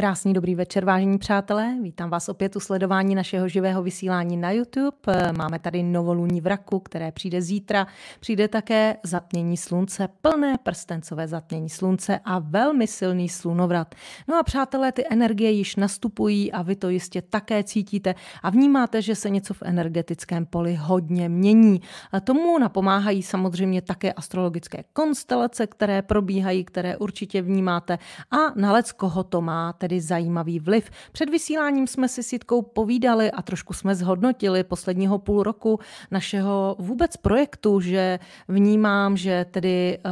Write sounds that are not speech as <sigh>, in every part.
Krásný dobrý večer, vážení přátelé. Vítám vás opět u sledování našeho živého vysílání na YouTube. Máme tady novoluní vraku, které přijde zítra. Přijde také zatmění slunce, plné prstencové zatmění slunce a velmi silný slunovrat. No a přátelé, ty energie již nastupují a vy to jistě také cítíte a vnímáte, že se něco v energetickém poli hodně mění. A tomu napomáhají samozřejmě také astrologické konstelace, které probíhají, které určitě vnímáte a nalec koho to má, tedy tedy zajímavý vliv. Před vysíláním jsme si s Jitkou povídali a trošku jsme zhodnotili posledního půl roku našeho vůbec projektu, že vnímám, že tedy uh,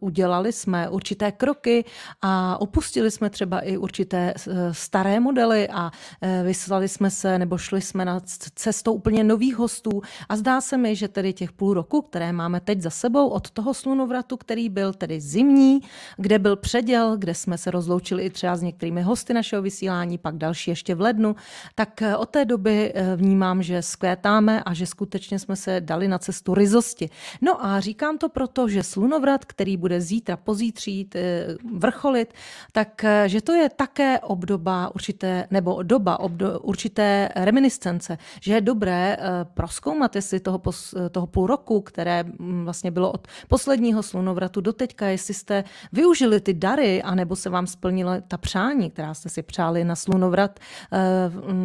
udělali jsme určité kroky a opustili jsme třeba i určité uh, staré modely a uh, vyslali jsme se nebo šli jsme na cestou úplně nových hostů a zdá se mi, že tedy těch půl roku, které máme teď za sebou od toho slunovratu, který byl tedy zimní, kde byl předěl, kde jsme se rozloučili i třeba s některými hosty, hosty našeho vysílání, pak další ještě v lednu, tak eh, od té doby eh, vnímám, že skvětáme a že skutečně jsme se dali na cestu ryzosti. No a říkám to proto, že slunovrat, který bude zítra pozítří eh, vrcholit, tak že to je také obdoba určité, nebo doba obdo, určité reminiscence, že je dobré proskoumat, jestli toho, pos, toho půl roku, které mm, vlastně bylo od posledního slunovratu do teďka, jestli jste využili ty dary, anebo se vám splnila ta přání, která jste si přáli na slunovrat eh,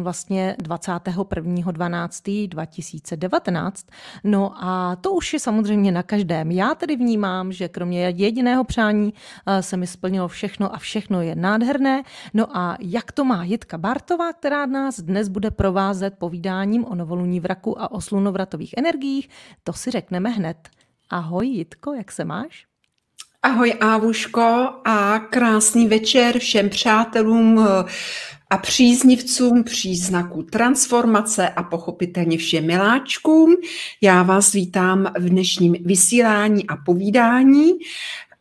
vlastně 21.12.2019. No a to už je samozřejmě na každém. Já tedy vnímám, že kromě jediného přání eh, se mi splnilo všechno a všechno je nádherné. No a jak to má Jitka Bartová, která nás dnes bude provázet povídáním o novoluní vraku a o slunovratových energiích, to si řekneme hned. Ahoj Jitko, jak se máš? Ahoj Ávuško a krásný večer všem přátelům eh, a příznivcům příznaku transformace a pochopitelně všem miláčkům. Já vás vítám v dnešním vysílání a povídání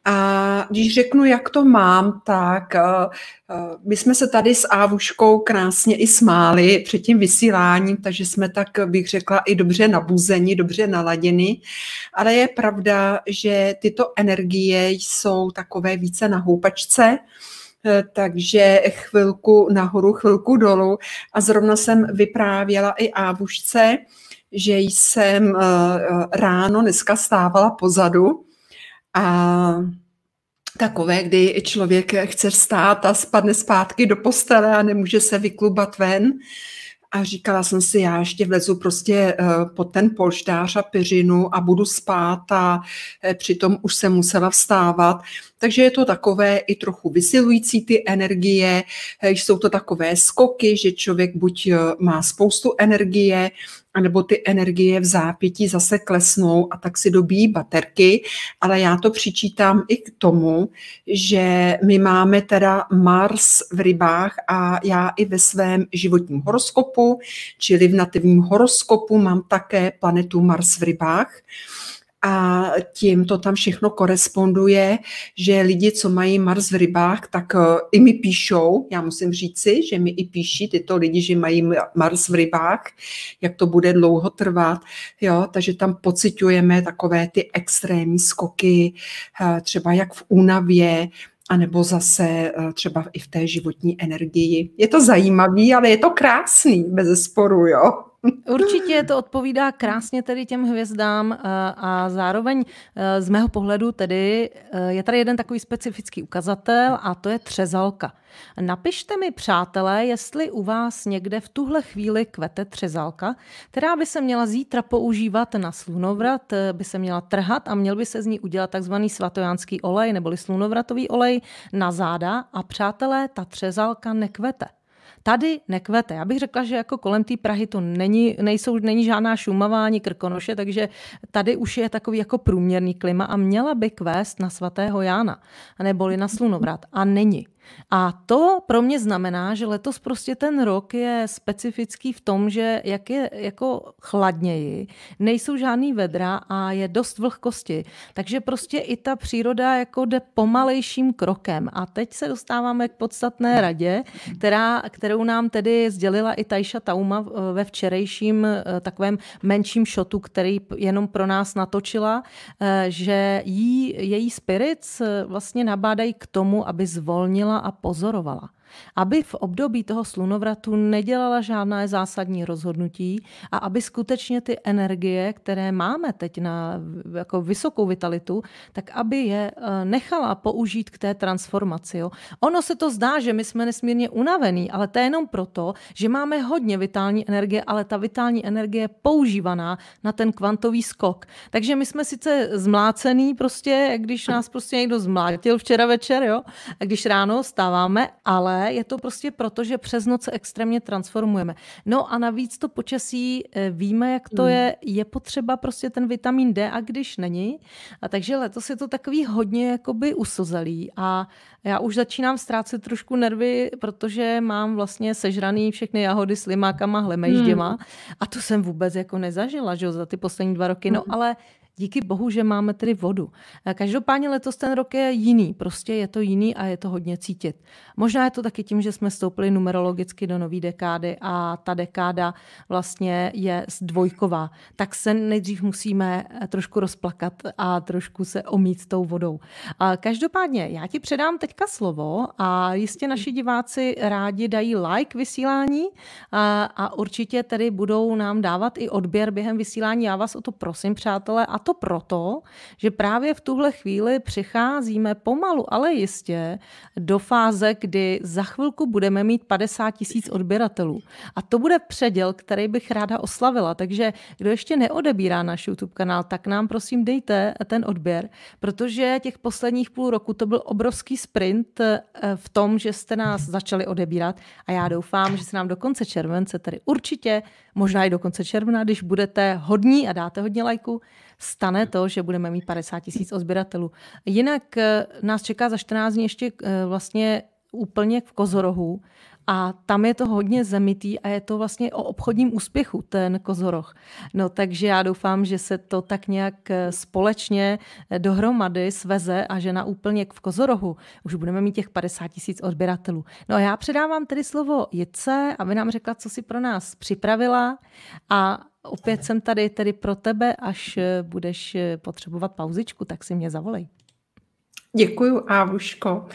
a když řeknu, jak to mám, tak uh, my jsme se tady s Ávuškou krásně i smáli před tím vysíláním, takže jsme tak, bych řekla, i dobře nabuzeni, dobře naladěni. Ale je pravda, že tyto energie jsou takové více na houpačce, eh, takže chvilku nahoru, chvilku dolů. A zrovna jsem vyprávěla i Ávušce, že jsem ráno dneska stávala pozadu, a takové, kdy člověk chce vstát a spadne zpátky do postele a nemůže se vyklubat ven. A říkala jsem si, já ještě vlezu prostě eh, pod ten polštář a peřinu a budu spát a eh, přitom už se musela vstávat. Takže je to takové i trochu vysilující ty energie, eh, jsou to takové skoky, že člověk buď má spoustu energie, anebo ty energie v zápětí zase klesnou a tak si dobíjí baterky, ale já to přičítám i k tomu, že my máme teda Mars v rybách a já i ve svém životním horoskopu, čili v nativním horoskopu mám také planetu Mars v rybách a tím to tam všechno koresponduje, že lidi, co mají Mars v rybách, tak eh, i mi píšou, já musím říci, že mi i píší tyto lidi, že mají Mars v rybách, jak to bude dlouho trvat, jo, takže tam pocitujeme takové ty extrémní skoky, eh, třeba jak v únavě, anebo zase eh, třeba i v té životní energii. Je to zajímavý, ale je to krásný, bez sporu, jo. Určitě to odpovídá krásně tedy těm hvězdám eh, a zároveň eh, z mého pohledu tedy eh, je tady jeden takový specifický ukazatel a to je třezalka. Napište mi, přátelé, jestli u vás někde v tuhle chvíli kvete třezalka, která by se měla zítra používat na slunovrat, by se měla trhat a měl by se z ní udělat takzvaný svatojánský olej neboli slunovratový olej na záda a přátelé, ta třezalka nekvete. Tady nekvete. Já bych řekla, že jako kolem té Prahy to není, nejsou, není žádná šumavá ani krkonoše, takže tady už je takový jako průměrný klima a měla by kvést na svatého Jána, neboli na slunovrat. A není. A to pro mě znamená, že letos prostě ten rok je specifický v tom, že jak je jako chladněji, nejsou žádný vedra a je dost vlhkosti. Takže prostě i ta příroda jako jde pomalejším krokem. A teď se dostáváme k podstatné radě, která, kterou nám tedy sdělila i Tajša Tauma eh, ve včerejším eh, takovém menším šotu, který jenom pro nás natočila, eh, že jí, její spirits vlastně nabádají k tomu, aby zvolnila a pozorovala aby v období toho slunovratu nedělala žádná zásadní rozhodnutí a aby skutečně ty energie, které máme teď na jako vysokou vitalitu, tak aby je eh, nechala použít k té transformaci. Jo. Ono se to zdá, že my jsme nesmírně unavení, ale to je jenom proto, že máme hodně vitální energie, ale ta vitální energie je používaná na ten kvantový skok. Takže my jsme sice zmlácený prostě, když nás prostě někdo zmlátil včera večer, jo, a když ráno stáváme, ale je to prostě proto, že přes noc se extrémně transformujeme. No a navíc to počasí, eh, víme, jak to hmm. je, je potřeba prostě ten vitamin D a když není. A takže letos je to takový hodně jakoby usozelý a já už začínám ztrácet trošku nervy, protože mám vlastně sežraný všechny jahody s limákama, hlemejžděma hmm. a to jsem vůbec jako nezažila, že jo, za ty poslední dva roky. No hmm. ale Díky bohu, že máme tedy vodu. Eh, každopádně letos ten rok je jiný, prostě je to jiný a je to hodně cítit. Možná je to taky tím, že jsme stoupili numerologicky do nové dekády a ta dekáda vlastně je dvojková. Tak se nejdřív musíme eh, trošku rozplakat a trošku se omít tou vodou. Každopádně já ti předám teďka slovo a jistě naši diváci rádi dají like vysílání a, a určitě tedy budou nám dávat i odběr během vysílání. Já vás o to prosím, přátelé, a to proto, že právě v tuhle chvíli přicházíme pomalu, ale jistě do fáze, kdy za chvilku budeme mít 50 tisíc odběratelů. A to bude předěl, který bych ráda oslavila. Takže kdo ještě neodebírá náš YouTube kanál, tak nám prosím dejte ten odběr, protože těch posledních půl roku to byl obrovský sprint eh, v tom, že jste nás začali odebírat a já doufám, že se nám do konce července, tedy určitě, možná i do konce června, když budete hodní a dáte hodně lajku, stane to, že budeme mít 50 tisíc odběratelů. Jinak eh, nás čeká za 14 dní ještě eh, vlastně úplně v kozorohu a tam je to hodně zemitý a je to vlastně o obchodním úspěchu, ten Kozoroh. No takže já doufám, že se to tak nějak eh, společně eh, dohromady sveze a že na úplně v kozorohu už budeme mít těch 50 tisíc odběratelů. No a já předávám tedy slovo Jitce, aby nám řekla, co si pro nás připravila a opět jsem tady tedy pro tebe, až eh, budeš potřebovat pauzičku, tak si mě zavolej. Děkuji, Ávuško.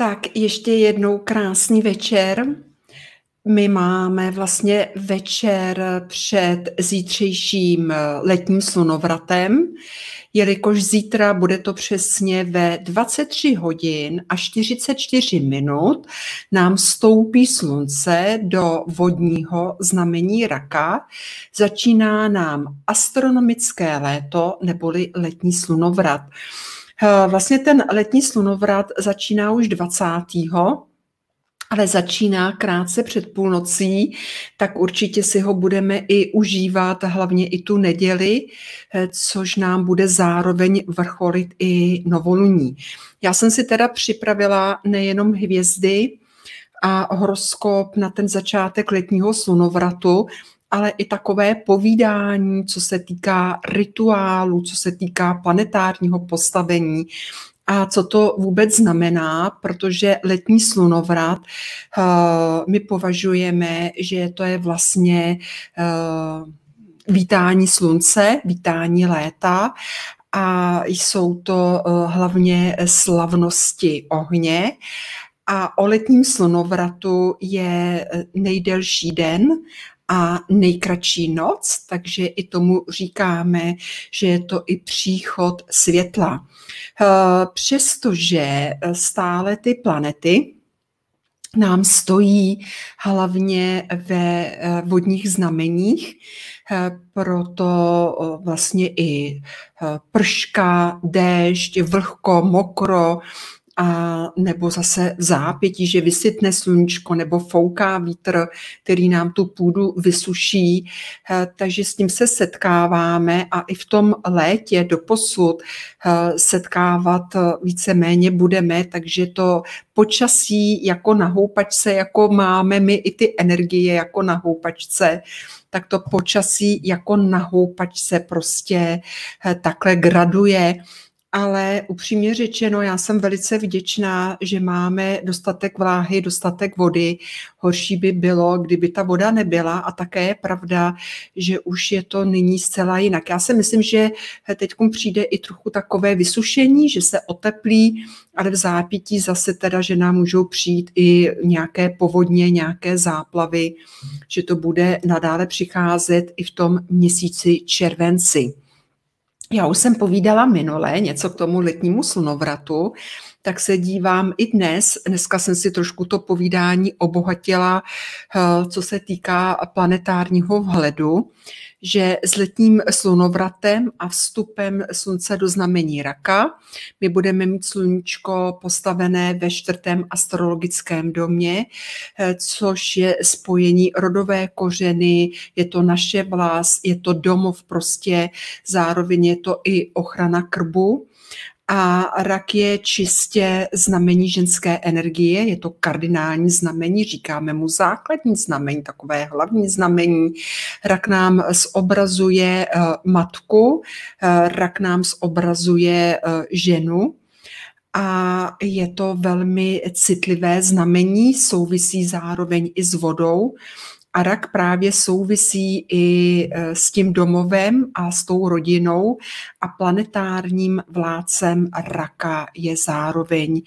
Tak ještě jednou krásný večer. My máme vlastně večer před zítřejším eh, letním slunovratem, jelikož zítra bude to přesně ve 23 hodin a 44 minut nám stoupí slunce do vodního znamení raka. Začíná nám astronomické léto neboli letní slunovrat. Eh, vlastně ten letní slunovrat začíná už 20 ale začíná krátce před půlnocí, tak určitě si ho budeme i užívat, hlavně i tu neděli, eh, což nám bude zároveň vrcholit i novoluní. Já jsem si teda připravila nejenom hvězdy a horoskop na ten začátek letního slunovratu, ale i takové povídání, co se týká rituálu, co se týká planetárního postavení a co to vůbec znamená, protože letní slunovrat uh, my považujeme, že to je vlastně uh, vítání slunce, vítání léta a jsou to uh, hlavně slavnosti ohně. A o letním slunovratu je nejdelší den a nejkratší noc, takže i tomu říkáme, že je to i příchod světla. Eh, přestože stále ty planety, nám stojí hlavně ve eh, vodních znameních, eh, proto vlastně i prška, déšť, vlhko, mokro, a nebo zase v zápětí, že vysytne sluníčko nebo fouká vítr, který nám tu půdu vysuší. Eh, takže s tím se setkáváme a i v tom létě do posud eh, setkávat eh, víceméně budeme, takže to počasí jako na houpačce, jako máme my i ty energie jako na houpačce, tak to počasí jako na houpačce prostě takhle graduje ale upřímně řečeno, já jsem velice vděčná, že máme dostatek vláhy, dostatek vody. Horší by bylo, kdyby ta voda nebyla a také je pravda, že už je to nyní zcela jinak. Já si myslím, že teď přijde i trochu takové vysušení, že se oteplí, ale v zápití zase teda, že nám můžou přijít i nějaké povodně, nějaké záplavy, že to bude nadále přicházet i v tom měsíci červenci. Já už jsem povídala minule něco k tomu letnímu slunovratu, tak se dívám i dnes. Dneska jsem si trošku to povídání obohatila, eh, co se týká planetárního vhledu že s letním slunovratem a vstupem slunce do znamení raka my budeme mít sluníčko postavené ve čtvrtém astrologickém domě, eh, což je spojení rodové kořeny, je to naše vlast, je to domov prostě, zároveň je to i ochrana krbu. A rak je čistě znamení ženské energie, je to kardinální znamení, říkáme mu základní znamení, takové hlavní znamení. Rak nám zobrazuje eh, matku, eh, rak nám zobrazuje eh, ženu, a je to velmi citlivé znamení, souvisí zároveň i s vodou, a rak právě souvisí i e, s tím domovem a s tou rodinou a planetárním vládcem raka je zároveň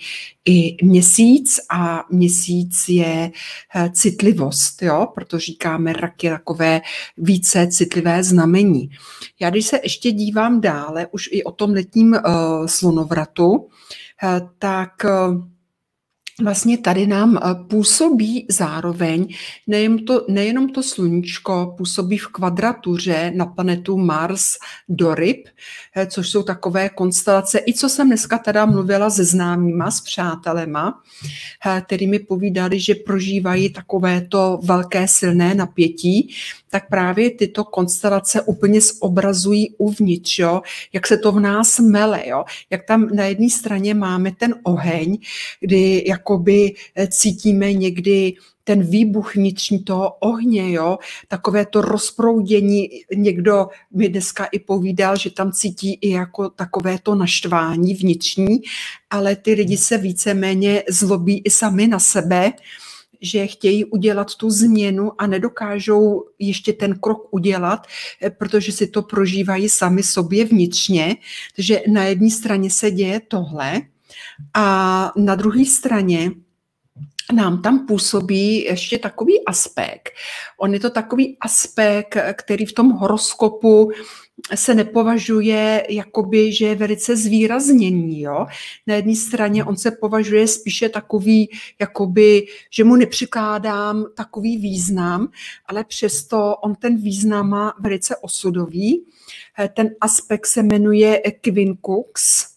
i měsíc a měsíc je e, citlivost, jo? proto říkáme rak je takové více citlivé znamení. Já když se ještě dívám dále, už i o tom letním e, slunovratu, tak vlastně tady nám eh, působí zároveň nejen to, nejenom to sluníčko, působí v kvadratuře na planetu Mars do ryb, eh, což jsou takové konstelace, i co jsem dneska teda mluvila se známýma, s přátelema, eh, který mi povídali, že prožívají takovéto velké silné napětí, tak právě tyto konstelace úplně zobrazují uvnitř, jo? jak se to v nás mele, jo? jak tam na jedné straně máme ten oheň, kdy jak jakoby eh, cítíme někdy ten výbuch vnitřní toho ohně, jo? takové to rozproudění. Někdo mi dneska i povídal, že tam cítí i jako takové to naštvání vnitřní, ale ty lidi se víceméně zlobí i sami na sebe, že chtějí udělat tu změnu a nedokážou ještě ten krok udělat, eh, protože si to prožívají sami sobě vnitřně. Takže na jedné straně se děje tohle, a na druhé straně nám tam působí ještě takový aspekt. On je to takový aspekt, který v tom horoskopu se nepovažuje, jakoby, že je velice zvýrazněný. Jo? Na jedné straně on se považuje spíše takový, jakoby, že mu nepřikládám takový význam, ale přesto on ten význam má velice osudový. Ten aspekt se jmenuje quincux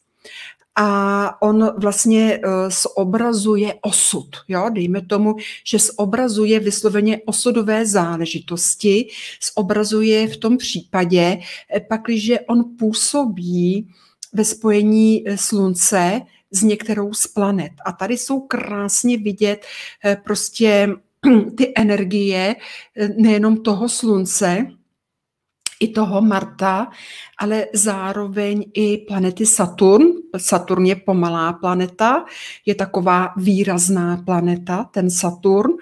a on vlastně eh, zobrazuje osud. Jo? Dejme tomu, že zobrazuje vysloveně osudové záležitosti, zobrazuje v tom případě, eh, pakliže on působí eh, ve spojení slunce s některou z planet. A tady jsou krásně vidět prostě <clears throat> ty energie nejenom toho slunce, i toho Marta, ale zároveň i planety Saturn. Saturn je pomalá planeta, je taková výrazná planeta, ten Saturn.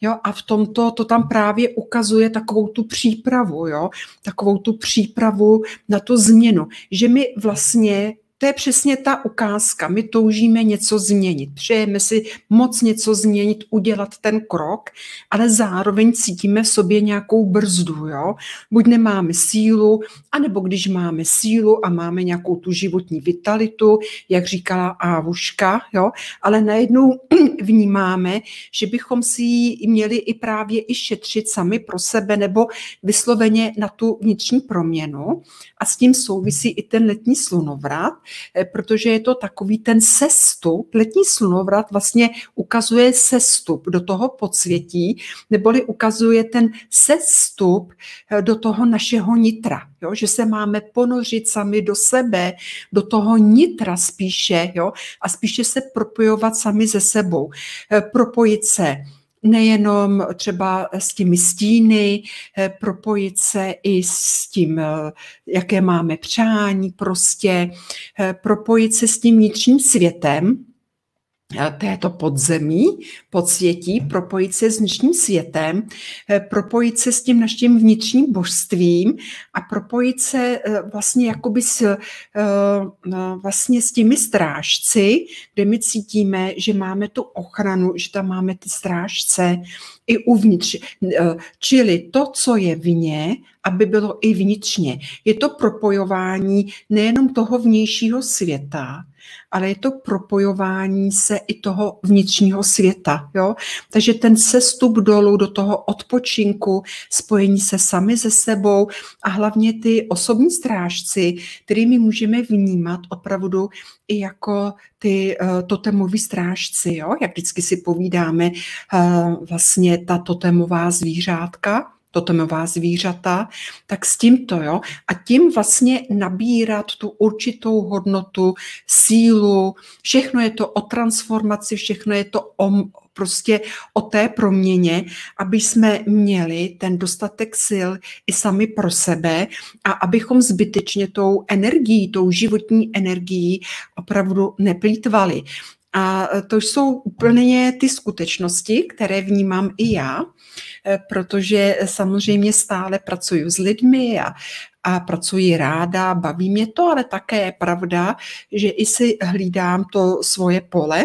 Jo, a v tomto to tam právě ukazuje takovou tu přípravu, jo, takovou tu přípravu na tu změnu, že my vlastně to je přesně ta ukázka. My toužíme něco změnit, přejeme si moc něco změnit, udělat ten krok, ale zároveň cítíme v sobě nějakou brzdu. Jo? Buď nemáme sílu, anebo když máme sílu a máme nějakou tu životní vitalitu, jak říkala Ávuška, jo? ale najednou <clears throat> vnímáme, že bychom si ji měli i právě i šetřit sami pro sebe nebo vysloveně na tu vnitřní proměnu. A s tím souvisí i ten letní slunovrat, Eh, protože je to takový ten sestup, letní slunovrat vlastně ukazuje sestup do toho podsvětí, neboli ukazuje ten sestup eh, do toho našeho nitra, jo? že se máme ponořit sami do sebe, do toho nitra spíše jo? a spíše se propojovat sami ze sebou, eh, propojit se nejenom třeba s těmi stíny, eh, propojit se i s tím, eh, jaké máme přání, prostě eh, propojit se s tím vnitřním světem, Eh, této podzemí, podsvětí, propojit se s dnešním světem, eh, propojit se s tím naším vnitřním božstvím a propojit se eh, vlastně jakoby s, vlastně s těmi strážci, kde my cítíme, že máme tu ochranu, že tam máme ty strážce i uvnitř. Čili to, co je vně, aby bylo i vnitřně. Je to propojování nejenom toho vnějšího světa, ale je to propojování se i toho vnitřního světa. Jo? Takže ten sestup dolů do toho odpočinku, spojení se sami se sebou a hlavně ty osobní strážci, kterými můžeme vnímat opravdu i jako ty uh, totemoví strážci, jo? jak vždycky si povídáme, uh, vlastně ta totemová zvířátka, totemová zvířata, tak s tímto, jo. A tím vlastně nabírat tu určitou hodnotu, sílu, všechno je to o transformaci, všechno je to o prostě o té proměně, aby jsme měli ten dostatek sil i sami pro sebe a abychom zbytečně tou energií, tou životní energií opravdu neplýtvali. A e, to jsou úplně ty skutečnosti, které vnímám i já, e, protože samozřejmě stále pracuji s lidmi a, a pracuji ráda, baví mě to, ale také je pravda, že i si hlídám to svoje pole,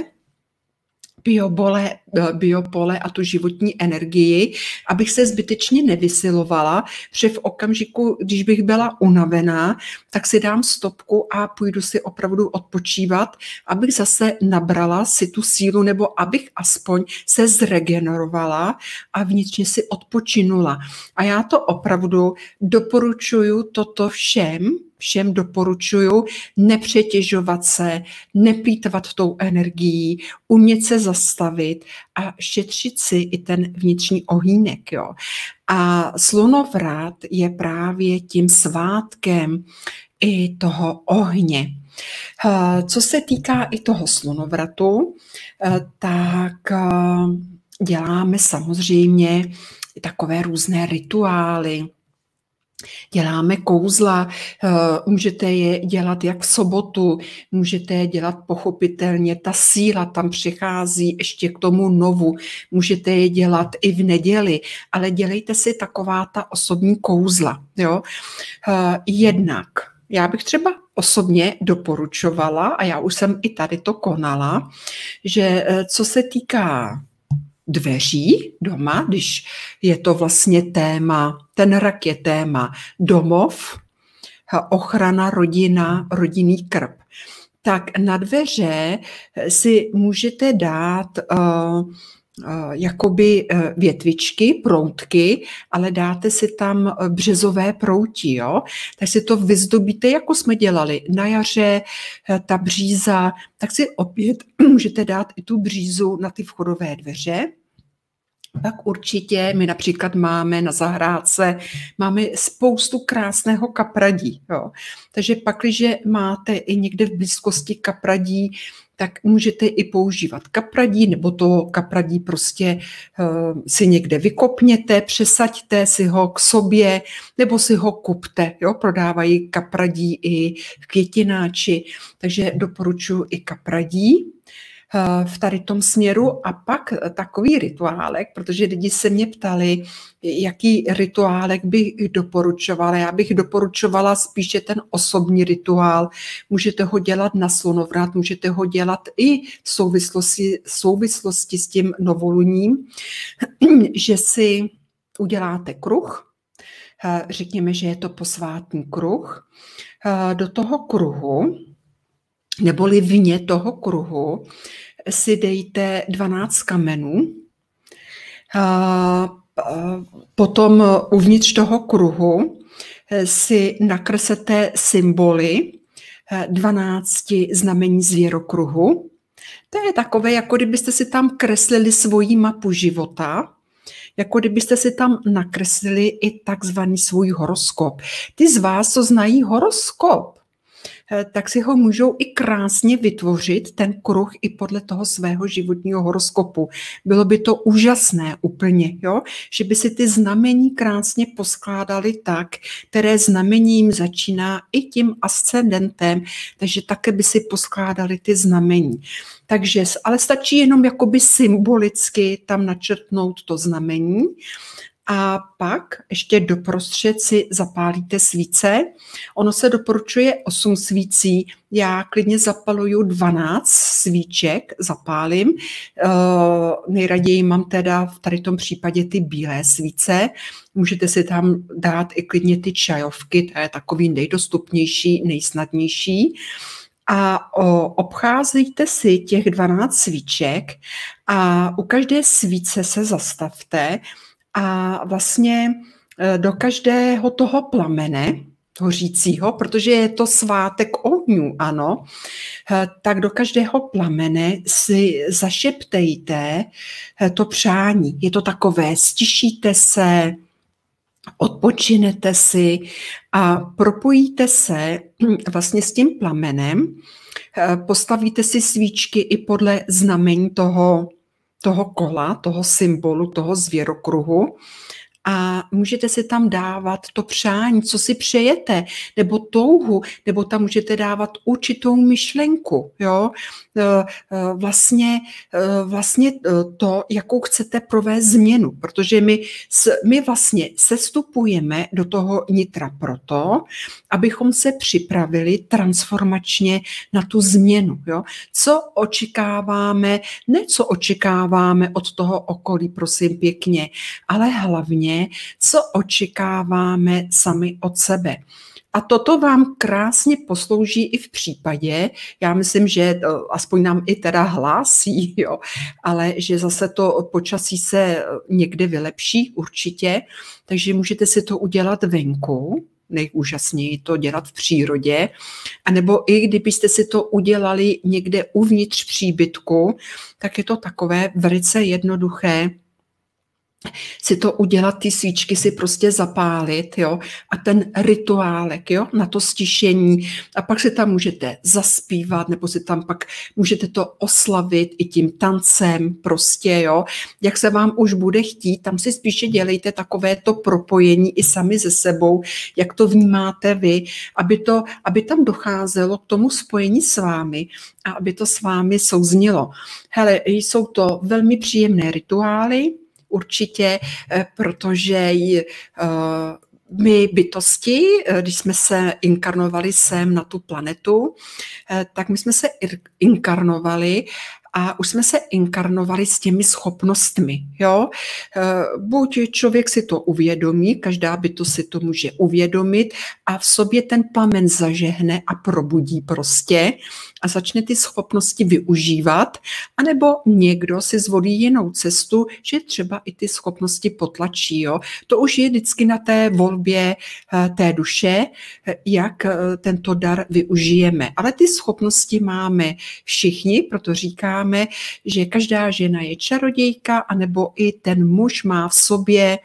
biobole, biopole a tu životní energii, abych se zbytečně nevysilovala, protože v okamžiku, když bych byla unavená, tak si dám stopku a půjdu si opravdu odpočívat, abych zase nabrala si tu sílu nebo abych aspoň se zregenerovala a vnitřně si odpočinula. A já to opravdu doporučuju toto všem, všem doporučuju nepřetěžovat se, neplýtvat tou energií, umět se zastavit a šetřit si i ten vnitřní ohýnek. Jo. A slunovrat je právě tím svátkem i toho ohně. Eh, co se týká i toho slunovratu, eh, tak eh, děláme samozřejmě takové různé rituály, Děláme kouzla, eh, můžete je dělat jak v sobotu, můžete je dělat pochopitelně, ta síla tam přichází ještě k tomu novu, můžete je dělat i v neděli, ale dělejte si taková ta osobní kouzla. Jo? Eh, jednak, já bych třeba osobně doporučovala, a já už jsem i tady to konala, že eh, co se týká dveří doma, když je to vlastně téma, ten rak je téma domov, ochrana rodina, rodinný krb. Tak na dveře eh, si můžete dát uh, jakoby větvičky, proutky, ale dáte si tam březové prouti, jo? tak si to vyzdobíte, jako jsme dělali na jaře, ta bříza, tak si opět <clears throat> můžete dát i tu břízu na ty vchodové dveře tak určitě my například máme na zahrádce, máme spoustu krásného kapradí. Jo. Takže pak, když máte i někde v blízkosti kapradí, tak můžete i používat kapradí, nebo to kapradí prostě uh, si někde vykopněte, přesaďte si ho k sobě, nebo si ho kupte. Jo? Prodávají kapradí i v květináči, takže doporučuji i kapradí v tady tom směru a pak takový rituálek, protože lidi se mě ptali, jaký rituálek bych doporučovala. Já bych doporučovala spíše ten osobní rituál. Můžete ho dělat na slunovrat, můžete ho dělat i v souvislosti, v souvislosti s tím novoluním, <clears throat> že si uděláte kruh, eh, řekněme, že je to posvátný kruh. Eh, do toho kruhu neboli vně toho kruhu, si dejte 12 kamenů. A potom uvnitř toho kruhu eh, si nakresete symboly 12 eh, znamení zvěrokruhu. To je takové, jako kdybyste si tam kreslili svoji mapu života, jako kdybyste si tam nakreslili i takzvaný svůj horoskop. Ty z vás, co znají horoskop, Eh, tak si ho můžou i krásně vytvořit, ten kruh i podle toho svého životního horoskopu. Bylo by to úžasné úplně, jo? že by si ty znamení krásně poskládali tak, které znamením začíná i tím ascendentem, takže také by si poskládali ty znamení. Takže, ale stačí jenom jakoby symbolicky tam načrtnout to znamení a pak ještě doprostřed si zapálíte svíce. Ono se doporučuje 8 svící, já klidně zapaluju 12 svíček, zapálím. Eh, nejraději mám teda v tady tom případě ty bílé svíce. Můžete si tam dát i klidně ty čajovky, to je takový nejdostupnější, nejsnadnější a obcházejte si těch 12 svíček a u každé svíce se zastavte a vlastně eh, do každého toho plamene, hořícího, protože je to svátek ohňů, ano, eh, tak do každého plamene si zašeptejte eh, to přání. Je to takové, stišíte se, odpočinete si a propojíte se <clears throat> vlastně s tím plamenem, postavíte si svíčky i podle znamení toho toho kola, toho symbolu, toho zvěrokruhu, a můžete si tam dávat to přání, co si přejete, nebo touhu, nebo tam můžete dávat určitou myšlenku, jo? Eh, eh, vlastně, eh, vlastně to, jakou chcete provést změnu, protože my, my vlastně sestupujeme do toho nitra proto, abychom se připravili transformačně na tu změnu, jo? Co očekáváme, ne co očekáváme od toho okolí, prosím pěkně, ale hlavně co očekáváme sami od sebe. A toto vám krásně poslouží i v případě, já myslím, že eh, aspoň nám i teda hlásí, <laughs> jo, ale že zase to počasí se eh, někde vylepší určitě, takže můžete si to udělat venku, nejúžasněji to dělat v přírodě, anebo i kdybyste si to udělali někde uvnitř příbytku, tak je to takové velice jednoduché si to udělat, ty svíčky si prostě zapálit, jo, a ten rituálek, jo, na to stišení a pak si tam můžete zaspívat, nebo si tam pak můžete to oslavit i tím tancem prostě, jo, jak se vám už bude chtít, tam si spíše dělejte takové to propojení i sami ze sebou, jak to vnímáte vy, aby to, aby tam docházelo k tomu spojení s vámi a aby to s vámi souznilo. Hele, jsou to velmi příjemné rituály, určitě, eh, protože eh, my bytosti, eh, když jsme se inkarnovali sem na tu planetu, tak my jsme se inkarnovali a už jsme se inkarnovali s těmi schopnostmi. Jo? Eh, buď člověk si to uvědomí, každá by to si to může uvědomit a v sobě ten plamen zažehne a probudí prostě a začne ty schopnosti využívat, anebo někdo si zvolí jinou cestu, že třeba i ty schopnosti potlačí. Jo? To už je vždycky na té volbě eh, té duše, eh, jak tento dar využijeme. Ale ty schopnosti máme všichni, proto říkám, říkáme, že každá žena je čarodějka, anebo i ten muž má v sobě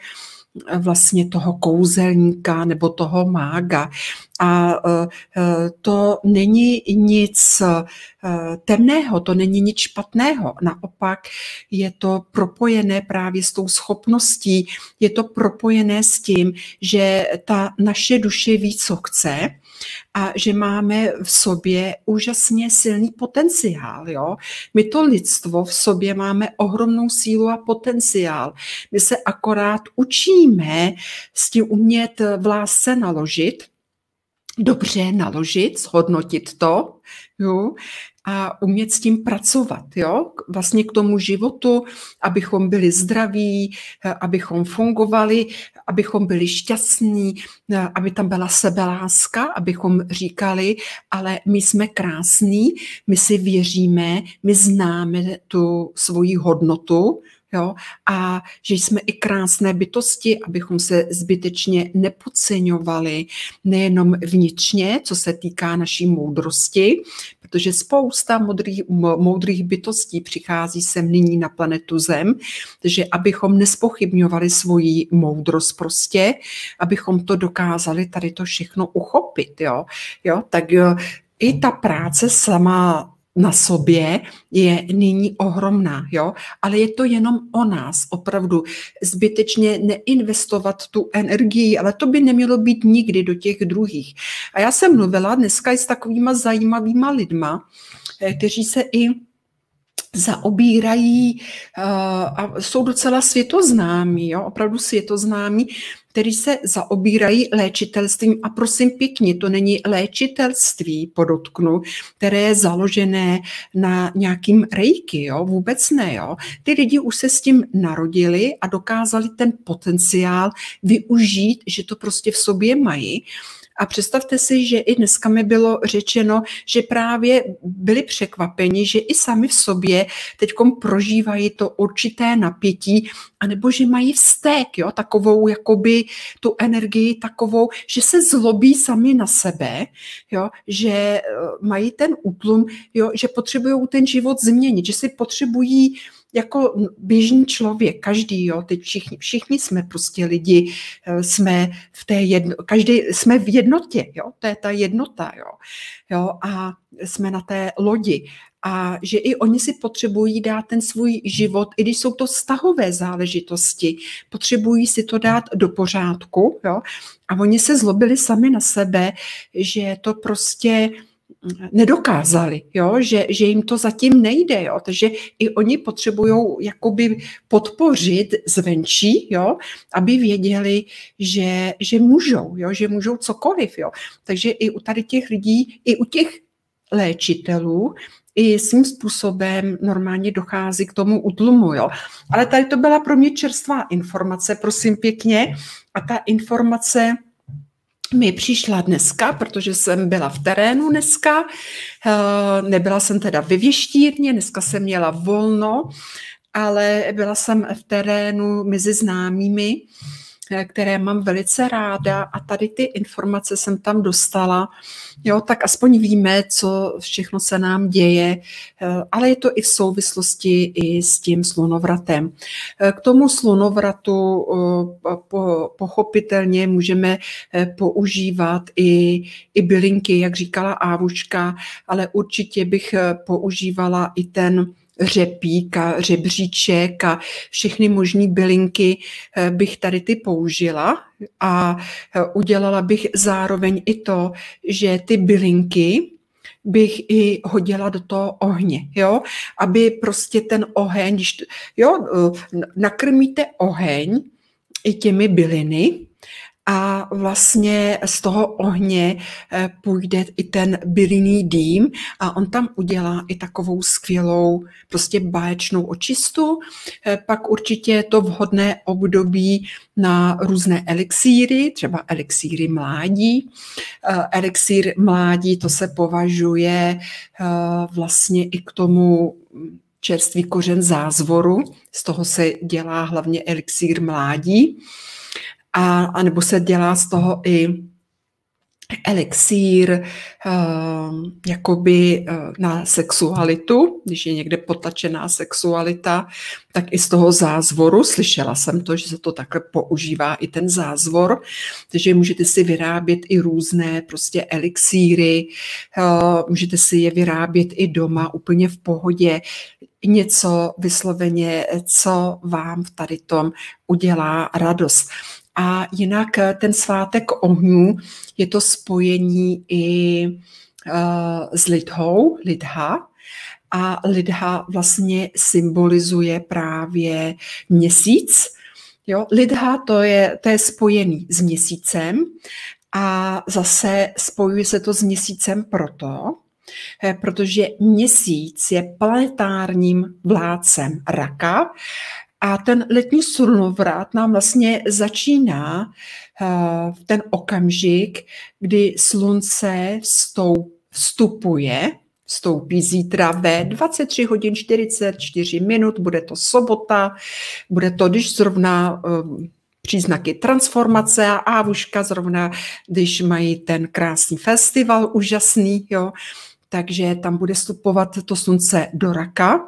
eh, vlastně toho kouzelníka nebo toho mága. A eh, eh, to není nic temného, to není nic špatného. Naopak je to propojené právě s tou schopností, je to propojené s tím, že ta naše duše ví, co chce a že máme v sobě úžasně silný potenciál. Jo? My to lidstvo v sobě máme ohromnou sílu a potenciál. My se akorát učíme s tím umět v lásce naložit, dobře naložit, shodnotit to, jo, a umět s tím pracovat, jo? vlastně k tomu životu, abychom byli zdraví, eh, abychom fungovali, abychom byli šťastní, eh, aby tam byla sebeláska, abychom říkali, ale my jsme krásní, my si věříme, my známe tu svoji hodnotu, Jo? A že jsme i krásné bytosti, abychom se zbytečně nepodceňovali, nejenom vnitřně, co se týká naší moudrosti, protože spousta modrých, moudrých bytostí přichází sem nyní na planetu Zem, takže abychom nespochybňovali svoji moudrost prostě, abychom to dokázali tady to všechno uchopit. Jo? Jo? Tak jo, i ta práce sama na sobě je nyní ohromná, jo? ale je to jenom o nás, opravdu zbytečně neinvestovat tu energii, ale to by nemělo být nikdy do těch druhých. A já jsem mluvila dneska i s takovýma zajímavýma lidma, eh, kteří se i zaobírají uh, a jsou docela světoznámí, jo, opravdu světoznámí, který se zaobírají léčitelstvím. A prosím pěkně, to není léčitelství, podotknu, které je založené na nějakým rejky, jo? vůbec ne. Jo? Ty lidi už se s tím narodili a dokázali ten potenciál využít, že to prostě v sobě mají. Uh, a představte si, že i dneska mi bylo řečeno, že právě byli překvapeni, že i sami v sobě teď prožívají to určité napětí, anebo že mají vztek, jo, takovou jakoby tu energii takovou, že se zlobí sami na sebe, jo, že eh, mají ten útlum, jo, že potřebují ten život změnit, že si potřebují jako běžný člověk, každý, jo, teď všichni, všichni jsme prostě lidi, eh, jsme v té jedno, každý, jsme v jednotě, jo, to je ta jednota, jo, jo, a jsme na té lodi a že i oni si potřebují dát ten svůj život, i když jsou to stahové záležitosti, potřebují si to dát do pořádku, jo, a oni se zlobili sami na sebe, že to prostě nedokázali, jo? Že, že jim to zatím nejde. Jo? Takže i oni potřebují jakoby podpořit zvenčí, jo? aby věděli, že, že můžou, jo? že můžou cokoliv. Jo? Takže i u tady těch lidí, i u těch léčitelů, i svým způsobem normálně dochází k tomu utlumu. Jo. Ale tady to byla pro mě čerstvá informace, prosím pěkně. A ta informace mi přišla dneska, protože jsem byla v terénu dneska, eh, nebyla jsem teda ve věštírně, dneska jsem měla volno, ale byla jsem v terénu mezi známými které mám velice ráda a tady ty informace jsem tam dostala, jo, tak aspoň víme, co všechno se nám děje, eh, ale je to i v souvislosti i s tím slunovratem. Eh, k tomu slunovratu eh, pochopitelně můžeme používat i, i bylinky, jak říkala Ávuška, ale určitě bych používala i ten řepík a řebříček a všechny možné bylinky eh, bych tady ty použila a eh, udělala bych zároveň i to, že ty bylinky bych i hodila do toho ohně, jo? aby prostě ten oheň, jo, eh, nakrmíte oheň i těmi byliny, a vlastně z toho ohně eh, půjde i ten bylinný dým a on tam udělá i takovou skvělou prostě báječnou očistu. Eh, pak určitě je to vhodné období na různé elixíry, třeba elixíry mládí. Eh, elixír mládí to se považuje vlastně i k tomu čerstvý kořen zázvoru, z toho se dělá hlavně elixír mládí a, a nebo se dělá z toho i elixír ehm, jakoby eh, na sexualitu, když je někde potlačená sexualita, tak i z toho zázvoru, slyšela jsem to, že se to takhle používá i ten zázvor, takže můžete si vyrábět i různé prostě elixíry, eh, můžete si je vyrábět i doma úplně v pohodě, něco vysloveně, co vám v tady tom udělá radost. A jinak eh, ten svátek ohňů je to spojení i eh, s lidhou, lidha, a lidha vlastně symbolizuje právě měsíc. Jo, lidha to je, to je spojený s měsícem a zase spojuje se to s měsícem proto, eh, protože měsíc je planetárním vládcem raka a ten letní slunovrat nám vlastně začíná eh, v ten okamžik, kdy slunce vstupuje, vstoupí zítra ve 23 hodin 44 minut, bude to sobota, bude to, když zrovna eh, příznaky transformace a ávuška zrovna, když mají ten krásný festival, úžasný, jo, takže tam bude vstupovat to slunce do raka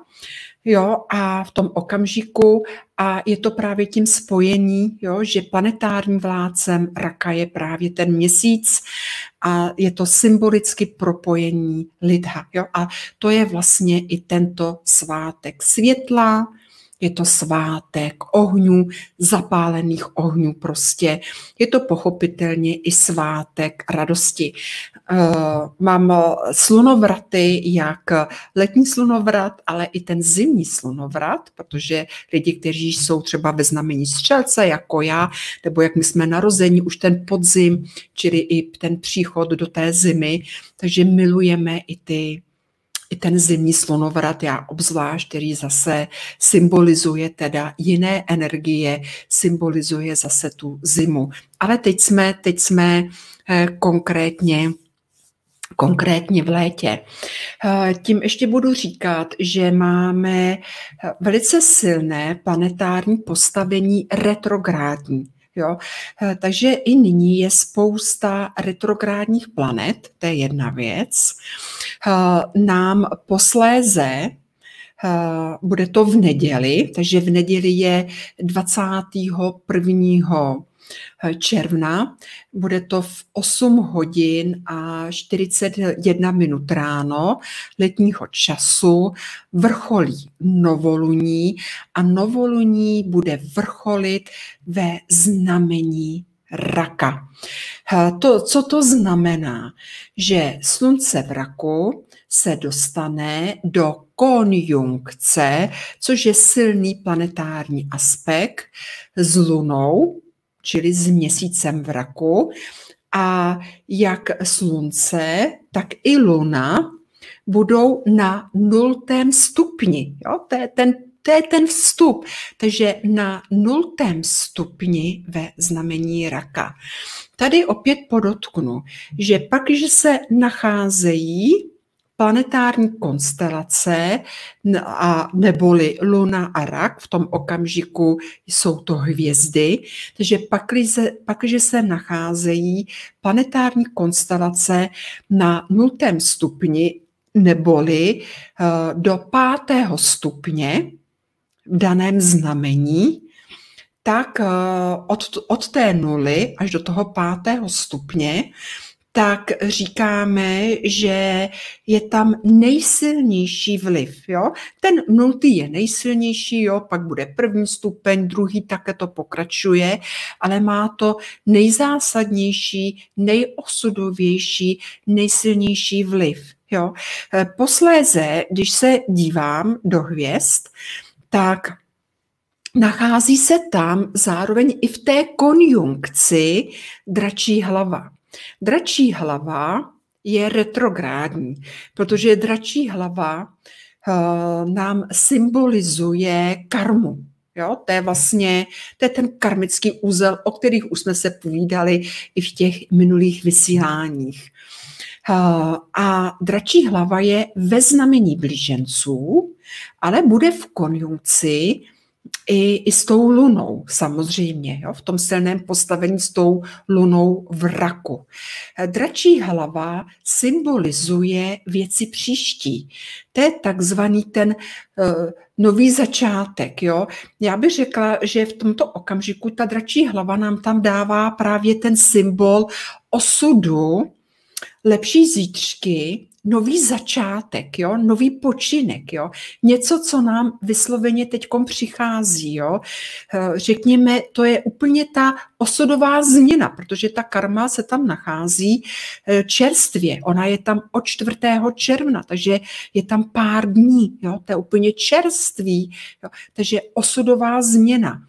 jo, a v tom okamžiku a je to právě tím spojení, jo, že planetárním vládcem raka je právě ten měsíc a je to symbolicky propojení lidha. Jo, a to je vlastně i tento svátek světla, je to svátek ohňů, zapálených ohňů prostě. Je to pochopitelně i svátek radosti. Eh, mám slunovraty, jak letní slunovrat, ale i ten zimní slunovrat, protože lidi, kteří jsou třeba ve znamení střelce, jako já, nebo jak my jsme narození, už ten podzim, čili i ten příchod do té zimy, takže milujeme i ty i ten zimní slunovrat, já obzvlášť, který zase symbolizuje teda jiné energie, symbolizuje zase tu zimu. Ale teď jsme, teď jsme eh, konkrétně konkrétně v létě. Eh, tím ještě budu říkat, že máme eh, velice silné planetární postavení retrográdní. Jo? Eh, takže i nyní je spousta retrográdních planet, to je jedna věc. Nám posléze bude to v neděli, takže v neděli je 21 Eh, června. Bude to v 8 hodin a 41 minut ráno letního času vrcholí novoluní a novoluní bude vrcholit ve znamení raka. Eh, to, co to znamená? Že slunce v raku se dostane do konjunkce, což je silný planetární aspekt s lunou, čili s měsícem v raku. A jak slunce, tak i luna budou na nultém stupni. Jo? To, je ten, to je ten vstup. Takže na nultém stupni ve znamení raka. Tady opět podotknu, že pak, že se nacházejí planetární konstelace a neboli Luna a Rak, v tom okamžiku jsou to hvězdy, takže pakliže, pakliže se nacházejí planetární konstelace na nultém stupni neboli eh, do pátého stupně v daném znamení, tak eh, od, od té nuly až do toho pátého stupně tak říkáme, že je tam nejsilnější vliv. Jo? Ten nultý je nejsilnější, jo? pak bude první stupeň, druhý také to pokračuje, ale má to nejzásadnější, nejosudovější, nejsilnější vliv. Jo? Eh, posléze, když se dívám do hvězd, tak nachází se tam zároveň i v té konjunkci dračí hlava. Dračí hlava je retrográdní, protože dračí hlava eh, nám symbolizuje karmu. Jo, to je vlastně to je ten karmický úzel, o kterých už jsme se povídali i v těch minulých vysíláních. Eh, a dračí hlava je ve znamení blíženců, ale bude v konjunkci i, i s tou lunou samozřejmě, jo, v tom silném postavení s tou lunou v raku. Dračí hlava symbolizuje věci příští. To je takzvaný ten uh, nový začátek. Jo? Já bych řekla, že v tomto okamžiku ta dračí hlava nám tam dává právě ten symbol osudu, lepší zítřky, nový začátek, jo, nový počinek, jo, něco, co nám vysloveně teď přichází, jo. Eh, řekněme, to je úplně ta osudová změna, protože ta karma se tam nachází eh, čerstvě. Ona je tam od 4. června, takže je tam pár dní, jo, to je úplně čerstvý, jo, takže osudová změna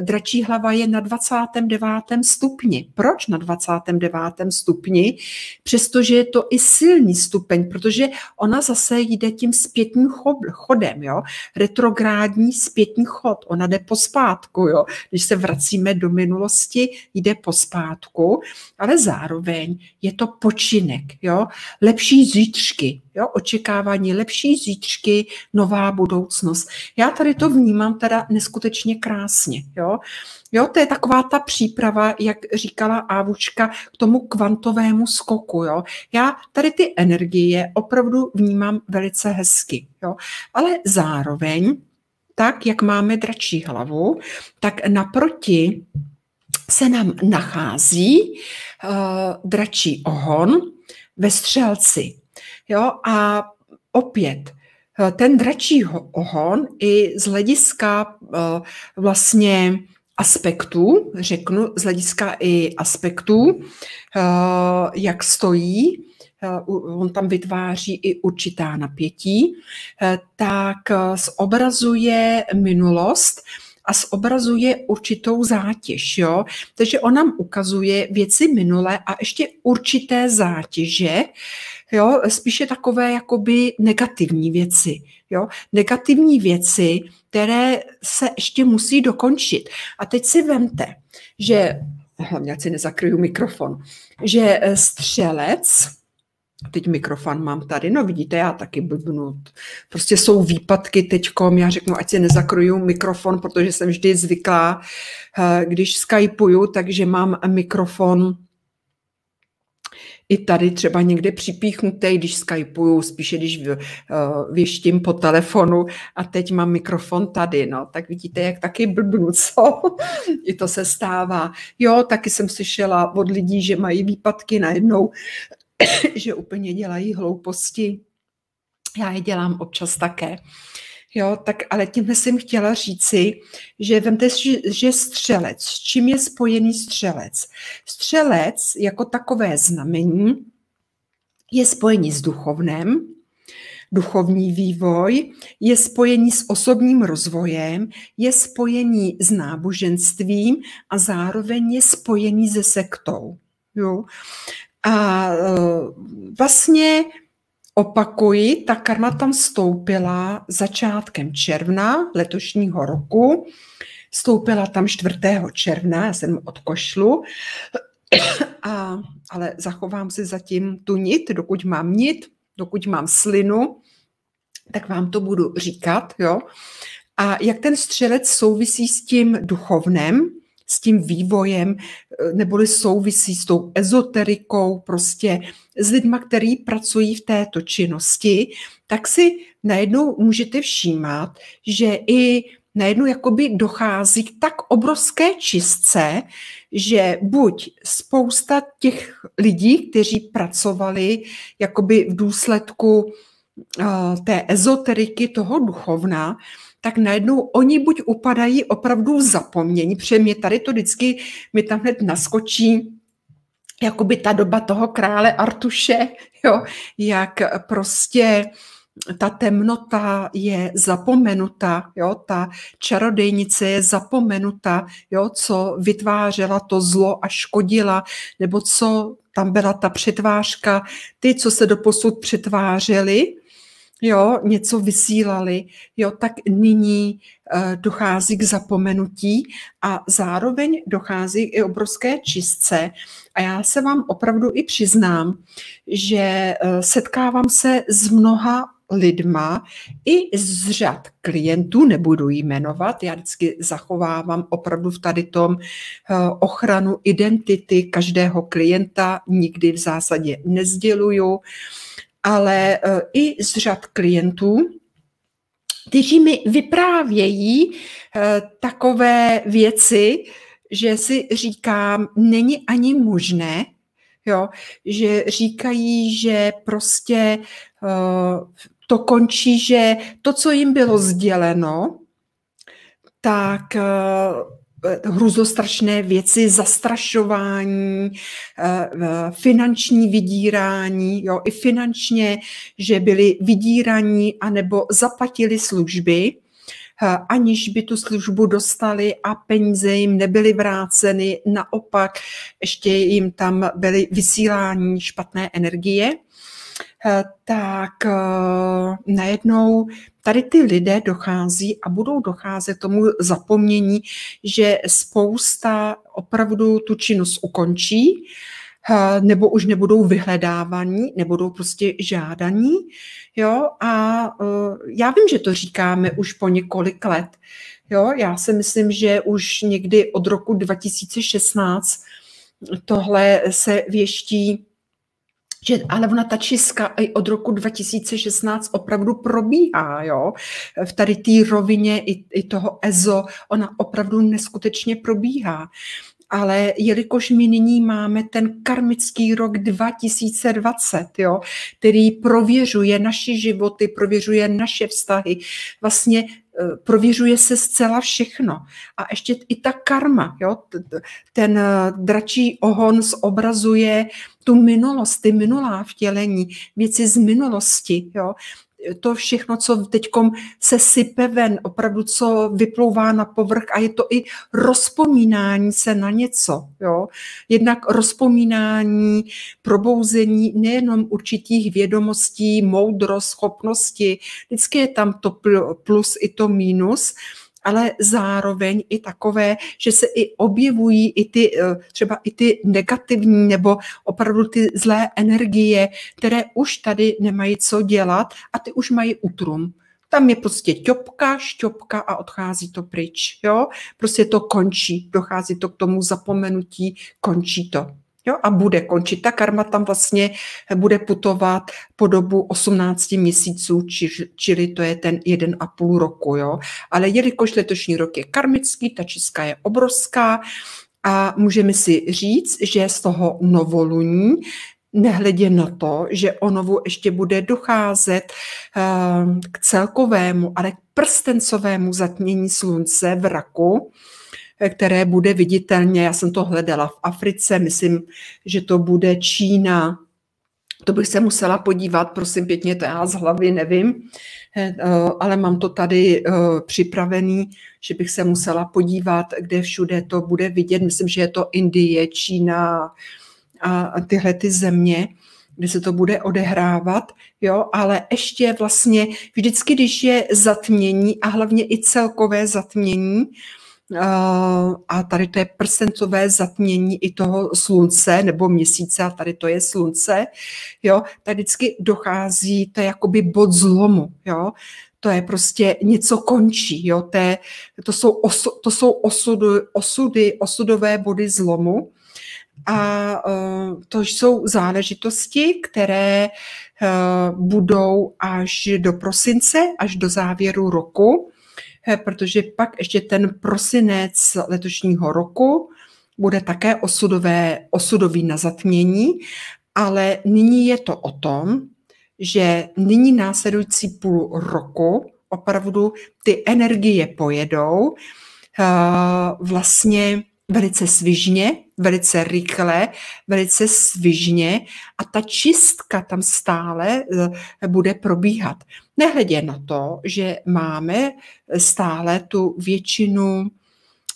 dračí hlava je na 29. stupni. Proč na 29. stupni? Přestože je to i silný stupeň, protože ona zase jde tím zpětním chodem, jo? retrográdní zpětní chod, ona jde pospátku. Jo? Když se vracíme do minulosti, jde pospátku, ale zároveň je to počinek, jo? lepší zítřky, jo? očekávání lepší zítřky, nová budoucnost. Já tady to vnímám teda neskutečně krásně. Jo? jo, to je taková ta příprava, jak říkala Ávučka, k tomu kvantovému skoku. Jo? Já tady ty energie opravdu vnímám velice hezky. Jo? Ale zároveň, tak jak máme dračí hlavu, tak naproti se nám nachází uh, dračí ohon ve střelci. Jo, a opět Eh, ten dračí ohon i z hlediska eh, vlastně aspektů, řeknu, z hlediska i aspektů, eh, jak stojí, on tam vytváří i určitá napětí, tak zobrazuje minulost a zobrazuje určitou zátěž. Jo? Takže on nám ukazuje věci minulé a ještě určité zátěže, jo, spíše takové jakoby negativní věci, jo, negativní věci, které se ještě musí dokončit. A teď si vemte, že, hlavně hm, si nezakryju mikrofon, že eh, střelec, teď mikrofon mám tady, no vidíte, já taky blbnu. Prostě jsou výpadky teďkom, já řeknu, ať si nezakryju mikrofon, protože jsem vždy zvyklá, eh, když skypuju, takže mám mikrofon i tady třeba někde připíchnutý, když skypuju, spíše když eh, věštím po telefonu a teď mám mikrofon tady, no, tak vidíte, jak taky blbnu, <laughs> co? I to se stává. Jo, taky jsem slyšela od lidí, že mají výpadky najednou, <coughs> že úplně dělají hlouposti. Já je dělám občas také. Jo, tak ale tím jsem chtěla říci, že vemte si, že střelec, s čím je spojený střelec? Střelec jako takové znamení je spojený s duchovnem, duchovní vývoj, je spojený s osobním rozvojem, je spojený s náboženstvím a zároveň je spojený se sektou. Jo? A e, vlastně Opakuji, ta karma tam stoupila začátkem června letošního roku. Stoupila tam 4. června, já jsem od košlu, a, ale zachovám si zatím tu nit, dokud mám nit, dokud mám slinu, tak vám to budu říkat, jo. A jak ten střelec souvisí s tím duchovnem, s tím vývojem, eh, neboli souvisí s tou ezoterikou, prostě s lidma, který pracují v této činnosti, tak si najednou můžete všímat, že i najednou jakoby dochází k tak obrovské čistce, že buď spousta těch lidí, kteří pracovali jakoby v důsledku uh, té ezoteriky toho duchovna, tak najednou oni buď upadají opravdu v zapomnění, protože mě tady to vždycky, mi tam hned naskočí jakoby ta doba toho krále Artuše, jo, jak prostě ta temnota je zapomenuta, jo, ta čarodejnice je zapomenuta, jo, co vytvářela to zlo a škodila, nebo co tam byla ta přetvářka, ty, co se doposud přetvářeli jo, něco vysílali, jo, tak nyní eh, dochází k zapomenutí a zároveň dochází i obrovské čistce. A já se vám opravdu i přiznám, že eh, setkávám se s mnoha lidma i z řad klientů, nebudu jí jmenovat, já vždycky zachovávám opravdu v tady tom eh, ochranu identity každého klienta, nikdy v zásadě nezděluju, ale eh, i z řad klientů, kteří mi vyprávějí eh, takové věci, že si říkám, není ani možné, jo, že říkají, že prostě eh, to končí, že to, co jim bylo sděleno, tak Eh, hruzostrašné věci, zastrašování, eh, finanční vydírání, jo, i finančně, že byli vydíraní anebo zaplatili služby, eh, aniž by tu službu dostali a peníze jim nebyly vráceny, naopak ještě jim tam byly vysílání špatné energie, tak najednou tady ty lidé dochází a budou docházet tomu zapomnění, že spousta opravdu tu činnost ukončí, eh, nebo už nebudou vyhledávaní, nebudou prostě žádaní. Jo? A eh, já vím, že to říkáme už po několik let. Jo? Já si myslím, že už někdy od roku 2016 tohle se věští že ale ona ta čistka i od roku 2016 opravdu probíhá, jo, v tady té rovině i, i toho EZO, ona opravdu neskutečně probíhá. Ale jelikož my nyní máme ten karmický rok 2020, jo, který prověřuje naše životy, prověřuje naše vztahy, vlastně Eh, prověřuje se zcela všechno. A ještě i ta karma, jo? ten eh, dračí ohon zobrazuje tu minulost, ty minulá vtělení, věci z minulosti. Jo? to všechno, co teď se sype ven, opravdu co vyplouvá na povrch a je to i rozpomínání se na něco. Jo? Jednak rozpomínání, probouzení nejenom určitých vědomostí, moudrost, schopnosti, vždycky je tam to plus i to mínus, ale zároveň i takové, že se i objevují i ty eh, třeba i ty negativní nebo opravdu ty zlé energie, které už tady nemají co dělat a ty už mají utrum. Tam je prostě ťopka, šťopka a odchází to pryč. Jo? Prostě to končí, dochází to k tomu zapomenutí, končí to. Jo, a bude končit. Ta karma tam vlastně bude putovat po dobu 18 měsíců, či, čili to je ten jeden a půl roku. Jo. Ale jelikož letošní rok je karmický, ta česká je obrovská, a můžeme si říct, že z toho novoluní, nehledě na to, že onovu ještě bude docházet eh, k celkovému, ale k prstencovému zatmění slunce v raku, Eh, které bude viditelně, já jsem to hledala v Africe, myslím, že to bude Čína, to bych se musela podívat, prosím pěkně, to já z hlavy nevím, eh, eh, ale mám to tady připravený, že bych se musela podívat, kde všude to bude vidět. Myslím, že je to Indie, Čína a tyhle ty země kde se to bude odehrávat, jo, ale ještě vlastně vždycky, když je zatmění a hlavně i celkové zatmění, Eh, a tady to je prsencové zatmění i toho slunce nebo měsíce a tady to je slunce, jo, tady vždycky dochází, to je jakoby bod zlomu, jo, to je prostě něco končí, jo, to, je, to jsou, osu, to jsou osudu, osudy, osudové body zlomu a uh, to jsou záležitosti, které uh, budou až do prosince, až do závěru roku protože pak ještě ten prosinec letošního roku bude také osudové, osudový na zatmění, ale nyní je to o tom, že nyní následující půl roku opravdu ty energie pojedou eh, vlastně velice svižně, velice rychle, velice svižně a ta čistka tam stále eh, bude probíhat. Nehledě na to, že máme stále tu většinu,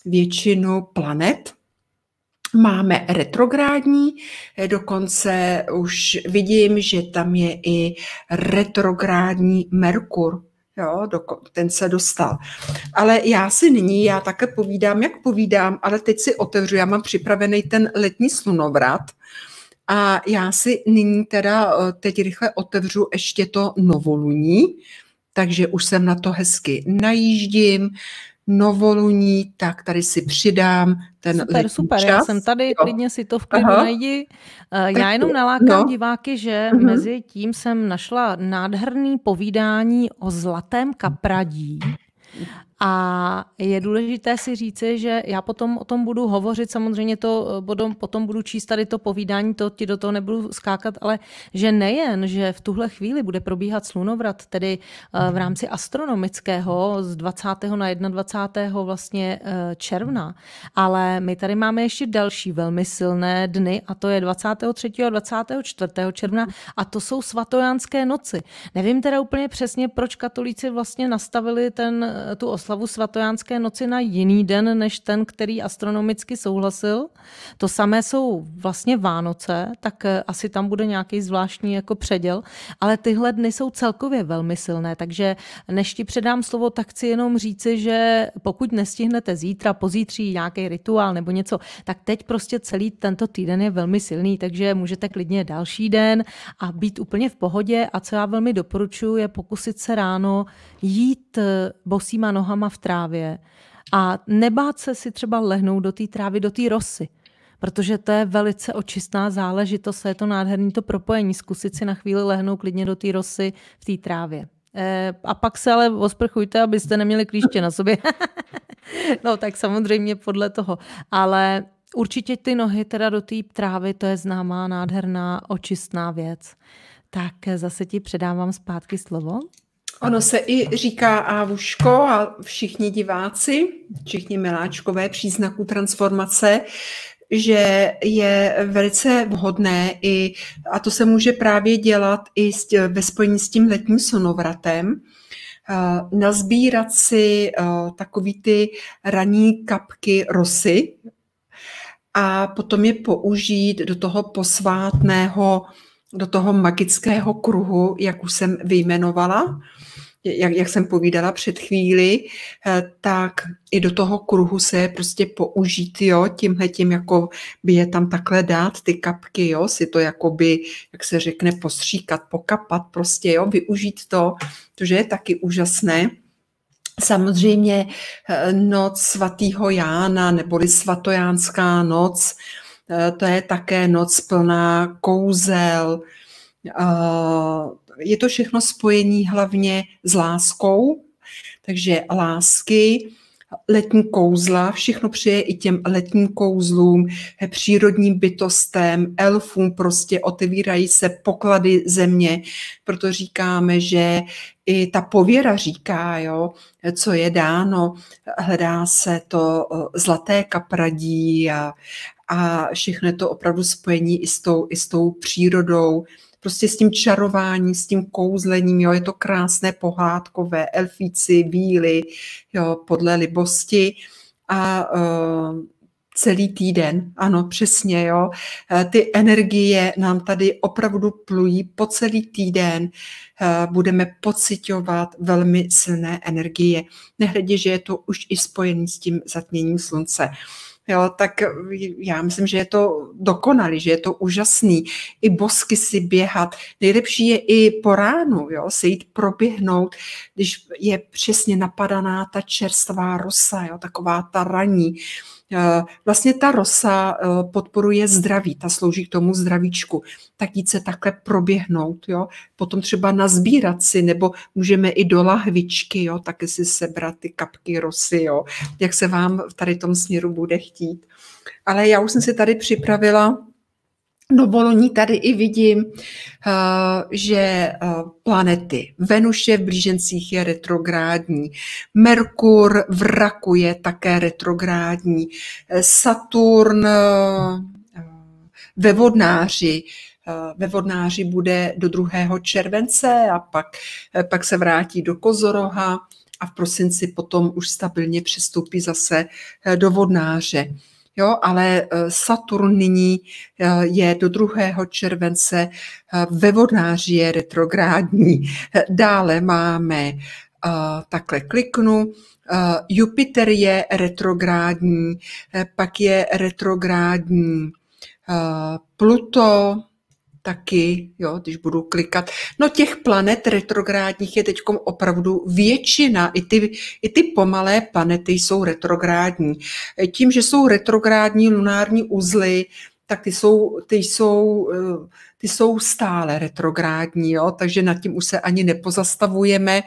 většinu planet, Máme retrográdní, eh, dokonce už vidím, že tam je i retrográdní Merkur. Jo, do, ten se dostal. Ale já si nyní, já také povídám, jak povídám, ale teď si otevřu, já mám připravený ten letní slunovrat a já si nyní teda eh, teď rychle otevřu ještě to novoluní, takže už jsem na to hezky najíždím, novoluní, tak tady si přidám ten Super, super, čas. já jsem tady, jo. klidně si to v klidu Aha. najdi. Eh, tak já jenom nalákám no. diváky, že uh-huh. mezi tím jsem našla nádherný povídání o zlatém kapradí. A je důležité si říci, že já potom o tom budu hovořit, samozřejmě to potom, eh, potom budu číst tady to povídání, to ti do toho nebudu skákat, ale že nejen, že v tuhle chvíli bude probíhat slunovrat, tedy eh, v rámci astronomického z 20. na 21. vlastně eh, června, ale my tady máme ještě další velmi silné dny a to je 23. a 24. června a to jsou svatojánské noci. Nevím teda úplně přesně, proč katolíci vlastně nastavili ten, tu oslavu oslavu svatojánské noci na jiný den, než ten, který astronomicky souhlasil. To samé jsou vlastně Vánoce, tak eh, asi tam bude nějaký zvláštní jako předěl, ale tyhle dny jsou celkově velmi silné, takže než ti předám slovo, tak chci jenom říci, že pokud nestihnete zítra, pozítří nějaký rituál nebo něco, tak teď prostě celý tento týden je velmi silný, takže můžete klidně další den a být úplně v pohodě a co já velmi doporučuji je pokusit se ráno jít eh, bosýma nohama v trávě a nebát se si třeba lehnout do té trávy, do té rosy protože to je velice očistná záležitost, je to nádherný to propojení, zkusit si na chvíli lehnout klidně do té rosy v té trávě. E, a pak se ale osprchujte, abyste neměli klíště na sobě. <laughs> no tak samozřejmě podle toho. Ale určitě ty nohy teda do té trávy, to je známá, nádherná, očistná věc. Tak eh, zase ti předávám zpátky slovo. Ono se i říká Ávuško a všichni diváci, všichni miláčkové příznaků transformace, že je velice vhodné i, a to se může právě dělat i ve spojení s tím letním sonovratem, eh, nazbírat si eh, takový ty raní kapky rosy a potom je použít do toho posvátného, do toho magického kruhu, jak už jsem vyjmenovala, jak, jak jsem povídala před chvíli, eh, tak i do toho kruhu se prostě použít, jo, tímhle tím, jako by je tam takhle dát, ty kapky, jo, si to jakoby, jak se řekne, postříkat, pokapat, prostě, jo, využít to, to, že je taky úžasné. Samozřejmě eh, noc svatého Jána neboli svatojánská noc, eh, to je také noc plná kouzel, je to všechno spojení hlavně s láskou, takže lásky, letní kouzla, všechno přeje i těm letním kouzlům, přírodním bytostem, elfům prostě otevírají se poklady země, proto říkáme, že i ta pověra říká, jo, co je dáno, hledá se to zlaté kapradí a, a všechno je to opravdu spojení i s tou, i s tou přírodou, prostě s tím čarováním, s tím kouzlením, jo, je to krásné pohádkové, elfíci, bíly, jo, podle libosti a uh, celý týden. Ano, přesně, jo. Eh, ty energie nám tady opravdu plují po celý týden. Eh, budeme pocitovat velmi silné energie. Nehledě, že je to už i spojené s tím zatměním slunce jo, tak já myslím, že je to dokonalý, že je to úžasný. I bosky si běhat. Nejlepší je i po ránu jo, se jít proběhnout, když je přesně napadaná ta čerstvá rosa, jo, taková ta raní Eh, vlastně ta rosa eh, podporuje zdraví, ta slouží k tomu zdravíčku, tak jít se takhle proběhnout, jo? potom třeba nazbírat si, nebo můžeme i do lahvičky, jo? taky si sebrat ty kapky rosy, jo? jak se vám v tady tom směru bude chtít. Ale já už jsem si tady připravila No, Novoluní tady i vidím, uh, že uh, planety Venuše v blížencích je retrográdní, Merkur v raku je také retrográdní, eh, Saturn eh, eh, ve vodnáři, ve vodnáři bude do 2. července a pak, pak se vrátí do Kozoroha a v prosinci potom už stabilně přestoupí zase do vodnáře. Jo, ale eh, Saturn nyní eh, je do 2. července eh, ve vodnáři je retrográdní. Dále máme, takhle kliknu, Jupiter je retrográdní, pak je retrográdní Pluto, taky, jo, když budu klikat. No těch planet retrográdních je teď opravdu většina. I ty, I ty pomalé planety jsou retrográdní. Tím, že jsou retrográdní lunární uzly, tak ty jsou, ty jsou, eh, ty jsou stále retrográdní, jo? takže nad tím už se ani nepozastavujeme. Uh,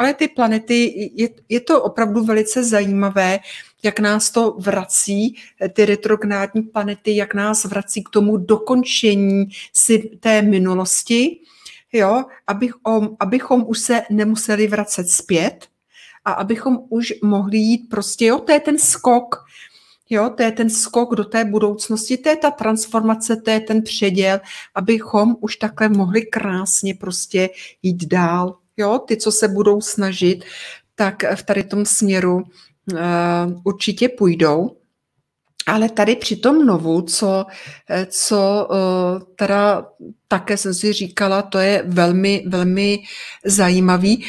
ale ty planety, je, je to opravdu velice zajímavé, jak nás to vrací, ty retrognátní planety, jak nás vrací k tomu dokončení si té minulosti, jo, abychom, abychom už se nemuseli vracet zpět a abychom už mohli jít prostě, jo, to je ten skok, Jo, to je ten skok do té budoucnosti, to je ta transformace, to je ten předěl, abychom už takhle mohli krásně prostě jít dál jo, ty, co se budou snažit, tak v tady tom směru eh, určitě půjdou. Ale tady při tom novu, co, eh, co eh, teda také jsem si říkala, to je velmi, velmi zajímavý,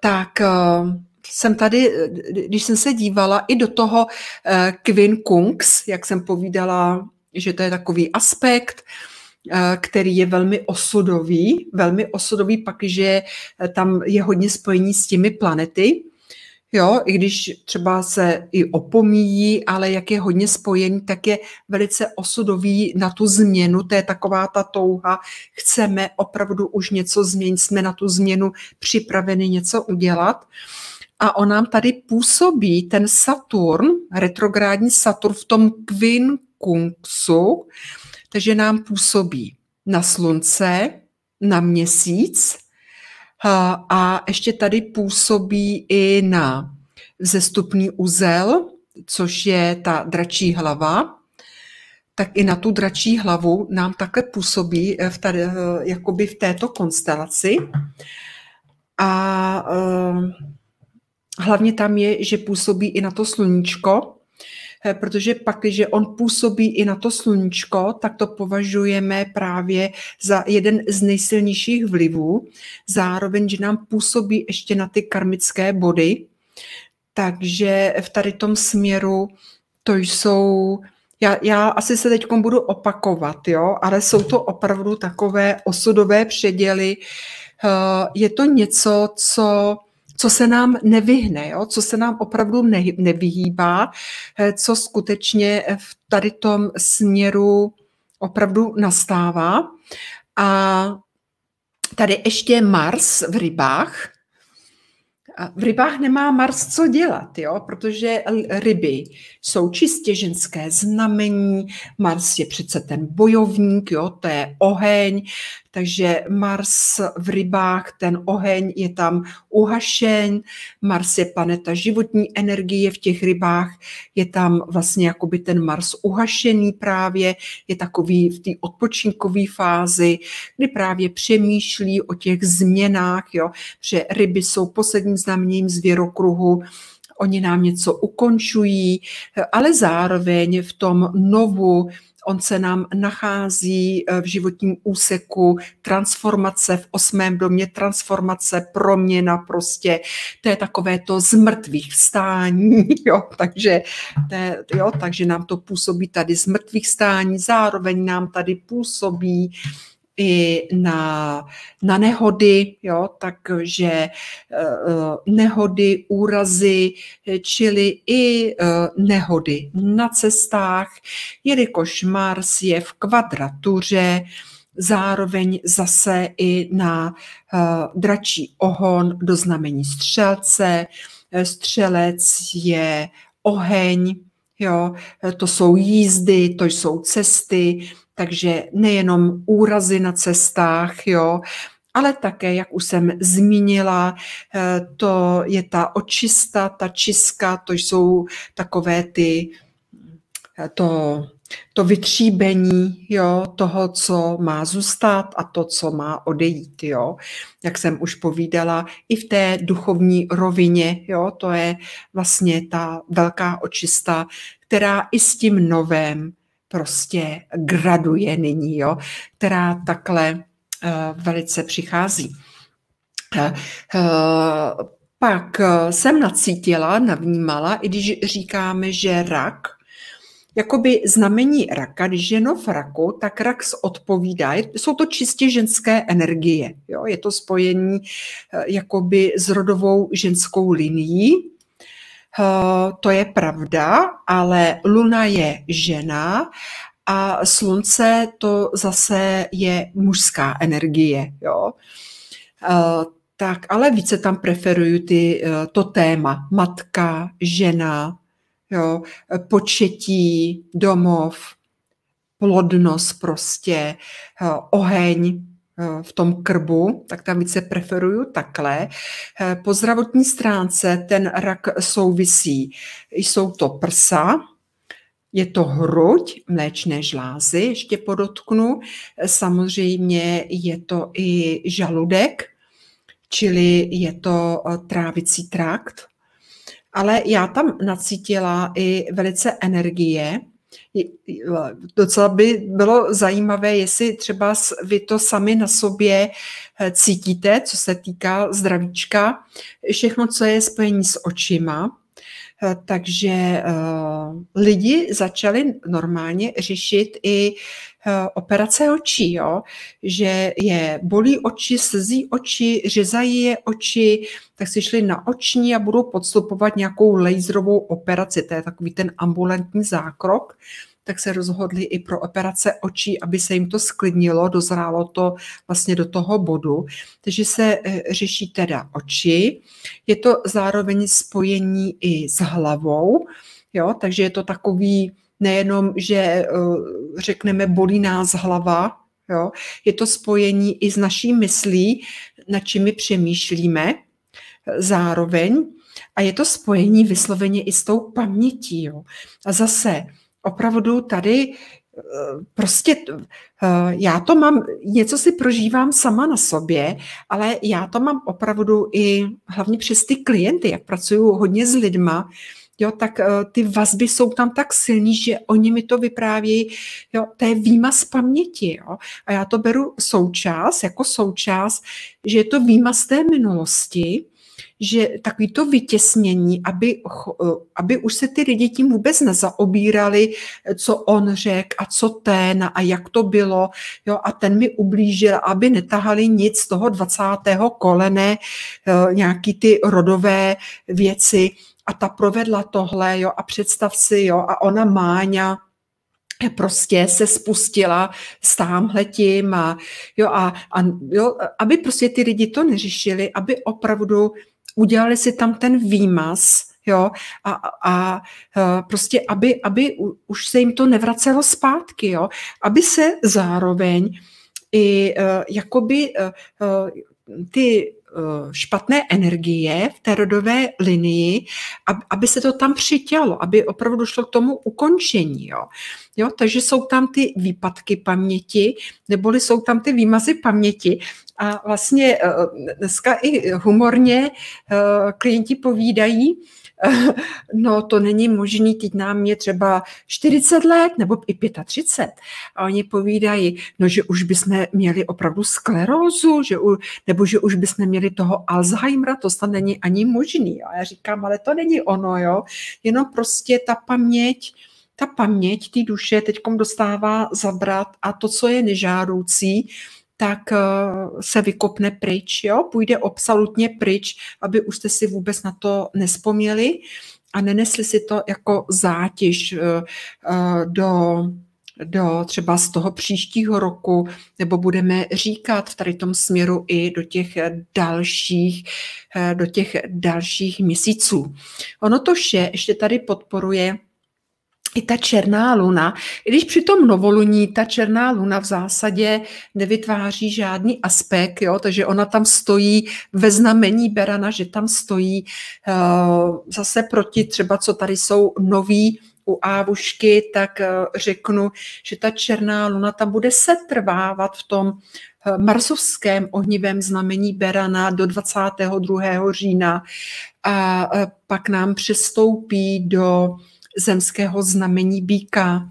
tak jsem tady, když jsem se dívala i do toho Quinn Kungs, jak jsem povídala, že to je takový aspekt, Eh, který je velmi osudový, velmi osudový, pakliže eh, tam je hodně spojení s těmi planety, jo, i když třeba se i opomíjí, ale jak je hodně spojení, tak je velice osudový na tu změnu, to je taková ta touha, chceme opravdu už něco změnit, jsme na tu změnu připraveni něco udělat. A on nám tady působí ten Saturn, retrográdní Saturn v tom Kvinkungsu, takže nám působí na slunce, na měsíc a ještě tady působí i na vzestupný uzel, což je ta dračí hlava, tak i na tu dračí hlavu nám takhle působí eh, v tady, eh, jakoby v této konstelaci. A eh, hlavně tam je, že působí i na to sluníčko, Eh, protože pak, že on působí i na to sluníčko, tak to považujeme právě za jeden z nejsilnějších vlivů. Zároveň, že nám působí ještě na ty karmické body. Takže v tady tom směru to jsou já, já asi se teď budu opakovat, jo, ale jsou to opravdu takové osudové předěly. Eh, je to něco, co co se nám nevyhne, jo? co se nám opravdu ne, nevyhýbá, eh, co skutečně eh, v tady tom směru opravdu nastává. A tady ještě Mars v rybách. V rybách nemá Mars co dělat, jo? protože ryby jsou čistě ženské znamení, Mars je přece ten bojovník, jo? to je oheň, takže Mars v rybách, ten oheň je tam uhašen, Mars je planeta životní energie v těch rybách, je tam vlastně jakoby ten Mars uhašený právě, je takový v té odpočinkové fázi, kdy právě přemýšlí o těch změnách, jo, že ryby jsou posledním znamením zvěrokruhu, oni nám něco ukončují, ale zároveň v tom novu On se nám nachází eh, v životním úseku transformace v osmém domě, transformace, proměna prostě. To je takové to z mrtvých vstání, <laughs> jo, takže, to je, jo, takže nám to působí tady z mrtvých vstání, zároveň nám tady působí uh, i na, na nehody, jo, takže eh, eh, nehody, úrazy, eh, čili i nehody na cestách, jelikož Mars je v kvadratuře, zároveň zase i na dračí ohon do znamení střelce, střelec je oheň, jo, to jsou jízdy, to jsou cesty, takže nejenom úrazy na cestách, jo, ale také, jak už jsem zmínila, eh, to je ta očista, ta čistka, to jsou takové ty, eh, to, to vytříbení jo, toho, co má zůstat a to, co má odejít. Jo. Jak jsem už povídala, i v té duchovní rovině, jo, to je vlastně ta velká očista, která i s tím novém prostě graduje nyní, jo, která takhle eh, velice přichází. Eh, eh, pak jsem nacítila, navnímala, i když říkáme, že rak, jakoby znamení raka, když je v raku, tak rak odpovídá. Jsou to čistě ženské energie. Jo? Je to spojení jakoby s rodovou ženskou linií Eh, to je pravda, ale luna je žena a slunce to zase je mužská energie. Jo? Eh, tak, ale více tam preferuju ty, eh, to téma matka, žena, jo? početí, domov, plodnost prostě, oheň, Eh, v tom krbu, tak tam více preferuju takhle. Eh, po zdravotní stránce ten rak souvisí. Jsou to prsa, je to hruď mléčné žlázy, ještě podotknu. Eh, samozřejmě je to i žaludek, čili je to trávicí trakt. Ale já tam nacítila i velice energie, Docela by bylo zajímavé, jestli třeba vy to sami na sobě eh, cítíte, co se týká zdravíčka, všechno, co je spojení s očima. Eh, takže eh, lidi začali normálně řešit i Eh, operace očí, jo? že je bolí oči, slzí oči, řezají je oči, tak si šli na oční a budou podstupovat nějakou laserovou operaci, to je takový ten ambulantní zákrok, tak se rozhodli i pro operace očí, aby se jim to sklidnilo, dozrálo to vlastně do toho bodu. Takže se eh, řeší teda oči, je to zároveň spojení i s hlavou, jo? takže je to takový nejenom, že eh, řekneme, bolí nás hlava, jo? je to spojení i s naší myslí, na čím my přemýšlíme eh, zároveň a je to spojení vysloveně i s tou pamětí. Jo? A zase opravdu tady eh, prostě já to mám, něco si prožívám sama na sobě, ale já to mám opravdu i hlavně přes ty klienty, jak pracuju hodně s lidma, Jo, tak eh, ty vazby jsou tam tak silní, že oni mi to vyprávějí. Jo, to je výma z paměti. Jo. A já to beru součást, jako součást, že je to výma z té minulosti, že takový to vytěsnění, aby, eh, aby už se ty lidi tím vůbec nezaobírali, co on řekl a co ten a jak to bylo, jo, a ten mi ublížil, aby netahali nic z toho 20. kolene, eh, nějaký ty rodové věci, a ta provedla tohle, jo, a představ si, jo, a ona Máňa prostě se spustila s támhletím a, jo, a, a jo, aby prostě ty lidi to neřešili, aby opravdu udělali si tam ten výmaz, jo, a, a, a prostě, aby, aby už se jim to nevracelo zpátky, jo, aby se zároveň i uh, jakoby uh, ty Eh, špatné energie v té rodové linii, aby se to tam přitělo, aby opravdu šlo k tomu ukončení. Jo. Jo, takže jsou tam ty výpadky paměti, neboli jsou tam ty výmazy paměti. A vlastně eh, dneska i humorně eh, klienti povídají, <laughs> no to není možný, teď nám je třeba 40 let nebo i 35. A oni povídají, no že už bychom měli opravdu sklerózu, že u, nebo že už bychom měli toho Alzheimera, to snad není ani možný. A já říkám, ale to není ono, jo. Jenom prostě ta paměť, ta paměť té duše teď dostává zabrat a to, co je nežádoucí, tak eh, se vykopne pryč, jo? půjde absolutně pryč, aby už jste si vůbec na to nespomněli a nenesli si to jako zátěž eh, eh, do do třeba z toho příštího roku, nebo budeme říkat v tady tom směru i do těch dalších, do těch dalších měsíců. Ono to vše ještě tady podporuje i ta černá luna, i když při tom novoluní ta černá luna v zásadě nevytváří žádný aspekt, jo, takže ona tam stojí ve znamení Berana, že tam stojí uh, zase proti třeba, co tady jsou noví u Ávušky, tak uh, řeknu, že ta černá luna tam bude setrvávat v tom eh, marsovském ohnivém znamení Berana do 22. října a pak nám přestoupí do zemského znamení býka,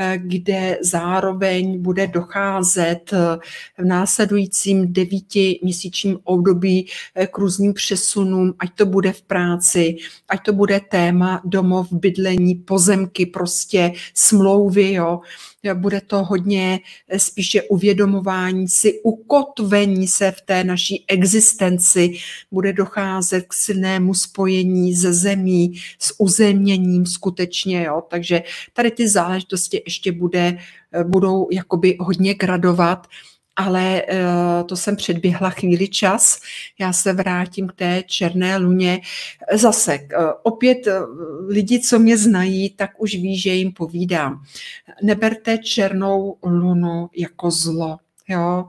eh, kde zároveň bude docházet eh, v následujícím devíti měsíčním období eh, k různým přesunům, ať to bude v práci, ať to bude téma domov, bydlení, pozemky, prostě smlouvy, jo bude to hodně eh, spíše uvědomování si, ukotvení se v té naší existenci, bude docházet k silnému spojení ze zemí, s uzeměním skutečně, jo? takže tady ty záležitosti ještě bude, eh, budou jakoby hodně gradovat ale eh, to jsem předběhla chvíli čas. Já se vrátím k té černé luně. Zase, eh, opět eh, lidi, co mě znají, tak už ví, že jim povídám. Neberte černou lunu jako zlo. Jo.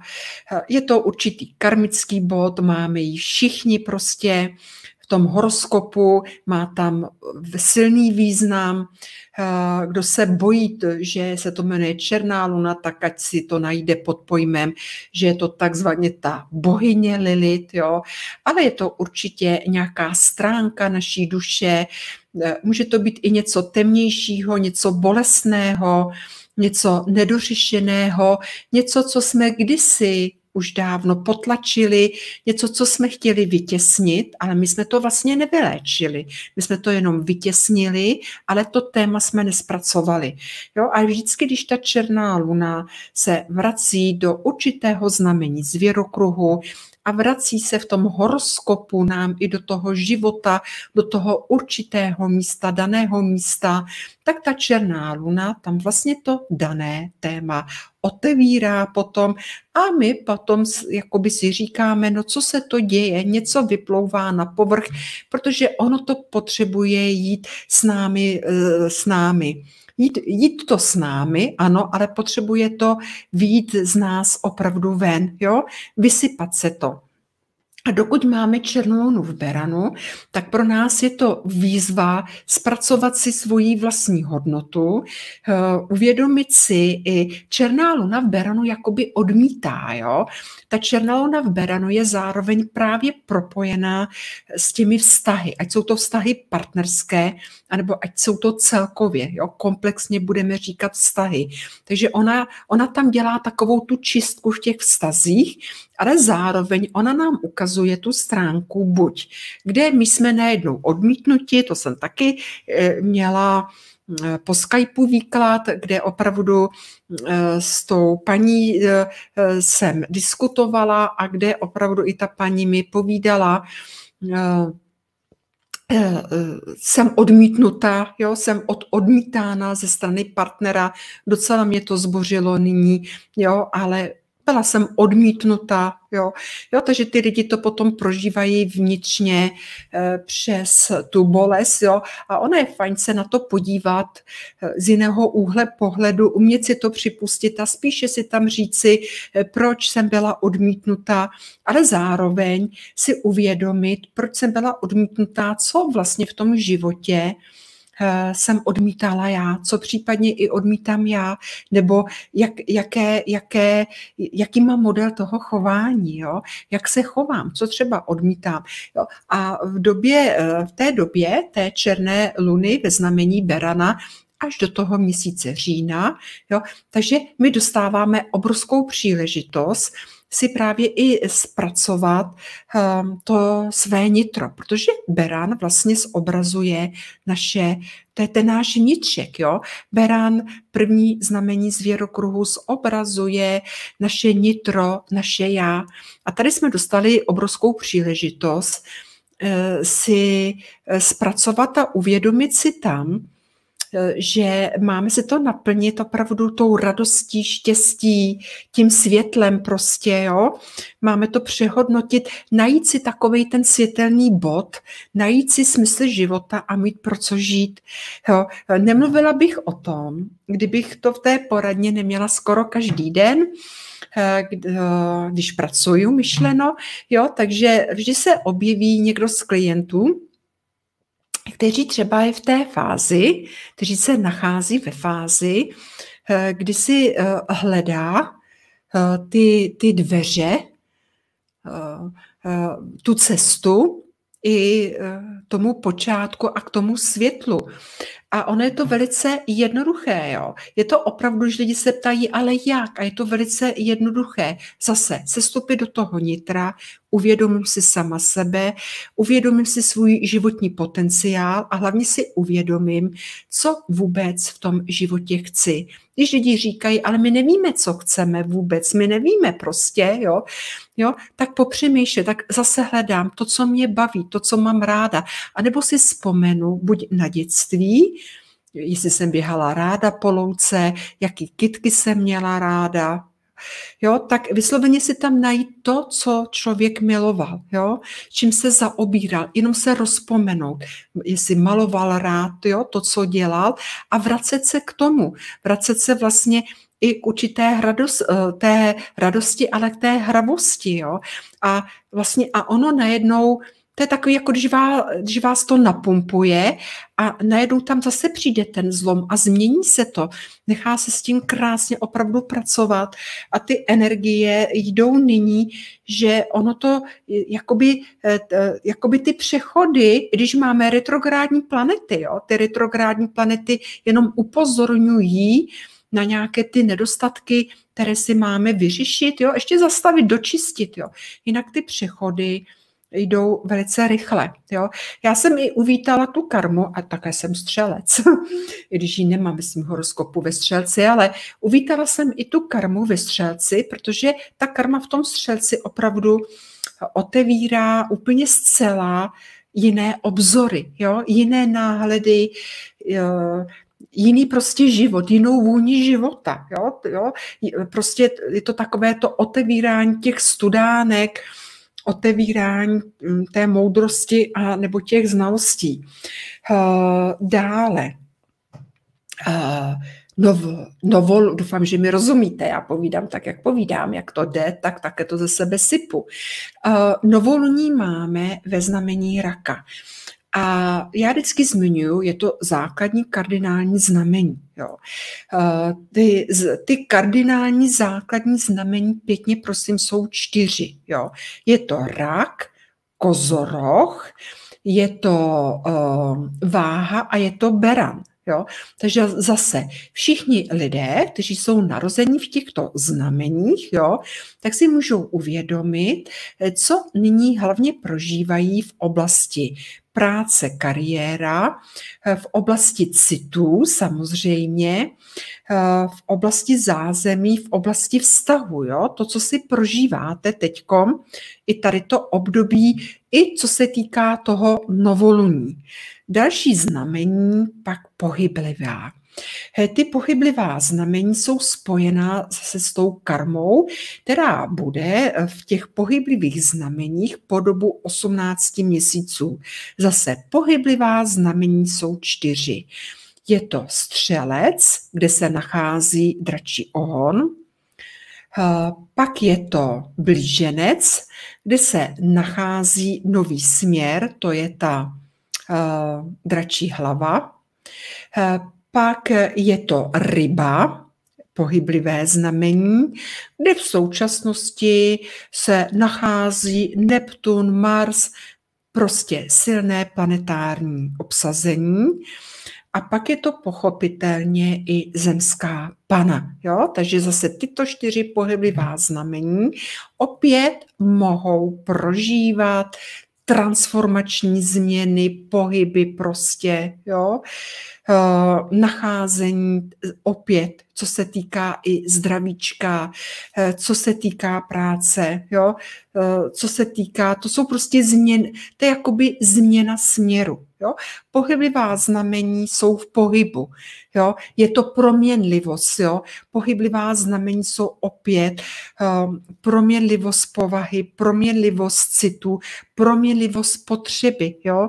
Je to určitý karmický bod, máme ji všichni prostě v tom horoskopu, má tam silný význam. Eh, kdo se bojí, že se to jmenuje Černá luna, tak ať si to najde pod pojmem, že je to takzvaně ta bohyně lilit, jo? ale je to určitě nějaká stránka naší duše, eh, může to být i něco temnějšího, něco bolesného, něco nedořešeného, něco, co jsme kdysi už dávno potlačili, něco, co jsme chtěli vytěsnit, ale my jsme to vlastně nevyléčili. My jsme to jenom vytěsnili, ale to téma jsme nespracovali. Jo? A vždycky, když ta černá luna se vrací do určitého znamení zvěrokruhu, a vrací se v tom horoskopu nám i do toho života, do toho určitého místa, daného místa, tak ta černá luna tam vlastně to dané téma otevírá potom a my potom jakoby si říkáme, no co se to děje, něco vyplouvá na povrch, protože ono to potřebuje jít s námi, eh, s námi jít, jít to s námi, ano, ale potřebuje to výjít z nás opravdu ven, jo, vysypat se to. A dokud máme černou lunu v Beranu, tak pro nás je to výzva zpracovat si svoji vlastní hodnotu, eh, uvědomit si i černá luna v Beranu jakoby odmítá. Jo? Ta černá luna v Beranu je zároveň právě propojená s těmi vztahy, ať jsou to vztahy partnerské, anebo ať jsou to celkově, jo? komplexně budeme říkat vztahy. Takže ona, ona tam dělá takovou tu čistku v těch vztazích ale zároveň ona nám ukazuje tu stránku buď, kde my jsme najednou odmítnuti, to jsem taky eh, měla eh, po Skypeu výklad, kde opravdu eh, s tou paní jsem diskutovala a kde opravdu i ta paní mi povídala, jsem odmítnutá, jo, jsem od, odmítána ze strany partnera, docela mě to zbořilo nyní, jo, ale byla jsem odmítnuta, jo. jo, takže ty lidi to potom prožívají vnitřně e, přes tu bolest, jo, a ona je fajn se na to podívat eh, z jiného úhle pohledu, umět si to připustit a spíše si tam říci, e, proč jsem byla odmítnuta, ale zároveň si uvědomit, proč jsem byla odmítnuta, co vlastně v tom životě Eh, jsem odmítala já, co případně i odmítám já, nebo jak, jaké, jaké, jaký mám model toho chování, jo? jak se chovám, co třeba odmítám. Jo? A v, době, eh, v té době té černé luny ve znamení Berana až do toho měsíce října. Jo? Takže my dostáváme obrovskou příležitost si právě i zpracovat ehm, to své nitro, protože beran vlastně zobrazuje naše, to je ten náš nitřek, jo. Beran, první znamení zvěrokruhu, zobrazuje naše nitro, naše já. A tady jsme dostali obrovskou příležitost eh, si eh, zpracovat a uvědomit si tam, Eh, že máme si to naplnit opravdu tou radostí, štěstí, tím světlem prostě, jo. Máme to přehodnotit, najít si takový ten světelný bod, najít si smysl života a mít pro co žít. Jo. Eh, nemluvila bych o tom, kdybych to v té poradně neměla skoro každý den, eh, když pracuju myšleno, jo, takže vždy se objeví někdo z klientů, kteří třeba je v té fázi, kteří se nachází ve fázi, eh, kdy si eh, hledá eh, ty, ty dveře, tu cestu i tomu počátku a k tomu světlu. A ono je to velice jednoduché. Jo? Je to opravdu, že lidi se ptají, ale jak? A je to velice jednoduché. Zase sestupit do toho nitra, uvědomím si sama sebe, uvědomím si svůj životní potenciál a hlavně si uvědomím, co vůbec v tom životě chci. Když lidi říkají, ale my nevíme, co chceme vůbec, my nevíme prostě, jo, jo tak popřemýšlej, tak zase hledám to, co mě baví, to, co mám ráda. A nebo si vzpomenu buď na dětství, jestli jsem běhala ráda po louce, jaký kitky jsem měla ráda, Jo? Tak vysloveně si tam najít to, co člověk miloval, jo? čím se zaobíral, jenom se rozpomenout, jestli maloval rád jo? to, co dělal a vracet se k tomu, vracet se vlastně i k určité radost, eh, té radosti, ale k té hravosti. Jo? A vlastně a ono najednou to je takový, jako když vás, když vás to napumpuje a najednou tam zase přijde ten zlom a změní se to. Nechá se s tím krásně opravdu pracovat a ty energie jdou nyní, že ono to, jakoby, eh, eh, jakoby ty přechody, když máme retrográdní planety, jo, ty retrográdní planety jenom upozorňují, na nějaké ty nedostatky, které si máme vyřešit, jo, ještě zastavit, dočistit, jo. Jinak ty přechody, jdou velice rychle. Jo? Já jsem i uvítala tu karmu a také jsem střelec, <laughs> i když ji nemám ve svém horoskopu ve střelci, ale uvítala jsem i tu karmu ve střelci, protože ta karma v tom střelci opravdu otevírá úplně zcela jiné obzory, jo? jiné náhledy, jo? jiný prostě život, jinou vůni života. Jo? Jo? Prostě je to takové to otevírání těch studánek, otevírání mm, té moudrosti a nebo těch znalostí. Eh, dále, eh, nov, novol, doufám, že mi rozumíte, já povídám tak, jak povídám, jak to jde, tak také to ze sebe sypu. Eh, Novoluní máme ve znamení raka. A já vždycky zmiňuji, je to základní kardinální znamení. Jo. Eh, ty, ty kardinální základní znamení pěkně prosím jsou čtyři. Jo. Je to rak, kozoroch, je to uh, váha a je to beran. Jo? Takže zase všichni lidé, kteří jsou narození v těchto znameních, jo, tak si můžou uvědomit, co nyní hlavně prožívají v oblasti práce, kariéra, v oblasti citů samozřejmě, v oblasti zázemí, v oblasti vztahu. Jo? To, co si prožíváte teďkom, i tady to období, i co se týká toho novoluní. Další znamení pak pohyblivá. Ty pohyblivá znamení jsou spojená se s tou karmou, která bude v těch pohyblivých znameních po dobu 18 měsíců. Zase pohyblivá znamení jsou čtyři. Je to střelec, kde se nachází dračí ohon, pak je to blíženec, kde se nachází nový směr, to je ta Eh, dračí hlava. Eh, pak je to ryba, pohyblivé znamení, kde v současnosti se nachází Neptun, Mars, prostě silné planetární obsazení. A pak je to pochopitelně i zemská pana. Jo? Takže zase tyto čtyři pohyblivá znamení opět mohou prožívat transformační změny, pohyby prostě, jo, eh, nacházení opět, co se týká i zdravíčka, eh, co se týká práce, jo, eh, co se týká, to jsou prostě změny, to je jakoby změna směru, jo. Pohyblivá znamení jsou v pohybu, Jo? Je to proměnlivost. Jo? Pohyblivá znamení jsou opět um, proměnlivost povahy, proměnlivost citu, proměnlivost potřeby. Jo?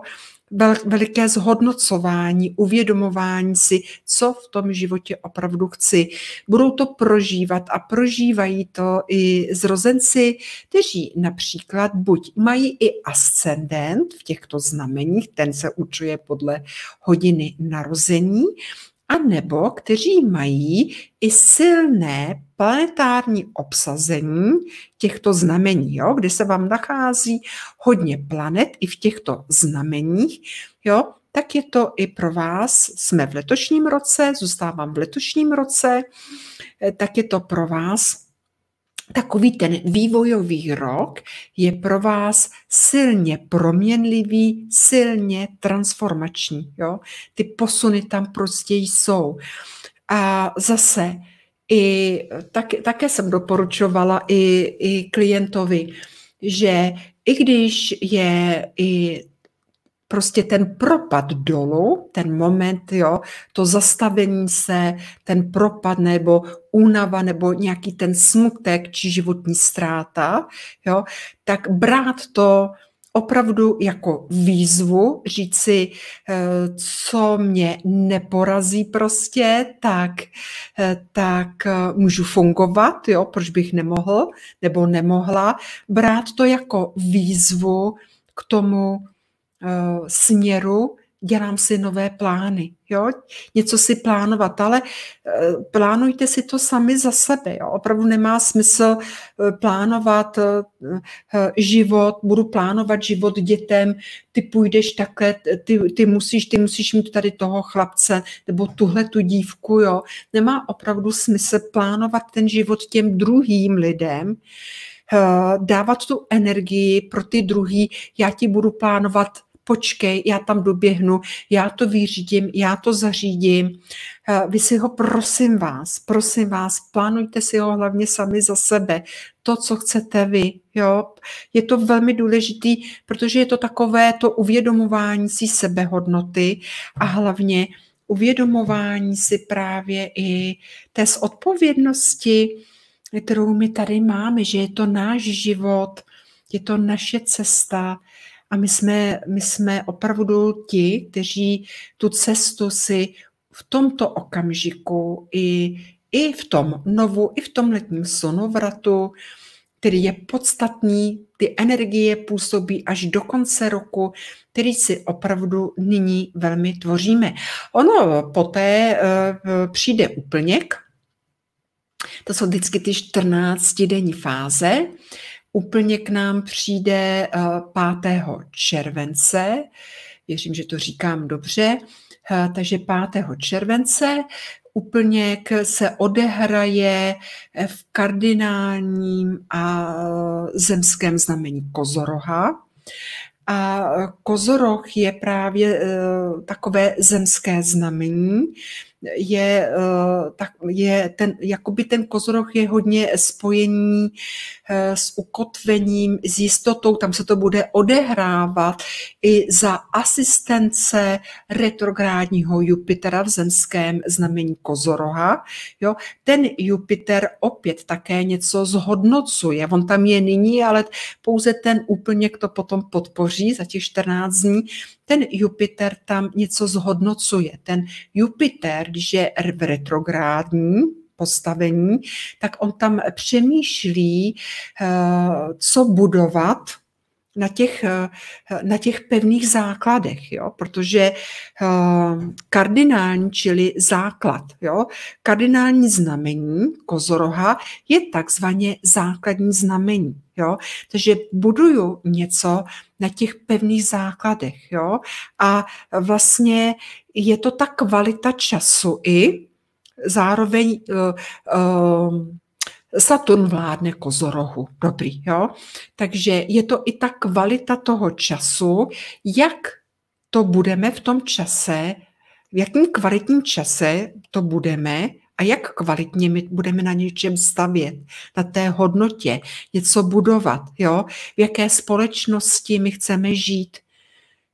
veliké zhodnocování, uvědomování si, co v tom životě opravdu chci. Budou to prožívat a prožívají to i zrozenci, kteří například buď mají i ascendent v těchto znameních, ten se učuje podle hodiny narození, a nebo kteří mají i silné planetární obsazení těchto znamení, jo, kde se vám nachází hodně planet i v těchto znameních, jo, tak je to i pro vás, jsme v letošním roce, zůstávám v letošním roce, eh, tak je to pro vás takový ten vývojový rok je pro vás silně proměnlivý, silně transformační. Jo? Ty posuny tam prostě jsou. A zase i tak, také jsem doporučovala i, i klientovi, že i když je i prostě ten propad dolů, ten moment, jo, to zastavení se, ten propad nebo únava nebo nějaký ten smutek či životní ztráta, jo, tak brát to opravdu jako výzvu, říci, eh, co mě neporazí prostě, tak, eh, tak eh, můžu fungovat, jo, proč bych nemohl nebo nemohla, brát to jako výzvu k tomu Eh, směru dělám si nové plány, jo? něco si plánovat, ale eh, plánujte si to sami za sebe. Jo? Opravdu nemá smysl eh, plánovat život, budu plánovat život dětem, ty půjdeš takhle, ty, ty, musíš, ty musíš mít tady toho chlapce nebo tuhle tu dívku. Jo? Nemá opravdu smysl plánovat ten život těm druhým lidem, dávat tu energii pro ty druhý, já ti budu plánovat počkej, já tam doběhnu, já to vyřídím, já to zařídím. Eh, vy si ho prosím vás, prosím vás, plánujte si ho hlavně sami za sebe, to, co chcete vy. Jo? Je to velmi důležitý, protože je to takové to uvědomování si sebehodnoty a hlavně uvědomování si právě i té zodpovědnosti, kterou my tady máme, že je to náš život, je to naše cesta, a my jsme, my jsme opravdu ti, kteří tu cestu si v tomto okamžiku i, i v tom novu, i v tom letním sonovratu, který je podstatný, ty energie působí až do konce roku, který si opravdu nyní velmi tvoříme. Ono poté uh, přijde úplněk, to jsou vždycky ty 14-denní fáze, úplně k nám přijde 5. Eh, července. Věřím, že to říkám dobře. Eh, takže 5. července úplně se odehraje v kardinálním a zemském znamení Kozoroha. A kozoroh je právě eh, takové zemské znamení. Je, tak, je ten, jakoby ten kozoroch je hodně spojení Eh, s ukotvením, s jistotou, tam se to bude odehrávat i za asistence retrográdního Jupitera v zemském znamení Kozoroha. Jo, ten Jupiter opět také něco zhodnocuje. On tam je nyní, ale pouze ten úplně, kdo potom podpoří za těch 14 dní, ten Jupiter tam něco zhodnocuje. Ten Jupiter, když je v retrográdní, postavení, tak on tam přemýšlí, eh, co budovat na těch, eh, na těch pevných základech, jo? protože eh, kardinální, čili základ, jo? kardinální znamení kozoroha je takzvaně základní znamení. Jo? Takže buduju něco na těch pevných základech. Jo? A vlastně je to ta kvalita času i, Zároveň eh, eh, Saturn vládne kozorohu, dobrý, jo? Takže je to i ta kvalita toho času, jak to budeme v tom čase, v jakým kvalitním čase to budeme a jak kvalitně my budeme na něčem stavět, na té hodnotě, něco budovat, jo? v jaké společnosti my chceme žít,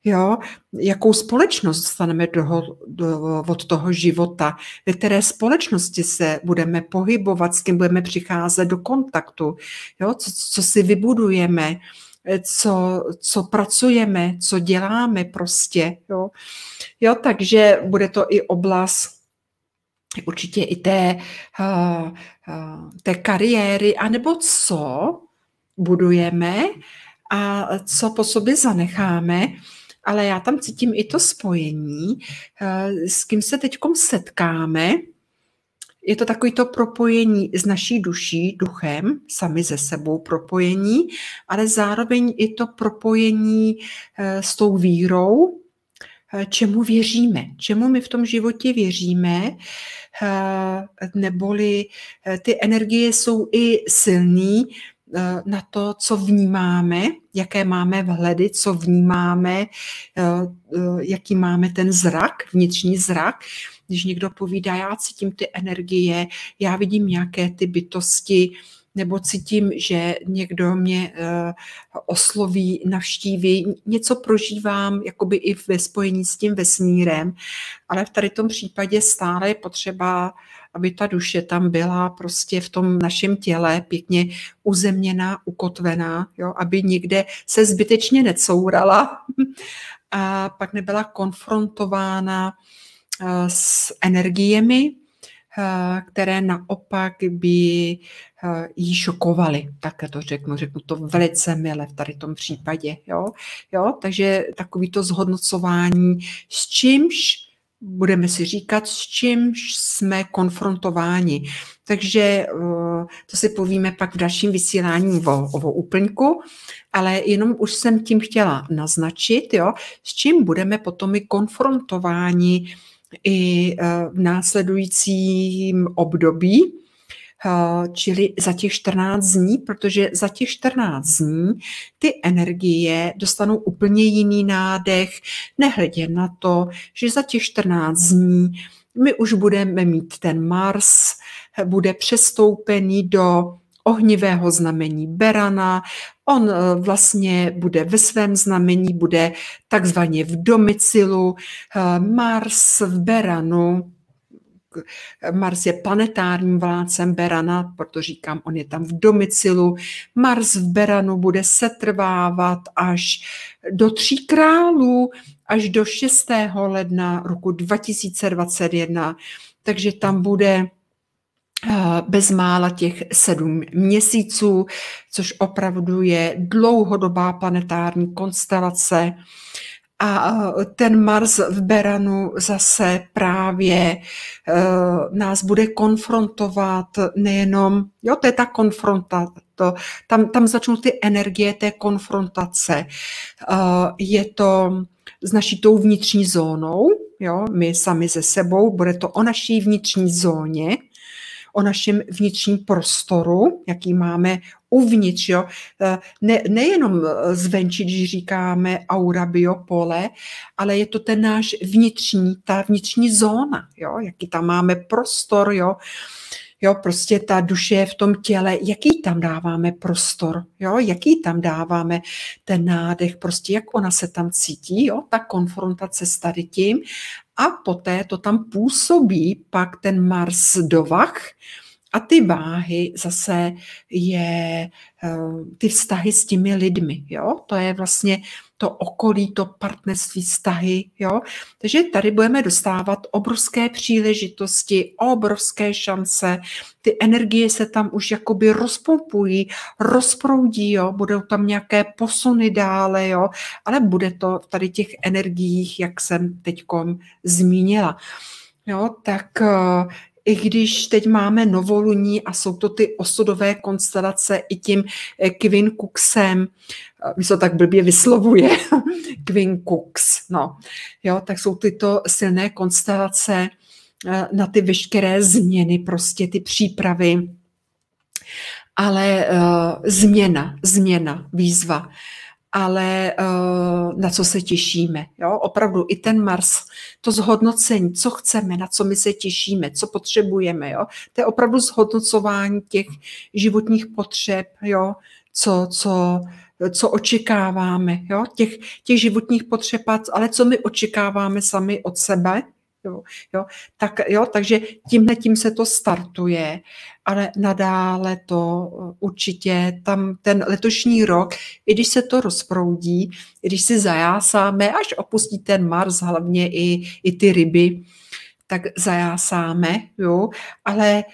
Jo? Jakou společnost staneme do, do, od toho života, ve které společnosti se budeme pohybovat, s kým budeme přicházet do kontaktu, jo? Co, co si vybudujeme, co, co pracujeme, co děláme prostě. Jo? Jo, takže bude to i oblast určitě i té, uh, uh, té kariéry, anebo co budujeme a co po sobě zanecháme ale já tam cítím i to spojení, eh, s kým se teď setkáme. Je to takový to propojení s naší duší, duchem, sami ze sebou propojení, ale zároveň i to propojení eh, s tou vírou, eh, čemu věříme, čemu my v tom životě věříme, neboli ty energie jsou i silný, Eh, na to, co vnímáme, jaké máme vhledy, co vnímáme, eh, eh, jaký máme ten zrak, vnitřní zrak. Když někdo povídá, já cítím ty energie, já vidím nějaké ty bytosti, nebo cítím, že někdo mě osloví, navštíví, něco prožívám jakoby i ve spojení s tím vesmírem, ale v tady tom případě stále je potřeba aby ta duše tam byla prostě v tom našem těle pěkně uzemněná, ukotvená, jo, aby nikde se zbytečně necourala <laughs> a pak nebyla konfrontována eh, s energiemi, eh, které naopak by eh, jí šokovaly, tak to řeknu, řeknu to velice mile v tady tom případě, jo, jo, takže takový to zhodnocování, s čímž budeme si říkat, s čím jsme konfrontováni. Takže eh, to si povíme pak v dalším vysílání o, o úplňku, ale jenom už jsem tím chtěla naznačit, jo, s čím budeme potom i konfrontováni i eh, v následujícím období, Eh, čili za těch 14 dní, protože za těch 14 dní ty energie dostanou úplně jiný nádech, nehledě na to, že za těch 14 dní my už budeme mít ten Mars, eh, bude přestoupený do ohnivého znamení Berana. On eh, vlastně bude ve svém znamení, bude takzvaně v domicilu. Mars v Beranu Mars je planetárním vládcem Berana, proto říkám, on je tam v domicilu. Mars v Beranu bude setrvávat až do tří králů, až do 6. ledna roku 2021. Takže tam bude eh, bezmála těch sedm měsíců, což opravdu je dlouhodobá planetární konstelace a ten Mars v Beranu zase právě e, nás bude konfrontovat nejenom, jo, to je ta konfrontace, to, tam, tam začnou ty energie té konfrontace. E, je to s naší tou vnitřní zónou, jo, my sami ze sebou, bude to o naší vnitřní zóně, o našem vnitřním prostoru, jaký máme uvnitř, jo. Eh, ne, nejenom eh, zvenčí, když říkáme aura biopole, ale je to ten náš vnitřní, ta vnitřní zóna, jo, jaký tam máme prostor, jo. Jo, prostě ta duše je v tom těle, jaký tam dáváme prostor, jo, jaký tam dáváme ten nádech, prostě jak ona se tam cítí, jo, ta konfrontace s tady tím a poté to tam působí pak ten Mars do vach, a ty váhy zase je eh, ty vztahy s těmi lidmi, jo? To je vlastně to okolí, to partnerství, vztahy, jo? Takže tady budeme dostávat obrovské příležitosti, obrovské šance, ty energie se tam už jakoby rozpoupují, rozproudí, jo? Budou tam nějaké posuny dále, jo? Ale bude to v tady těch energiích, jak jsem teďkom zmínila. Jo, tak eh, i když teď máme novoluní a jsou to ty osudové konstelace i tím Kvin eh, Cooksem, eh, mi se tak blbě vyslovuje, Kvin <laughs> Cooks, no, jo, tak jsou tyto silné konstelace eh, na ty veškeré změny, prostě ty přípravy, ale uh, změna, změna, výzva ale eh, na co se těšíme. Jo? Opravdu i ten Mars, to zhodnocení, co chceme, na co my se těšíme, co potřebujeme. Jo? To je opravdu zhodnocování těch životních potřeb, jo? co, co co očekáváme, jo? Těch, těch životních potřeb, ale co my očekáváme sami od sebe, Jo, jo, tak, jo, takže tímhle tím se to startuje, ale nadále to eh, určitě tam ten letošní rok, i když se to rozproudí, i když si zajásáme, až opustí ten Mars, hlavně i, i ty ryby, tak zajásáme, jo, ale eh,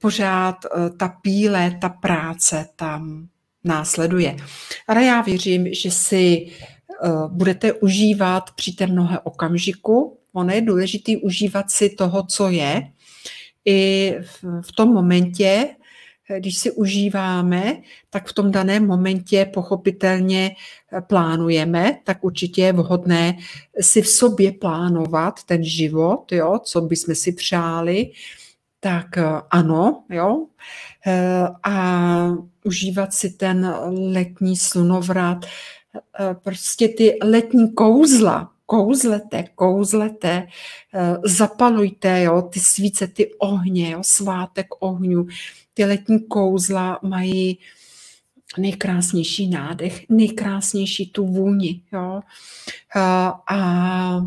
pořád eh, ta píle, ta práce tam následuje. Ale já věřím, že si budete užívat přítomného okamžiku, Ono je důležité užívat si toho, co je. I v tom momentě, když si užíváme, tak v tom daném momentě pochopitelně eh, plánujeme, tak určitě je vhodné si v sobě plánovat ten život, jo, co bychom si přáli, tak eh, ano, jo, eh, a užívat si ten letní slunovrat, prostě ty letní kouzla, kouzlete, kouzlete, eh, zapalujte jo, ty svíce, ty ohně, jo, svátek ohňu. Ty letní kouzla mají nejkrásnější nádech, nejkrásnější tu vůni. Jo. A, eh, a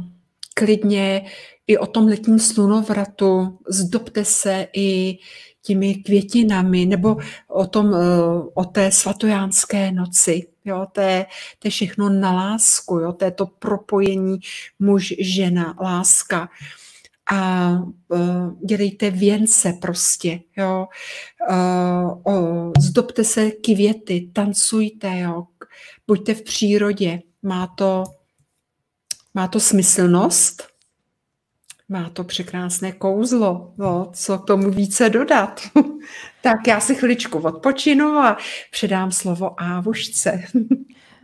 klidně i o tom letním slunovratu zdobte se i těmi květinami, nebo o, tom, eh, o té svatojánské noci. Jo, to, je, to je všechno na lásku, jo, to je to propojení muž, žena, láska. A eh, dělejte věnce prostě, jo. Eh, zdobte se květy, tancujte, jo. Buďte v přírodě, má to, má to smyslnost má to překrásné kouzlo, no, co k tomu více dodat. <laughs> tak já si chviličku odpočinu a předám slovo Ávušce. <laughs>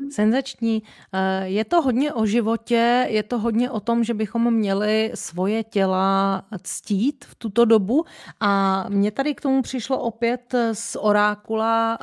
Senzační. Eh, je to hodně o životě, je to hodně o tom, že bychom měli svoje těla ctít v tuto dobu. A mě tady k tomu přišlo opět z orákula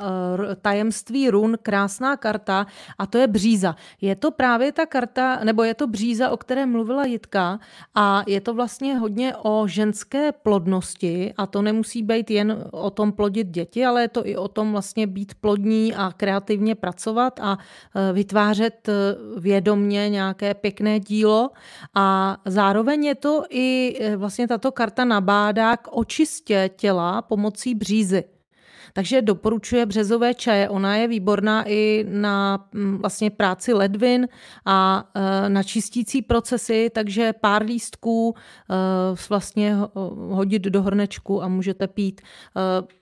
eh, tajemství run krásná karta a to je bříza. Je to právě ta karta, nebo je to bříza, o které mluvila Jitka a je to vlastně hodně o ženské plodnosti a to nemusí být jen o tom plodit děti, ale je to i o tom vlastně být plodní a kreativně pracovat a Eh, vytvářet eh, vědomně nějaké pěkné dílo a zároveň je to i eh, vlastně tato karta nabádá k očistě těla pomocí břízy. Takže doporučuje březové čaje. Ona je výborná i na mm, vlastně práci ledvin a na čistící procesy, takže pár lístků vlastně hodit do hrnečku a můžete pít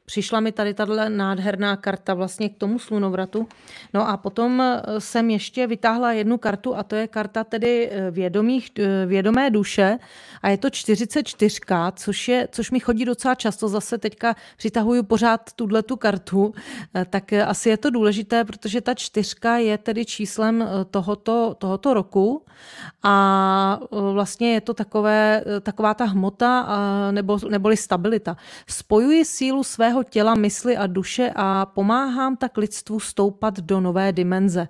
přišla mi tady tahle nádherná karta vlastně k tomu slunovratu. No a potom eh, jsem ještě vytáhla jednu kartu a to je karta tedy eh, vědomých, eh, vědomé duše a je to 44, což, je, což mi chodí docela často. Zase teďka přitahuju pořád tuhle tu kartu, tak asi je to důležité, protože ta čtyřka je tedy číslem tohoto, tohoto roku a vlastně je to takové, taková ta hmota a nebo, neboli stabilita. Spojuji sílu své svého těla, mysli a duše a pomáhám tak lidstvu stoupat do nové dimenze.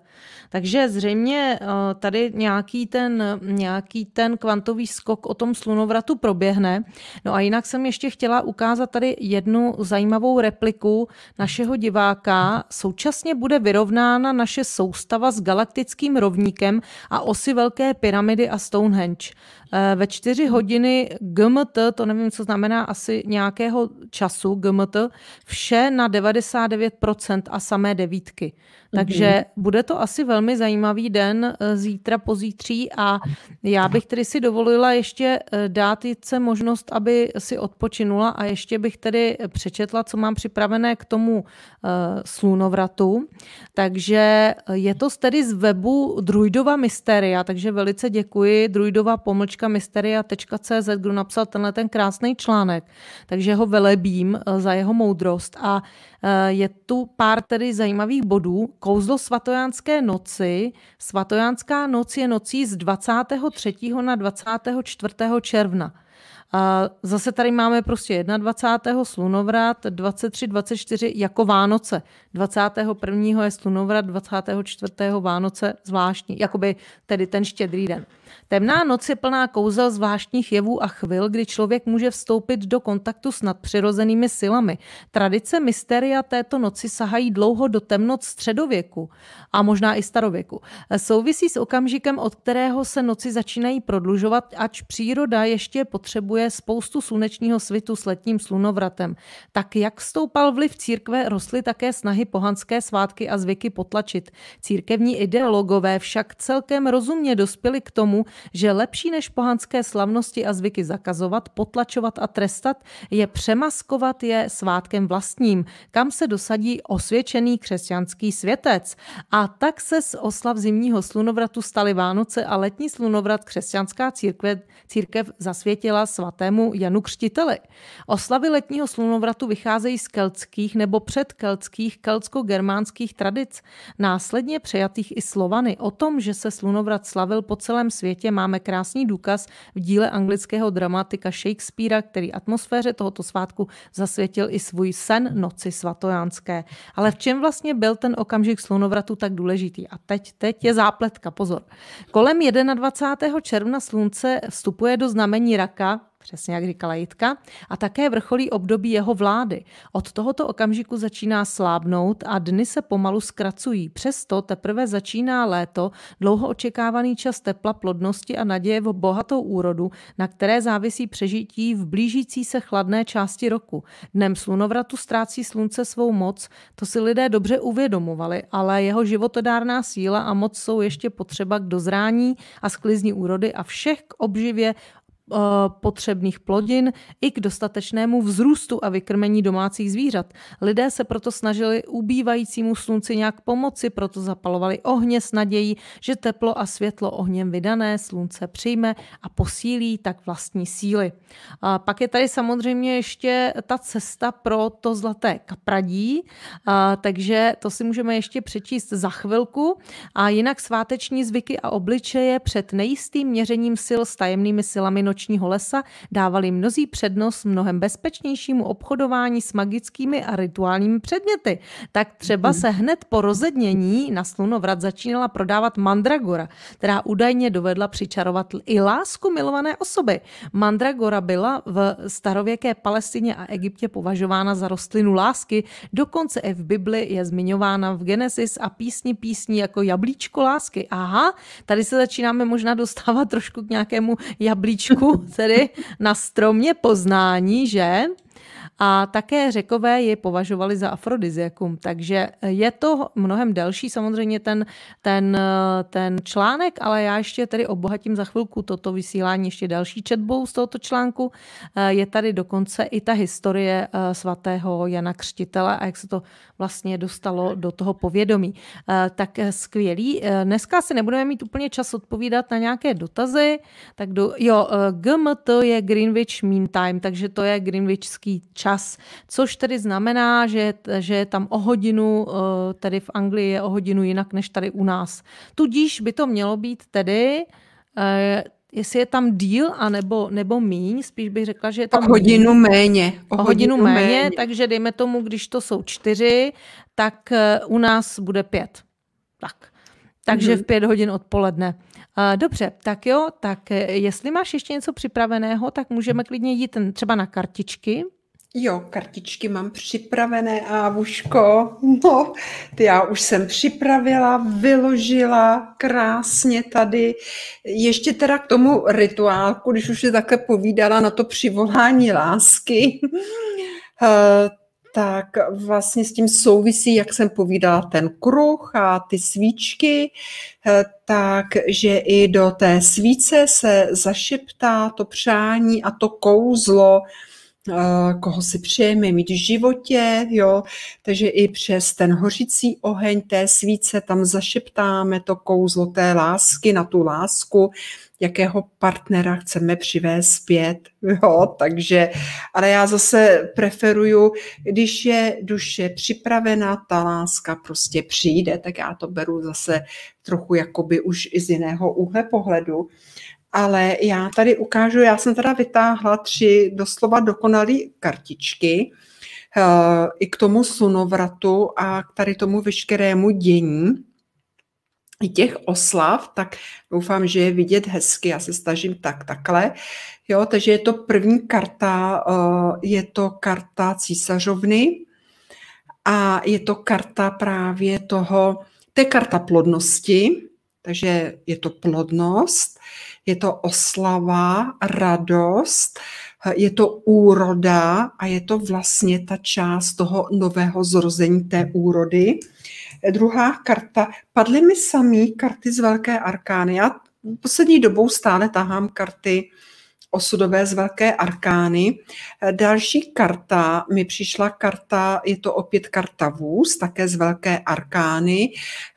Takže zřejmě eh, tady nějaký ten, nějaký ten kvantový skok o tom slunovratu proběhne. No a jinak jsem ještě chtěla ukázat tady jednu zajímavou repliku našeho diváka. Současně bude vyrovnána naše soustava s galaktickým rovníkem a osy Velké pyramidy a Stonehenge. Eh, ve čtyři hodiny GMT, to nevím, co znamená, asi nějakého času GMT, vše na 99% a samé devítky. Takže mhm. bude to asi velmi zajímavý den eh, zítra, pozítří a já bych tedy si dovolila ještě eh, dát Jitce možnost, aby si odpočinula a ještě bych tedy přečetla, co mám připravené k tomu eh, slunovratu. Takže je to tedy z webu Druidova Mysteria, takže velice děkuji druidova pomlčka mysteria.cz, kdo napsal tenhle ten krásný článek. Takže ho velebím za jeho moudrost a Eh, je tu pár tedy zajímavých bodů. Kouzlo svatojánské noci. Svatojánská noc je nocí z 23. na 24. června. A eh, zase tady máme prostě 21. slunovrat, 23, 24 jako Vánoce. 21. je slunovrat, 24. Vánoce zvláštní, jakoby tedy ten štědrý den. Temná noc je plná kouzel zvláštních jevů a chvil, kdy člověk může vstoupit do kontaktu s nadpřirozenými silami. Tradice mysteria této noci sahají dlouho do temnot středověku a možná i starověku. Souvisí s okamžikem, od kterého se noci začínají prodlužovat, ač příroda ještě potřebuje spoustu slunečního svitu s letním slunovratem. Tak jak vstoupal vliv církve, rostly také snahy pohanské svátky a zvyky potlačit. Církevní ideologové však celkem rozumně dospěli k tomu, že lepší než pohanské slavnosti a zvyky zakazovat, potlačovat a trestat, je přemaskovat je svátkem vlastním, kam se dosadí osvědčený křesťanský světec. A tak se z oslav zimního slunovratu staly Vánoce a letní slunovrat křesťanská církve, církev zasvětila svatému Janu Křtiteli. Oslavy letního slunovratu vycházejí z keltských nebo předkeltských keltsko-germánských tradic, následně přejatých i Slovany. O tom, že se slunovrat slavil po celém světě, světě máme krásný důkaz v díle anglického dramatika Shakespearea, který atmosféře tohoto svátku zasvětil i svůj sen noci svatojánské. Ale v čem vlastně byl ten okamžik slunovratu tak důležitý? A teď, teď je zápletka, pozor. Kolem 21. června slunce vstupuje do znamení raka, Přesně jak říkala Jitka. A také vrcholí období jeho vlády. Od tohoto okamžiku začíná slábnout a dny se pomalu zkracují. Přesto teprve začíná léto, dlouho očekávaný čas tepla, plodnosti a naděje v bohatou úrodu, na které závisí přežití v blížící se chladné části roku. Dnem slunovratu ztrácí slunce svou moc, to si lidé dobře uvědomovali, ale jeho životodárná síla a moc jsou ještě potřeba k dozrání a sklizni úrody a všech k obživě Eh, potřebných plodin i k dostatečnému vzrůstu a vykrmení domácích zvířat. Lidé se proto snažili ubývajícímu slunci nějak pomoci, proto zapalovali ohně s nadějí, že teplo a světlo ohněm vydané slunce přijme a posílí tak vlastní síly. A pak je tady samozřejmě ještě ta cesta pro to zlaté kapradí, a, takže to si můžeme ještě přečíst za chvilku. A jinak sváteční zvyky a obličeje před nejistým měřením sil s tajemnými silami nočního lesa dávali mnozí přednost mnohem bezpečnějšímu obchodování s magickými a rituálními předměty. Tak třeba mhm. se hned po rozednění na slunovrat začínala prodávat mandragora, která údajně dovedla přičarovat i lásku milované osoby. Mandragora byla v starověké Palestině a Egyptě považována za rostlinu lásky, dokonce i v Bibli je zmiňována v Genesis a písni písní jako jablíčko lásky. Aha, tady se začínáme možná dostávat trošku k nějakému jablíčku článku, tedy na stromě poznání, že a také řekové ji považovali za afrodiziakum. Takže je to mnohem delší samozřejmě ten, ten, ten článek, ale já ještě tedy obohatím za chvilku toto vysílání ještě další četbou z tohoto článku. Eh, je tady dokonce i ta historie eh, svatého Jana Křtitele a jak se to vlastně dostalo do toho povědomí. Eh, tak skvělý. Dneska si nebudeme mít úplně čas odpovídat na nějaké dotazy. Tak do, jo, GMT je Greenwich Mean Time, takže to je greenwichský čas čas, což tedy znamená, že, že tam o hodinu, eh, tedy v Anglii je o hodinu jinak než tady u nás. Tudíž by to mělo být tedy eh, jestli je tam díl, a nebo míň, spíš bych řekla, že je tam... O hodinu míň. méně. O, o hodinu, hodinu méně, méně, takže dejme tomu, když to jsou čtyři, tak eh, u nás bude pět. Tak. Takže mhm. v pět hodin odpoledne. Dobře, tak jo, tak jestli máš ještě něco připraveného, tak můžeme klidně jít třeba na kartičky. Jo, kartičky mám připravené a no, ty já už jsem připravila, vyložila krásně tady. Ještě teda k tomu rituálku, když už je také povídala na to přivolání lásky, <laughs> eh, tak vlastně s tím souvisí, jak jsem povídala, ten kruh a ty svíčky, eh, takže i do té svíce se zašeptá to přání a to kouzlo, koho si přejeme mít v životě, jo, takže i přes ten hořící oheň té svíce tam zašeptáme to kouzlo té lásky na tu lásku, jakého partnera chceme přivést zpět, jo, takže, ale já zase preferuju, když je duše připravená, ta láska prostě přijde, tak já to beru zase trochu jakoby už i z jiného úhle pohledu, ale já tady ukážu, já jsem teda vytáhla tři doslova dokonalé kartičky uh, i k tomu sunovratu a k tady tomu veškerému dění i těch oslav, tak doufám, že je vidět hezky, já se snažím tak, takhle. Jo, takže je to první karta, uh, je to karta císařovny a je to karta právě toho, to je karta plodnosti, takže je to plodnost. Uh, je to oslava, radost, je to úroda a je to vlastně ta část toho nového zrození té úrody. Druhá karta, padly mi samý karty z Velké arkány. Já poslední dobou stále tahám karty osudové z velké arkány. Další karta mi přišla karta, je to opět karta vůz, také z velké arkány.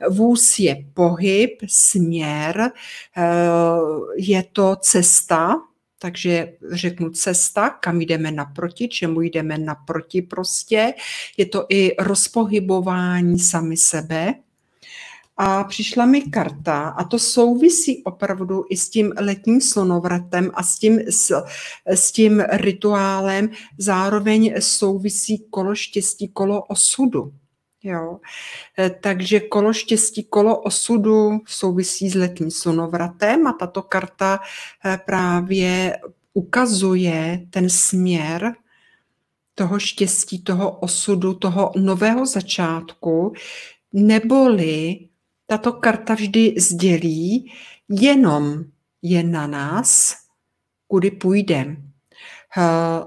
Vůz je pohyb, směr, eh, je to cesta, takže řeknu cesta, kam jdeme naproti, čemu jdeme naproti prostě. Je to i rozpohybování sami sebe a přišla mi karta a to souvisí opravdu i s tím letním slonovratem a s tím, s, s tím rituálem, zároveň souvisí kolo štěstí, kolo osudu. Jo. E, takže kolo štěstí, kolo osudu souvisí s letním slonovratem a tato karta e, právě ukazuje ten směr toho štěstí, toho osudu, toho nového začátku, neboli tato karta vždy sdělí, jenom je na nás, kudy půjdem. Eh,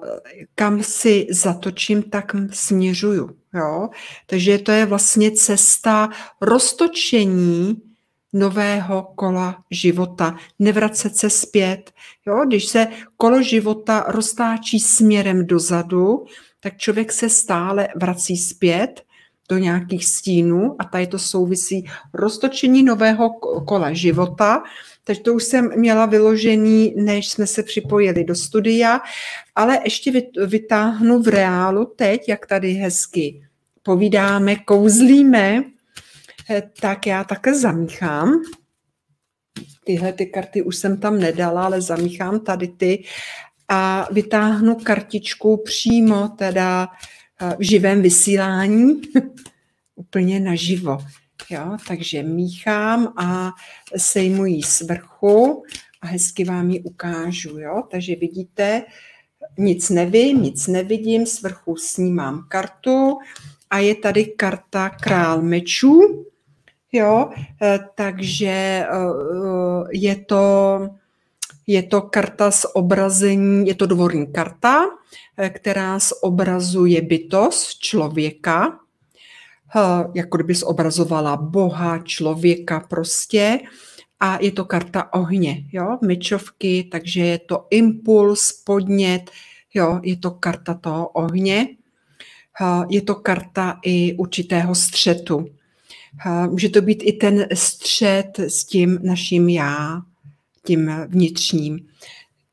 kam si zatočím, tak směřuju. Jo? Takže to je vlastně cesta roztočení nového kola života, nevracet se zpět. Jo? Když se kolo života roztáčí směrem dozadu, tak člověk se stále vrací zpět do nějakých stínů a tady to souvisí roztočení nového kola života. Takže to už jsem měla vyložený, než jsme se připojili do studia, ale ještě vytáhnu v reálu teď, jak tady hezky povídáme, kouzlíme, eh, tak já také zamíchám. Tyhle ty karty už jsem tam nedala, ale zamíchám tady ty a vytáhnu kartičku přímo teda v živém vysílání, <laughs> úplně naživo. Jo, takže míchám a sejmu jí z vrchu a hezky vám ji ukážu. Jo? Takže vidíte, nic nevím, nic nevidím, z vrchu snímám kartu a je tady karta král mečů. Jo, eh, takže eh, je to, je to karta s obrazení, je to dvorní karta Eh, která zobrazuje bytost člověka, eh, jako kdyby zobrazovala Boha, člověka prostě. A je to karta ohně, jo, myčovky, takže je to impuls, podnět, jo, je to karta toho ohně. Eh, je to karta i určitého střetu. Může to být i ten střet s tím naším já, tím vnitřním.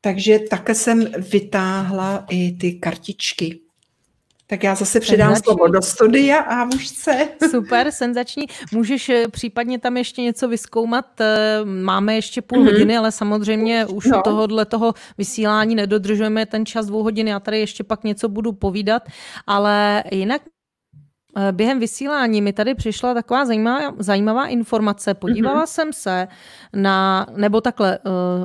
Takže také jsem vytáhla i ty kartičky. Tak já zase předám senzační. slovo do studia a mužce. Super, senzační. Můžeš eh, případně tam ještě něco vyskoumat. Eh, máme ještě půl mm-hmm. hodiny, ale samozřejmě už no. u tohohle toho vysílání nedodržujeme ten čas dvou hodin. Já tady ještě pak něco budu povídat, ale jinak Eh, během vysílání mi tady přišla taková zajímavá, zajímavá informace. Podívala mm-hmm. jsem se na, nebo takhle, eh,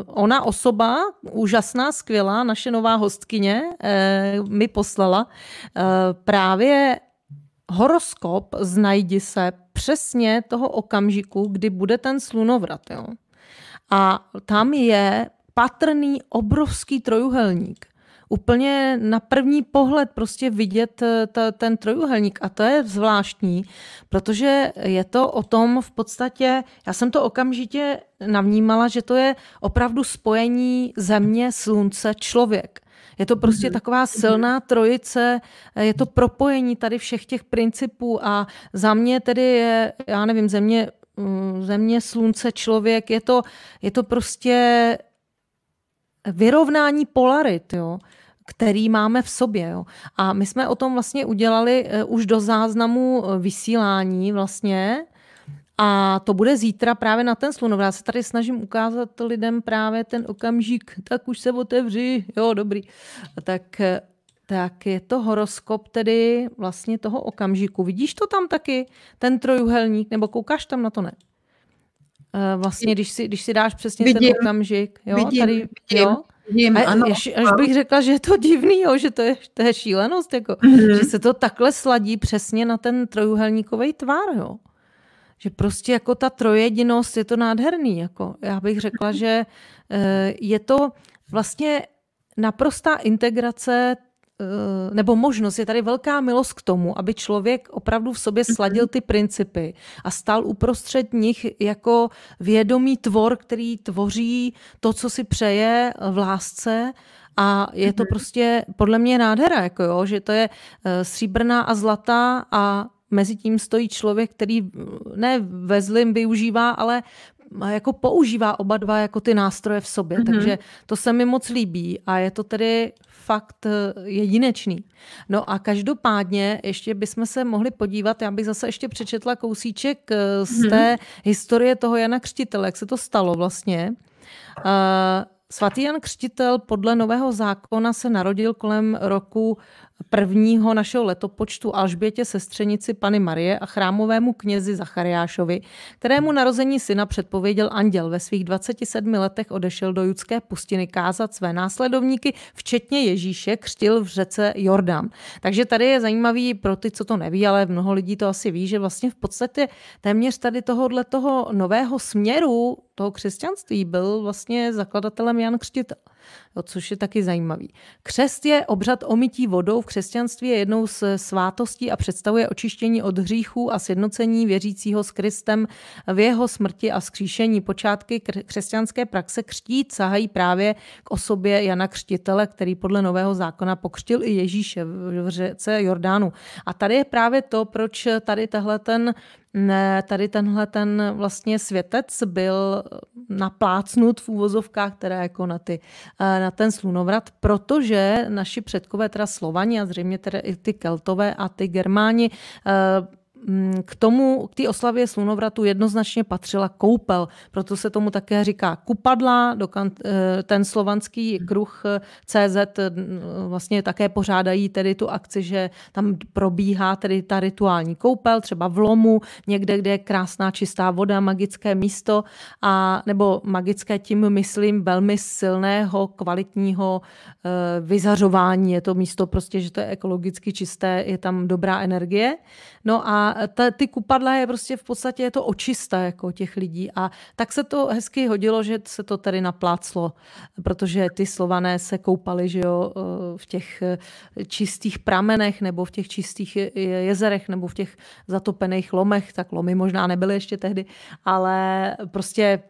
ona osoba, úžasná, skvělá, naše nová hostkyně, eh, mi poslala právě horoskop znajdi se přesně toho okamžiku, kdy bude ten slunovrat. Jo? A tam je patrný obrovský trojuhelník úplně na první pohled prostě vidět eh, ta, ten trojuhelník a to je zvláštní, protože je to o tom v podstatě, já jsem to okamžitě navnímala, že to je opravdu spojení země, slunce, člověk. Je to prostě mhm. taková mhm. silná trojice, eh, je to propojení tady všech těch principů a za mě tedy je, já nevím, země, mm, země slunce, člověk, je to, je to prostě vyrovnání polarit, jo který máme v sobě. Jo. A my jsme o tom vlastně udělali eh, už do záznamu eh, vysílání vlastně, a to bude zítra právě na ten slunovrat. Já se tady snažím ukázat lidem právě ten okamžik, tak už se otevři, jo, dobrý. Tak, eh, tak je to horoskop tedy vlastně toho okamžiku. Vidíš to tam taky, ten trojuhelník, nebo koukáš tam na to, ne? Vlastně, když si, když si dáš přesně vidím, ten okamžik, jo, vidím, tady, vidím. jo, jim, a, ano, až, až bych řekla, že je to divný, jo, že to je, to je šílenost, jako, mm-hmm. že se to takhle sladí přesně na ten trojuhelníkový tvár, jo. Že prostě jako ta trojedinost je to nádherný, jako. Já bych řekla, že eh, je to vlastně naprostá integrace Eh, nebo možnost, je tady velká milost k tomu, aby člověk opravdu v sobě mhm. sladil ty principy a stal uprostřed nich jako vědomý tvor, který tvoří to, co si přeje v lásce a je to mhm. prostě podle mě nádhera, jako jo, že to je eh, stříbrná a zlatá a mezi tím stojí člověk, který eh, ne ve zlým využívá, ale jako používá oba dva jako ty nástroje v sobě. Mm-hmm. Takže to se mi moc líbí a je to tedy fakt eh, jedinečný. No a každopádně ještě bychom se mohli podívat, já bych zase ještě přečetla kousíček eh, z mhm. té hmm. historie toho Jana Křtitele, jak se to stalo vlastně. Eh, svatý Jan Křtitel podle Nového zákona se narodil kolem roku prvního našeho letopočtu Alžbětě sestřenici Pany Marie a chrámovému knězi Zachariášovi, kterému narození syna předpověděl anděl. Ve svých 27 letech odešel do judské pustiny kázat své následovníky, včetně Ježíše, křtil v řece Jordán. Takže tady je zajímavý pro ty, co to neví, ale mnoho lidí to asi ví, že vlastně v podstatě téměř tady tohohle toho nového směru toho křesťanství byl vlastně zakladatelem Jan Křtitel jo, což je taky zajímavý. Křest je obřad omytí vodou. V křesťanství je jednou z svátostí a představuje očištění od hříchů a sjednocení věřícího s Kristem v jeho smrti a skříšení. Počátky křesťanské praxe křtít sahají právě k osobě Jana Křtitele, který podle Nového zákona pokřtil i Ježíše v řece Jordánu. A tady je právě to, proč tady tahle ten ne, tady tenhle ten vlastně světec byl naplácnut v úvozovkách, které jako na, ty, eh, na ten slunovrat, protože naši předkové, teda Slovani a zřejmě teda i ty Keltové a ty Germáni, eh, Mm, k tomu, k té oslavě slunovratu jednoznačně patřila koupel, proto se tomu také říká kupadla, dokant, eh, ten slovanský kruh eh, CZ eh, vlastně také pořádají tedy tu akci, že tam probíhá tedy ta rituální koupel, třeba v lomu, někde, kde je krásná čistá voda, magické místo, a nebo magické tím myslím velmi silného, kvalitního vyzařování. Je to místo prostě, že to je ekologicky čisté, je tam dobrá energie. No a ta, ty kupadla je prostě v podstatě je to očista jako těch lidí. A tak se to hezky hodilo, že se to tady napláclo, protože ty slované se koupali že jo, eh, v těch eh, čistých pramenech nebo v těch čistých jezerech nebo v těch zatopených lomech. Tak lomy možná nebyly ještě tehdy, ale prostě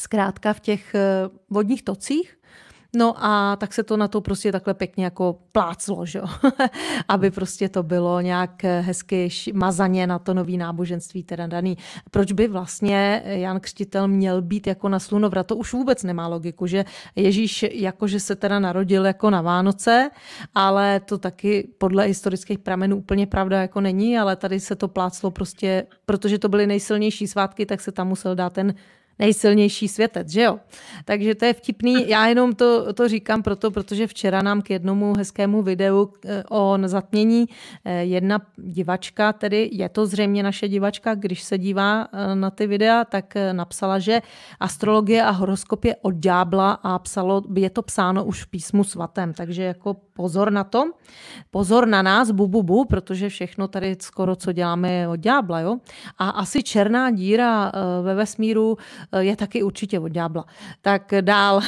zkrátka v těch eh, vodních tocích No a tak se to na to prostě takhle pěkně jako pláclo, že <laughs> aby prostě to bylo nějak hezky mazaně na to nový náboženství teda daný. Proč by vlastně Jan Křtitel měl být jako na slunovrat? To už vůbec nemá logiku, že Ježíš jakože se teda narodil jako na Vánoce, ale to taky podle historických pramenů úplně pravda jako není, ale tady se to pláclo prostě, protože to byly nejsilnější svátky, tak se tam musel dát ten nejsilnější světec, že jo? Takže to je vtipný. Já jenom to, to říkám proto, protože včera nám k jednomu hezkému videu eh, o zatmění eh, jedna divačka, tedy je to zřejmě naše divačka, když se dívá eh, na ty videa, tak napsala, že astrologie a horoskop je od ďábla a psalo, je to psáno už v písmu svatém, takže jako pozor na to. Pozor na nás, bu, bu, bu protože všechno tady skoro, co děláme, je od ďábla, jo? A asi černá díra ve vesmíru Eh, je taky určitě od ďábla. Tak dál.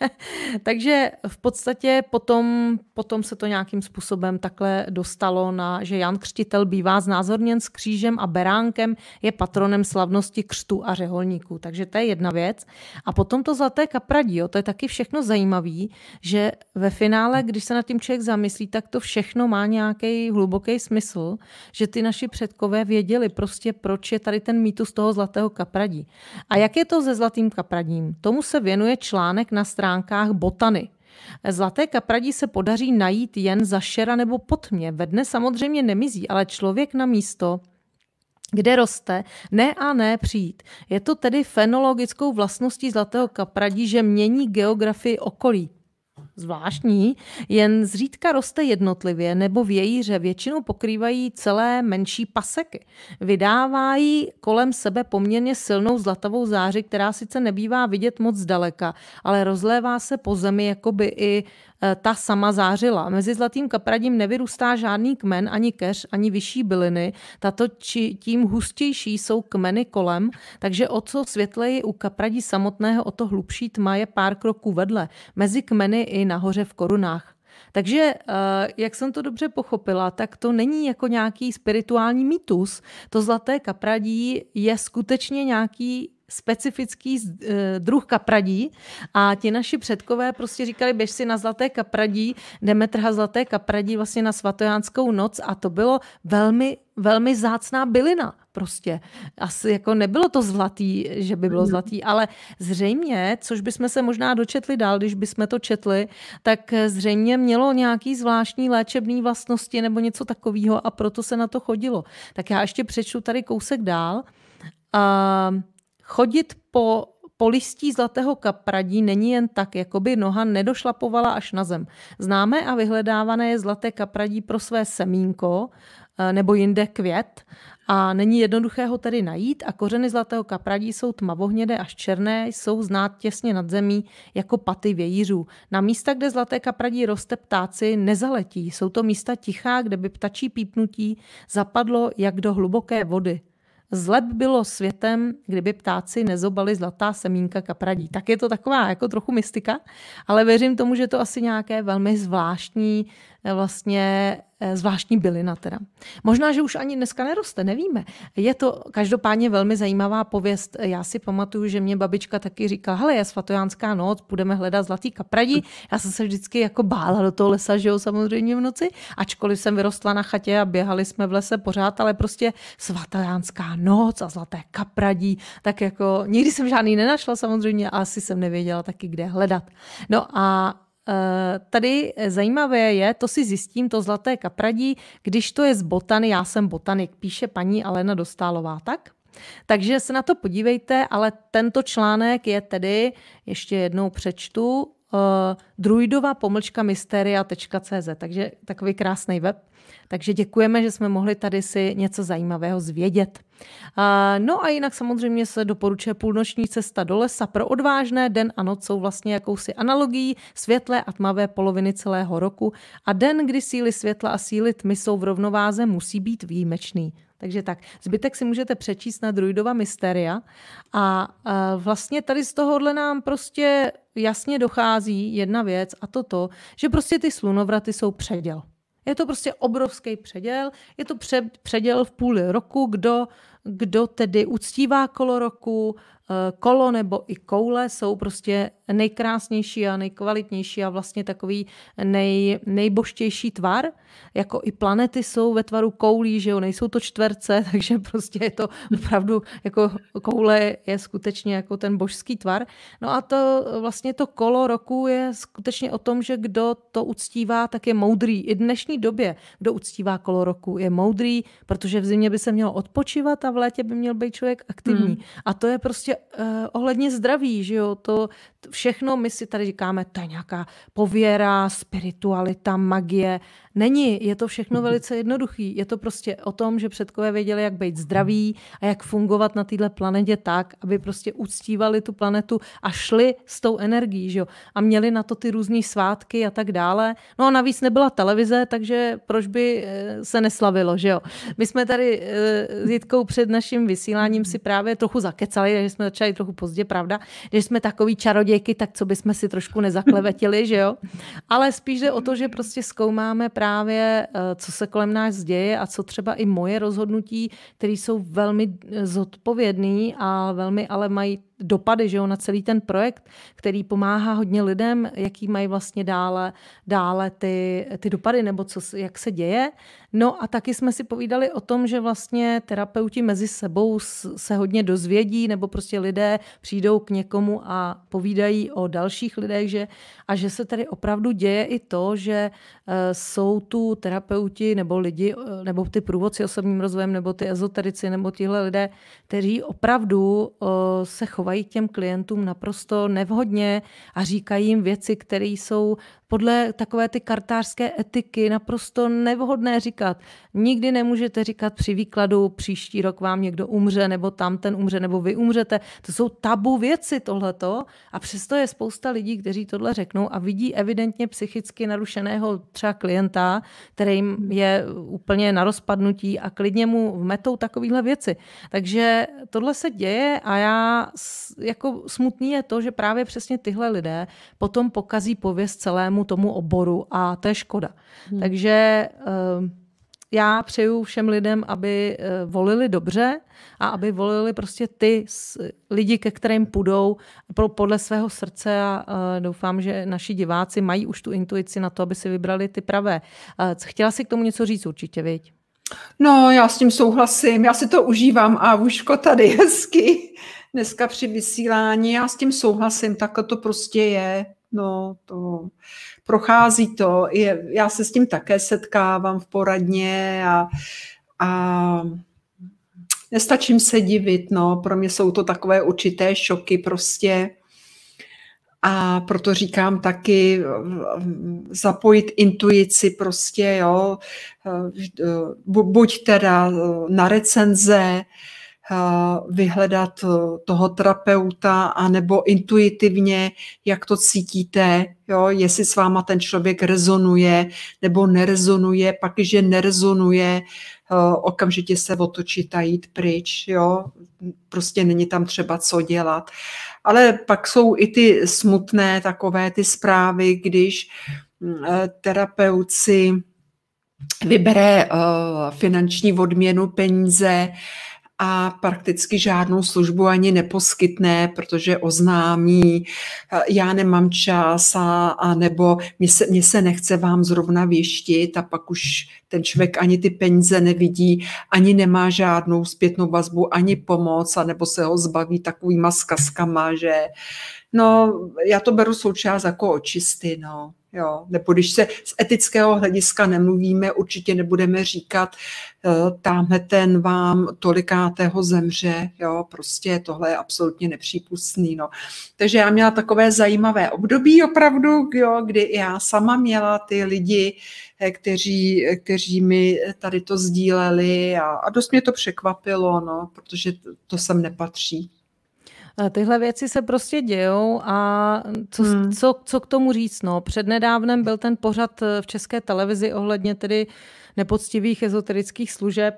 <laughs> Takže v podstatě potom, potom se to nějakým způsobem takhle dostalo, na, že Jan Křtitel bývá znázorněn s křížem a beránkem, je patronem slavnosti křtu a řeholníků. Takže to je jedna věc. A potom to zlaté kapradí, jo, to je taky všechno zajímavé, že ve finále, když se nad tím člověk zamyslí, tak to všechno má nějaký hluboký smysl, že ty naši předkové věděli prostě, proč je tady ten mýtus toho zlatého kapradí. A jak jak je to se zlatým kapradím? Tomu se věnuje článek na stránkách Botany. Zlaté kapradí se podaří najít jen za šera nebo potmě. Ve dne samozřejmě nemizí, ale člověk na místo kde roste, ne a ne přijít. Je to tedy fenologickou vlastností zlatého kapradí, že mění geografii okolí zvláštní, jen zřídka roste jednotlivě nebo v jejíře, většinou pokrývají celé menší paseky. Vydávají kolem sebe poměrně silnou zlatavou záři, která sice nebývá vidět moc daleka, ale rozlévá se po zemi jako by i Eh, ta sama zářila. Mezi zlatým kapradím nevyrůstá žádný kmen, ani keř, ani vyšší byliny. Tato či tím hustější jsou kmeny kolem, takže o co světleji u kapradí samotného, o to hlubší tma je pár kroků vedle, mezi kmeny i nahoře v korunách. Takže, eh, jak jsem to dobře pochopila, tak to není jako nějaký spirituální mýtus. To zlaté kapradí je skutečně nějaký specifický eh, druh kapradí a ti naši předkové prostě říkali, běž si na Zlaté kapradí, jdeme trhat Zlaté kapradí vlastně na svatojánskou noc a to bylo velmi velmi zácná bylina prostě. Asi jako nebylo to zlatý, že by bylo mhm. zlatý, ale zřejmě, což bychom se možná dočetli dál, když bychom to četli, tak zřejmě mělo nějaký zvláštní léčebný vlastnosti nebo něco takového a proto se na to chodilo. Tak já ještě přečtu tady kousek dál. Uh, Chodit po, po listí zlatého kapradí není jen tak, jako by noha nedošlapovala až na zem. Známé a vyhledávané je zlaté kapradí pro své semínko eh, nebo jinde květ a není jednoduché ho tedy najít a kořeny zlatého kapradí jsou tmavohnědé až černé, jsou znát těsně nad zemí jako paty vějířů. Na místa, kde zlaté kapradí roste ptáci, nezaletí. Jsou to místa tichá, kde by ptačí pípnutí zapadlo jak do hluboké vody. Zle bylo světem, kdyby ptáci nezobali zlatá semínka kapradí. Tak je to taková jako trochu mystika, ale věřím tomu, že to asi nějaké velmi zvláštní Eh, vlastně eh, zvláštní bylina teda. Možná, že už ani dneska neroste, nevíme. Je to každopádně velmi zajímavá pověst. Já si pamatuju, že mě babička taky říkala, hele, je svatojánská noc, budeme hledat zlatý kapradí. Já jsem se vždycky jako bála do toho lesa, že jo, samozřejmě v noci, ačkoliv jsem vyrostla na chatě a běhali jsme v lese pořád, ale prostě svatojánská noc a zlaté kapradí, tak jako nikdy jsem žádný nenašla samozřejmě a asi jsem nevěděla taky, kde hledat. No a Eh, tady zajímavé je, to si zjistím, to zlaté kapradí, když to je z botany, já jsem botanik, píše paní Alena Dostálová, tak? Takže se na to podívejte, ale tento článek je tedy, ještě jednou přečtu, uh, eh, druidová pomlčka mysteria.cz, takže takový krásný web. Takže děkujeme, že jsme mohli tady si něco zajímavého zvědět. Uh, no a jinak samozřejmě se doporučuje půlnoční cesta do lesa pro odvážné. Den a noc jsou vlastně jakousi analogií světlé a tmavé poloviny celého roku a den, kdy síly světla a síly tmy jsou v rovnováze, musí být výjimečný. Takže tak. Zbytek si můžete přečíst na Druidova Mysteria. A, e, vlastně tady z tohohle nám prostě jasně dochází jedna věc a to to, že prostě ty slunovraty jsou předěl. Je to prostě obrovský předěl. Je to předěl v půli roku, kdo, kdo tedy uctívá kolo roku, Eh, kolo nebo i koule jsou prostě nejkrásnější a nejkvalitnější a vlastně takový nej, nejboštější tvar. Jako i planety jsou ve tvaru koulí, že jo, nejsou to čtverce, <laughs> takže prostě je to opravdu jako koule je skutečně jako ten božský tvar. No a to vlastně to kolo roku je skutečně o tom, že kdo to uctívá, tak je moudrý. I v dnešní době, kdo uctívá kolo roku, je moudrý, protože v zimě by se mělo odpočívat a v létě by měl být člověk aktivní. Hmm. A to je prostě uh, ohledně zdraví, že jo, to, všechno my si tady říkáme, to je nějaká pověra, spiritualita, magie. Není, je to všechno mhm. velice jednoduchý. Je to prostě o tom, že předkové věděli, jak být zdraví a jak fungovat na této planetě tak, aby prostě uctívali tu planetu a šli s tou energií, že jo, a měli na to ty různé svátky a tak dále. No a navíc nebyla televize, takže proč by eh, se neslavilo, že jo. My jsme tady uh, s Jitkou před naším vysíláním si mhm. právě trochu zakecali, že jsme začali trochu pozdě, pravda, když jsme takový čarodějky, tak co bychom si trošku nezaklevetili, že jo? Ale spíš jde o to, že prostě zkoumáme právě, eh, co se kolem nás děje a co třeba i moje rozhodnutí, které jsou velmi eh, zodpovědný a velmi ale mají dopady že jo, na celý ten projekt, který pomáhá hodně lidem, jaký mají vlastně dále, dále ty, ty dopady nebo co, jak se děje. No a taky jsme si povídali o tom, že vlastně terapeuti mezi sebou se hodně dozvědí nebo prostě lidé přijdou k někomu a povídají o dalších lidech že, a že se tady opravdu děje i to, že eh, jsou tu terapeuti nebo lidi, eh, nebo ty průvodci osobním rozvojem, nebo ty ezoterici, nebo tihle lidé, kteří opravdu eh, se chovají chovají k těm klientům naprosto nevhodně a říkají jim věci, které jsou podle takové ty kartářské etiky naprosto nevhodné říkat. Nikdy nemůžete říkat při výkladu příští rok vám někdo umře, nebo tam ten umře, nebo vy umřete. To jsou tabu věci tohleto a přesto je spousta lidí, kteří tohle řeknou a vidí evidentně psychicky narušeného třeba klienta, který je úplně na rozpadnutí a klidně mu vmetou takovéhle věci. Takže tohle se děje a já jako smutný je to, že právě přesně tyhle lidé potom pokazí pověst celému danému tomu oboru a to je škoda. Hmm. Takže ehm, já přeju všem lidem, aby eh, volili dobře a aby volili prostě ty lidi, ke kterým půjdou podle svého srdce a eh, doufám, že naši diváci mají už tu intuici na to, aby si vybrali ty pravé. Eh, chtěla si k tomu něco říct určitě, viď? No, já s tím souhlasím, já si to užívám a vůžko tady hezky dneska při vysílání, já s tím souhlasím, tak to prostě je. No, to prochází to. Je, já se s tím také setkávám v poradně a, a nestačím se divit. No, pro mě jsou to takové určité šoky prostě. A proto říkám taky zapojit intuici prostě, jo, eh, buď teda eh, na recenze, Eh, vyhledat eh, toho terapeuta anebo intuitivně, jak to cítíte, jo, jestli s váma ten člověk rezonuje nebo nerezonuje, pak, když nerezonuje, eh, okamžitě se otočit a jít pryč, jo, prostě není tam třeba co dělat. Ale pak jsou i ty smutné takové ty zprávy, když mm, terapeuci vybere finanční odměnu peníze, a prakticky žádnou službu ani neposkytne, protože oznámí, eh, já nemám čas a, a nebo mě se, mě se nechce vám zrovna věštit a pak už ten člověk ani ty peníze nevidí, ani nemá žádnou zpětnou vazbu, ani pomoc, a nebo se ho zbaví takovýma skaskama, že no, já to beru součást jako očisty, no. Jo? Nebo když se z etického hlediska nemluvíme, určitě nebudeme říkat, e, tamhle ten vám tolikátého zemře, jo? prostě tohle je absolutně nepřípustný. No. Takže já měla takové zajímavé období opravdu, jo? kdy já sama měla ty lidi, e, kteří, e, kteří mi tady to sdíleli a, a dost mě to překvapilo, no, protože to, to sem nepatří. Tyhle věci se prostě dějou a co, hmm. co, co k tomu říct? No, přednedávnem byl ten pořad eh, v české televizi ohledně tedy nepoctivých ezoterických služeb.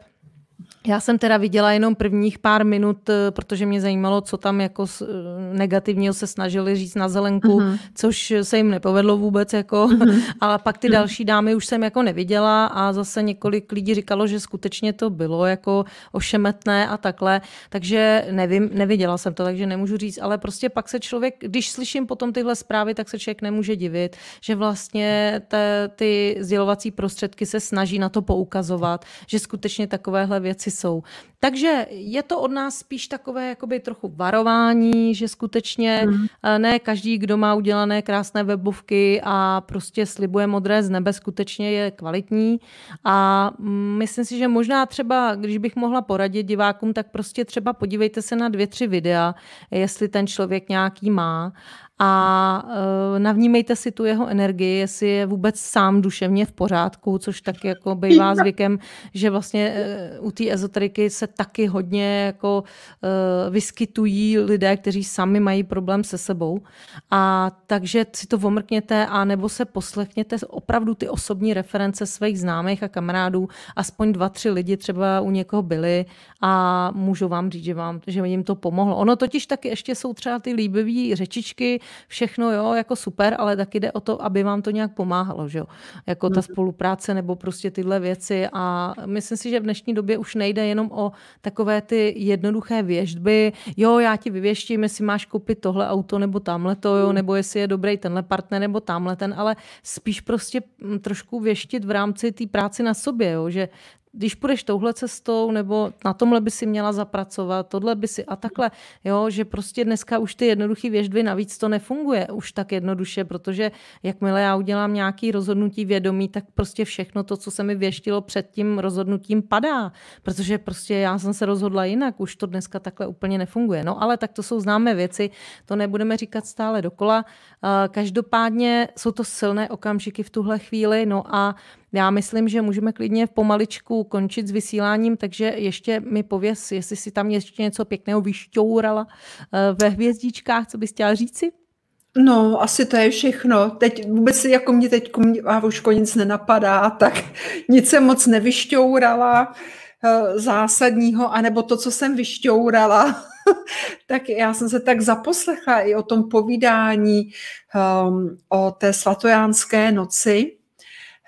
Já jsem teda viděla jenom prvních pár minut, eh, protože mě zajímalo, co tam jako eh, negativního se snažili říct na zelenku, uh-huh. což se jim nepovedlo vůbec, jako. Uh-huh. <laughs> ale pak ty mhm. další dámy už jsem jako neviděla a zase několik lidí říkalo, že skutečně to bylo jako ošemetné a takhle, takže nevím, neviděla jsem to, takže nemůžu říct, ale prostě pak se člověk, když slyším potom tyhle zprávy, tak se člověk nemůže divit, že vlastně te, ty sdělovací prostředky se snaží na to poukazovat, že skutečně takovéhle věci věci jsou. Takže je to od nás spíš takové jakoby trochu varování, že skutečně hmm. Eh, ne každý, kdo má udělané krásné webovky a prostě slibuje modré z nebe, skutečně je kvalitní. A mm, myslím si, že možná třeba, když bych mohla poradit divákům, tak prostě třeba podívejte se na dvě, tři videa, jestli ten člověk nějaký má a uh, navnímejte si tu jeho energii, jestli je vůbec sám duševně v pořádku, což tak jako bývá <laughs> zvykem, že vlastně uh, u té ezoteriky se taky hodně jako uh, vyskytují lidé, kteří sami mají problém se sebou. A takže si to vomrkněte a nebo se poslechněte opravdu ty osobní reference svých známých a kamarádů, aspoň dva, tři lidi třeba u někoho byli a můžu vám říct, že, vám, že jim to pomohlo. Ono totiž taky ještě jsou třeba ty líbivé řečičky, všechno, jo, jako super, ale taky jde o to, aby vám to nějak pomáhalo, že jo, jako ta mhm. spolupráce nebo prostě tyhle věci a myslím si, že v dnešní době už nejde jenom o takové ty jednoduché věžby, jo, já ti vyvěštím, jestli máš koupit tohle auto nebo tamhle to, jo, mhm. nebo jestli je dobrý tenhle partner nebo tamhle ten, ale spíš prostě mm, trošku věštit v rámci té práce na sobě, jo, že když půjdeš touhle cestou, nebo na tomhle by si měla zapracovat, tohle by si a takhle, jo, že prostě dneska už ty jednoduché věždvy navíc to nefunguje už tak jednoduše, protože jakmile já udělám nějaký rozhodnutí vědomí, tak prostě všechno to, co se mi věštilo před tím rozhodnutím, padá, protože prostě já jsem se rozhodla jinak, už to dneska takhle úplně nefunguje. No ale tak to jsou známé věci, to nebudeme říkat stále dokola. Eh, každopádně jsou to silné okamžiky v tuhle chvíli, no a já myslím, že můžeme klidně pomaličku končit s vysíláním, takže ještě mi pověs, jestli si tam ještě něco pěkného vyšťourala eh, ve hvězdičkách, co bys chtěla říci? No, asi to je všechno. Teď vůbec jako mě teď a už nic nenapadá, tak <laughs> nic jsem moc nevyšťourala. Eh, zásadního, anebo to, co jsem vyšťourala, <laughs> tak já jsem se tak zaposlechla i o tom povídání um, o té svatojánské noci,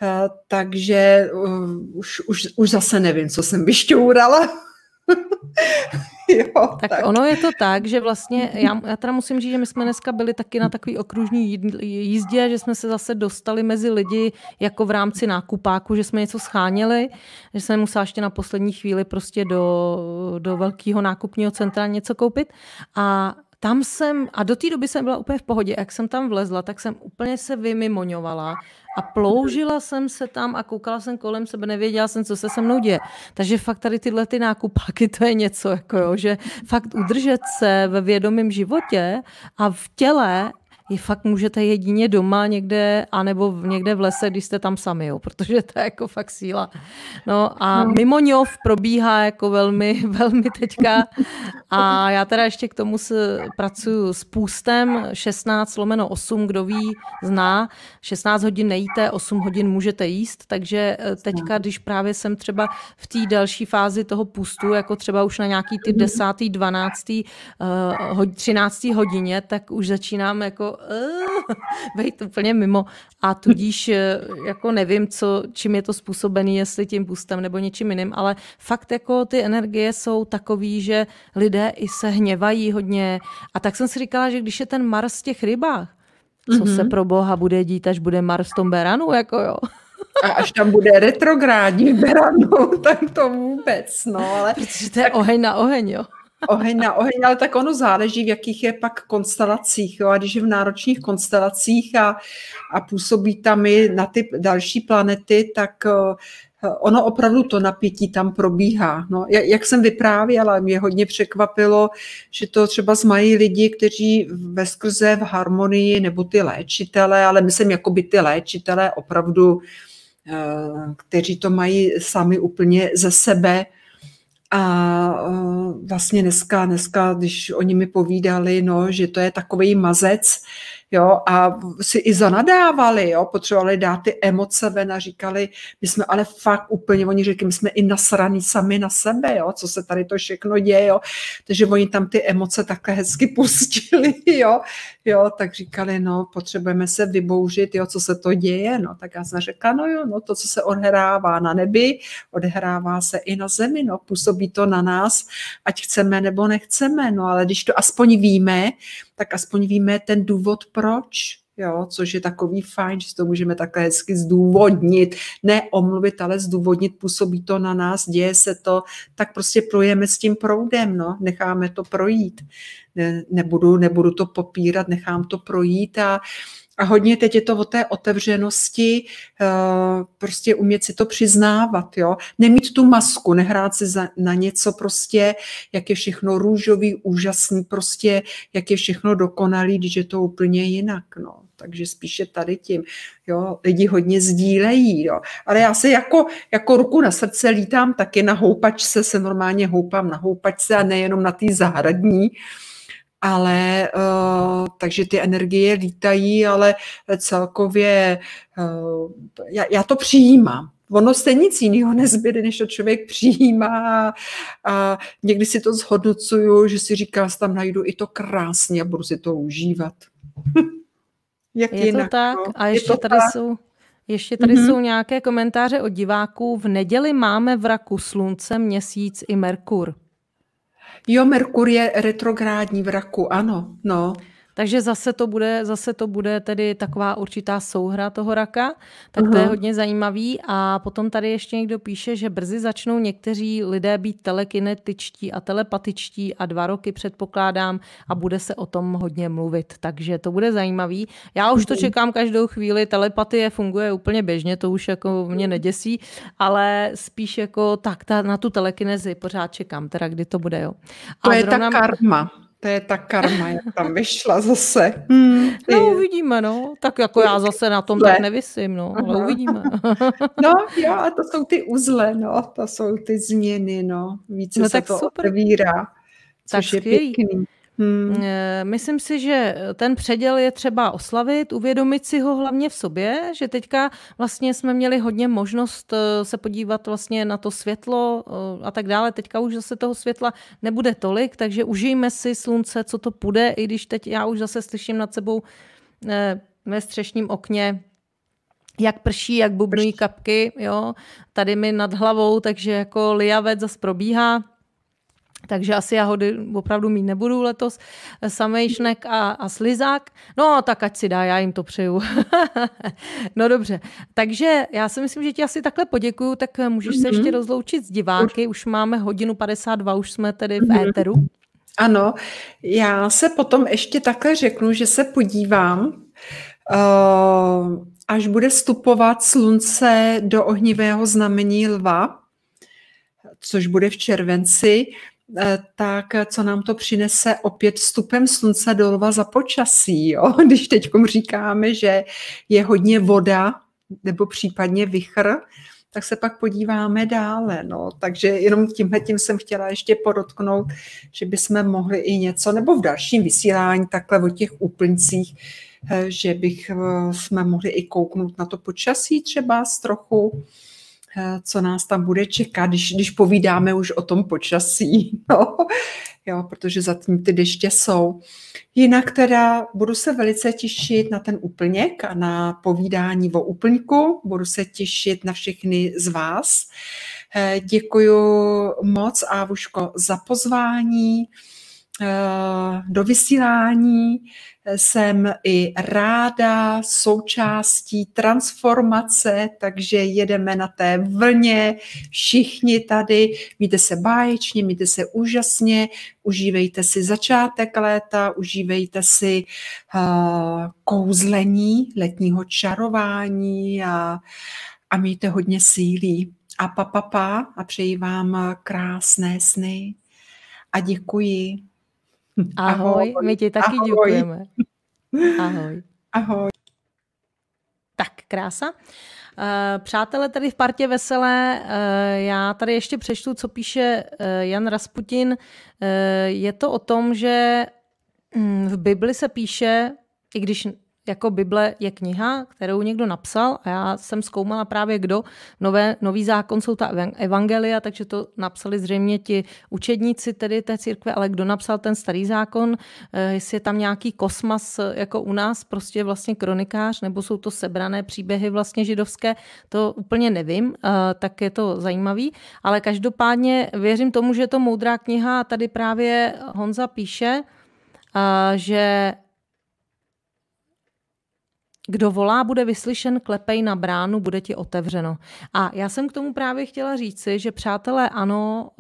uh, takže uh, už, už, už zase nevím, co jsem vyšťourala. <laughs> <laughs> jo, tak, tak ono je to tak, že vlastně, já, já teda musím říct, že my jsme dneska byli taky na takový okružní jízdě, že jsme se zase dostali mezi lidi jako v rámci nákupáku, že jsme něco scháněli, že jsem musela ještě na poslední chvíli prostě do, do velkého nákupního centra něco koupit a tam jsem, a do té doby jsem byla úplně v pohodě, jak jsem tam vlezla, tak jsem úplně se vymimoňovala a ploužila jsem se tam a koukala jsem kolem sebe, nevěděla jsem, co se se mnou děje. Takže fakt tady tyhle ty nákupáky, to je něco, jako jo, že fakt udržet se ve vědomém životě a v těle je fakt můžete jedině doma někde, anebo někde v lese, když jste tam sami, jo, protože to je jako fakt síla. No a no. mimo Ňov probíhá jako velmi, <laughs> velmi teďka a já teda ještě k tomu s, pracuji s půstem 16 lomeno 8, kdo ví, zná. 16 hodin nejíte, 8 hodin můžete jíst, takže eh, teďka, když právě jsem třeba v té další fázi toho půstu, jako třeba už na nějaký ty 10. 12. 13. hodině, tak už začínám jako uh, <laughs> být úplně mimo a tudíž eh, jako nevím, co, čím je to způsobený, jestli tím boostem nebo něčím jiným, ale fakt jako ty energie jsou takový, že lidé i se hněvají hodně a tak jsem si říkala, že když je ten Mars v těch rybách, co mm-hmm. se mhm. pro boha bude dít, až bude Mars v tom beranu, jako jo. A až tam bude retrográdní beranu, <laughs> tak to vůbec, no ale... Protože to je tak... oheň na oheň, jo oheň na oheň, ale tak ono záleží, v jakých je pak konstelacích. Jo? A když je v náročných konstelacích a, a působí tam i na ty další planety, tak eh, ono opravdu to napětí tam probíhá. No, jak jsem vyprávěla, mě hodně překvapilo, že to třeba mají lidi, kteří ve skrze v harmonii, nebo ty léčitele, ale myslím, jako by ty léčitele opravdu, eh, kteří to mají sami úplně ze sebe, a eh, vlastně dneska, dneska, když oni mi povídali, no, že to je takový mazec, jo, a si i zanadávali, jo, potřebovali dát ty emoce ven a říkali, my jsme ale fakt úplně, oni říkají, my jsme i nasraní sami na sebe, jo, co se tady to všechno děje, jo, takže oni tam ty emoce takhle hezky <laughs> pustili, jo, jo, tak říkali, no, potřebujeme se vybouřit, jo, co se to děje, no, tak já jsem řekla, no jo, no, to, co se odhrává na nebi, odhrává se i na zemi, no, působí to na nás, ať chceme nebo nechceme, no, ale když to aspoň víme, tak aspoň víme ten důvod, proč jo, což je takový fajn, že to můžeme takhle hezky zdůvodnit, ne omluvit, ale zdůvodnit, působí to na nás, děje se to, tak prostě plujeme s tím proudem, no, necháme to projít. Ne, nebudu, nebudu to popírat, nechám to projít a uh, a hodně teď je to o té otevřenosti, eh, prostě umět si to přiznávat, jo. Nemít tu masku, nehrát si na něco prostě, jak je všechno růžový, úžasný, prostě, jak je všechno dokonalý, když je to úplně jinak, no. Takže spíše tady tím, jo, lidi hodně sdílejí, jo. Ale já se jako, jako ruku na srdce lítám taky na houpačce, se normálně houpám na houpačce a nejenom na té zahradní, ale eh, takže ty energie lítají, ale celkově eh, já, já to přijímám ono se nic jiného nezbyde, než to člověk přijímá. A někdy si to zhodnocuju, že si říká, tam najdu i to krásně a budu si to užívat. <laughs> Jak je jinak, to tak? No? A ještě je tady tak? jsou... Ještě tady mm-hmm. jsou nějaké komentáře od diváků. V neděli máme v Raku slunce, měsíc i Merkur. Jo, Merkur je retrográdní v raku, ano, no. Takže zase to bude, zase to bude tedy taková určitá souhra toho raka, tak uhum. to je hodně zajímavý. A potom tady ještě někdo píše, že brzy začnou někteří lidé být telekinetičtí a telepatičtí a dva roky předpokládám a bude se o tom hodně mluvit. Takže to bude zajímavý. Já už to mhm. čekám každou chvíli, telepatie funguje úplně běžně, to už jako mě mhm. neděsí, ale spíš jako tak ta, na tu telekinezi pořád čekám, teda kdy to bude. Jo. A to je zrovna... ta karma. To je ta karma, jak tam vyšla zase. Hmm, no uvidíme, no. Tak jako já zase na tom tak nevisím, no. Ale uvidíme. no jo, a to jsou ty uzle, no. To jsou ty změny, no. Více no, se tak to super. otevírá, což tak je skvělý. pěkný. Hmm. Eh, myslím si, že ten předěl je třeba oslavit, uvědomit si ho hlavně v sobě, že teďka vlastně jsme měli hodně možnost eh, se podívat vlastně na to světlo eh, a tak dále. Teďka už zase toho světla nebude tolik, takže užijme si slunce, co to půjde, i když teď já už zase slyším nad sebou ve střešním okně jak prší, jak bubnují kapky, jo, tady mi nad hlavou, takže jako lijavec zase probíhá, takže asi já hody opravdu mít nebudu letos, eh, samejšnek a, a slizák. No tak ať si dá, já jim to přeju. <laughs> no dobře, takže já si myslím, že ti asi takhle poděkuju, tak eh, můžeš mm-hmm. se mhm. ještě rozloučit s diváky, už máme hodinu 52, už jsme tedy v mm-hmm. éteru. Ano, já se potom ještě takhle řeknu, že se podívám, uh, až bude stupovat slunce do ohnivého znamení lva, což bude v červenci, Eh, tak eh, co nám to přinese opět vstupem slunce do lva za počasí, jo? <laughs> když teď říkáme, že je hodně voda nebo případně vychr, tak se pak podíváme dále. No. Takže jenom tímhle tím jsem chtěla ještě podotknout, že bychom mohli i něco, nebo v dalším vysílání takhle o těch úplňcích, eh, že bych jsme mohli i kouknout na to počasí třeba z trochu, Eh, co nás tam bude čekat, když, když povídáme už o tom počasí, <laughs> no, jo, protože zatím ty deště jsou. Jinak teda budu se velice těšit na ten úplněk a na povídání o úplňku, budu se těšit na všechny z vás. Eh, Děkuji moc, Ávuško, za pozvání eh, do vysílání jsem i ráda součástí transformace, takže jedeme na té vlně, všichni tady, mějte se báječně, mějte se úžasně, užívejte si začátek léta, užívejte si uh, kouzlení, letního čarování a, a mějte hodně sílí. A pa, pa, pa a přeji vám krásné sny a děkuji. Ahoj, ahoj. my ti taky ahoj. děkujeme. Ahoj. Ahoj. Tak, krása. Eh, přátelé tady v partě veselé, eh, já tady ještě přečtu, co píše eh, Jan Rasputin. Je to o tom, že hm, v Bibli se píše, i když jako Bible je kniha, kterou někdo napsal a já jsem zkoumala právě kdo. Nové, nový zákon jsou ta evangelia, takže to napsali zřejmě ti učedníci tedy té církve, ale kdo napsal ten starý zákon, eh, jestli je tam nějaký kosmas eh, jako u nás, prostě vlastně kronikář, nebo jsou to sebrané příběhy vlastně židovské, to úplně nevím, eh, tak je to zajímavý, ale každopádně věřím tomu, že je to moudrá kniha a tady právě Honza píše, že kdo volá, bude vyslyšen, klepej na bránu, bude ti otevřeno. A já jsem k tomu právě chtěla říci, že přátelé, ano,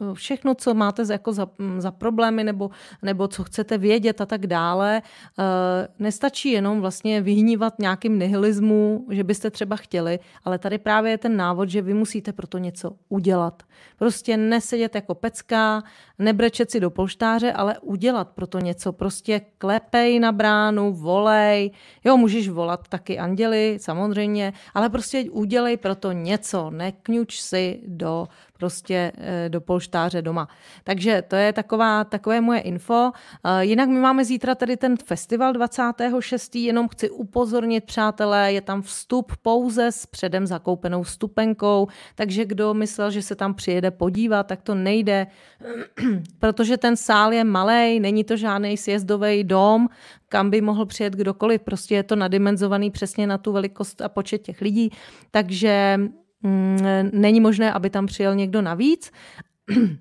Eh, všechno, co máte jako za, mm, za problémy nebo, nebo co chcete vědět a tak dále. Eh, nestačí jenom vlastně vyhnívat nějakým nihilismu, že byste třeba chtěli, ale tady právě je ten návod, že vy musíte proto něco udělat. Prostě nesedět jako pecka, nebrečet si do polštáře, ale udělat proto něco. Prostě klepej na bránu, volej. Jo, můžeš volat taky anděli, samozřejmě, ale prostě udělej proto něco. Nekňuč si do prostě eh, do polštáře doma. Takže to je taková, takové moje info. Eh, jinak my máme zítra tady ten festival 26. Jenom chci upozornit, přátelé, je tam vstup pouze s předem zakoupenou stupenkou, takže kdo myslel, že se tam přijede podívat, tak to nejde, <clears throat> protože ten sál je malý, není to žádný sjezdový dom, kam by mohl přijet kdokoliv, prostě je to nadimenzovaný přesně na tu velikost a počet těch lidí, takže Mm, e, není možné, aby tam přijel někdo navíc. <clears throat>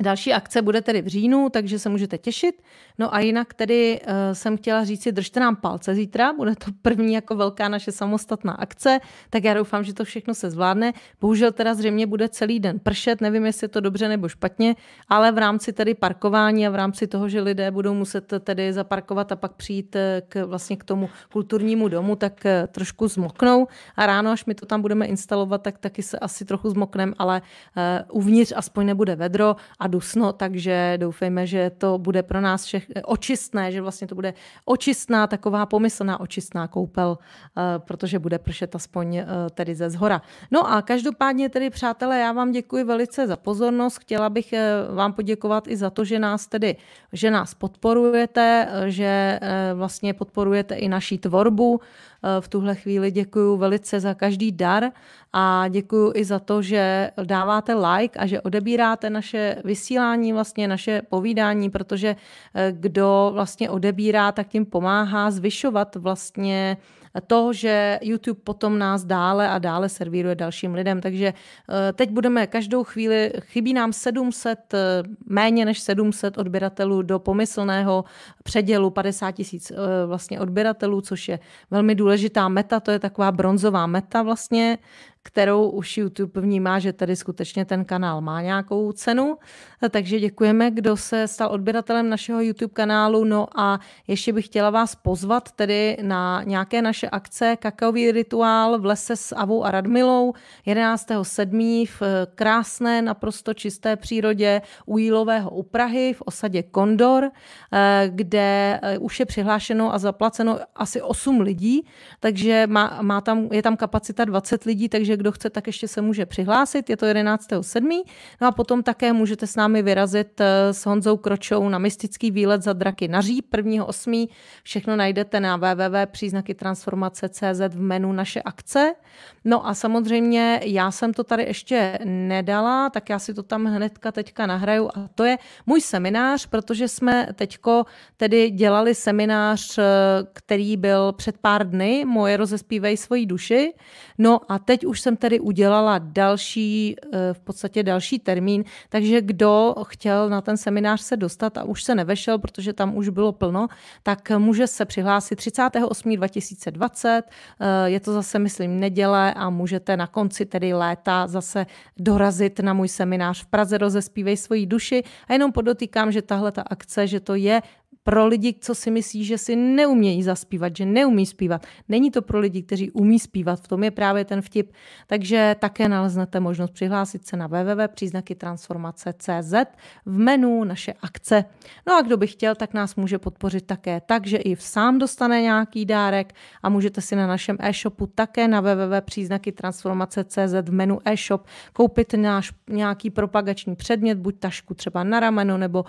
Další akce bude tedy v říjnu, takže se můžete těšit. No a jinak tedy uh, jsem chtěla říct si, držte nám palce zítra, bude to první jako velká naše samostatná akce, tak já doufám, že to všechno se zvládne. Bohužel teda zřejmě bude celý den pršet, nevím, jestli je to dobře nebo špatně, ale v rámci tedy parkování a v rámci toho, že lidé budou muset tedy zaparkovat a pak přijít eh, k, vlastně k tomu kulturnímu domu, tak eh, trošku zmoknou a ráno, až my to tam budeme instalovat, tak taky se asi trochu zmoknem, ale uh, uvnitř aspoň nebude vedro a dusno, takže doufejme, že to bude pro nás všechno Eh, očistné, že vlastně to bude očistná, taková pomyslná očistná koupel, eh, protože bude pršet aspoň eh, tedy ze zhora. No a každopádně tedy, přátelé, já vám děkuji velice za pozornost. Chtěla bych vám poděkovat i za to, že nás tedy, že nás podporujete, že vlastně podporujete i naší tvorbu, Eh, v tuhle chvíli děkuji velice za každý dar a děkuji i za to, že dáváte like a že odebíráte naše vysílání, vlastně naše povídání, protože eh, kdo vlastně odebírá, tak tím pomáhá zvyšovat vlastně to, že YouTube potom nás dále a dále servíruje dalším lidem. Takže eh, teď budeme každou chvíli, chybí nám 700, eh, méně než 700 odběratelů do pomyslného předělu 50 tisíc eh, vlastně odběratelů, což je velmi důležitá meta, to je taková bronzová meta vlastně, kterou už YouTube vnímá, že tady skutečně ten kanál má nějakou cenu. Takže děkujeme, kdo se stal odběratelem našeho YouTube kanálu. No a ještě bych chtěla vás pozvat tedy na nějaké naše akce Kakaový rituál v lese s Avou a Radmilou 11.7. v eh, krásné, naprosto čisté přírodě u Jílového u Prahy v osadě Kondor, eh, kde eh, už je přihlášeno a zaplaceno asi 8 lidí, takže má, má tam, je tam kapacita 20 lidí, takže takže kdo chce, tak ještě se může přihlásit. Je to 11.7. No a potom také můžete s námi vyrazit eh, s Honzou Kročou na mystický výlet za draky na Říp 1.8. Všechno najdete na www.příznakytransformace.cz v menu naše akce. No a samozřejmě já jsem to tady ještě nedala, tak já si to tam hnedka teďka nahraju a to je můj seminář, protože jsme teďko tedy dělali seminář, eh, který byl před pár dny, moje rozespívej svoji duši. No a teď už jsem tedy udělala další, eh, v podstatě další termín, takže kdo chtěl na ten seminář se dostat a už se nevešel, protože tam už bylo plno, tak může se přihlásit 38. 2020, eh, je to zase, myslím, neděle a můžete na konci tedy léta zase dorazit na můj seminář v Praze Rozespívej svoji duši. A jenom podotýkám, že tahle ta akce, že to je pro lidi, co si myslí, že si neumějí zaspívat, že neumí zpívat. Není to pro lidi, kteří umí zpívat, v tom je právě ten vtip. Takže také naleznete možnost přihlásit se na www.příznakytransformace.cz v menu naše akce. No a kdo by chtěl, tak nás může podpořit také tak, že i sám dostane nějaký dárek a můžete si na našem e-shopu také na www.příznakytransformace.cz v menu e-shop koupit náš nějaký propagační předmět, buď tašku třeba na rameno nebo uh,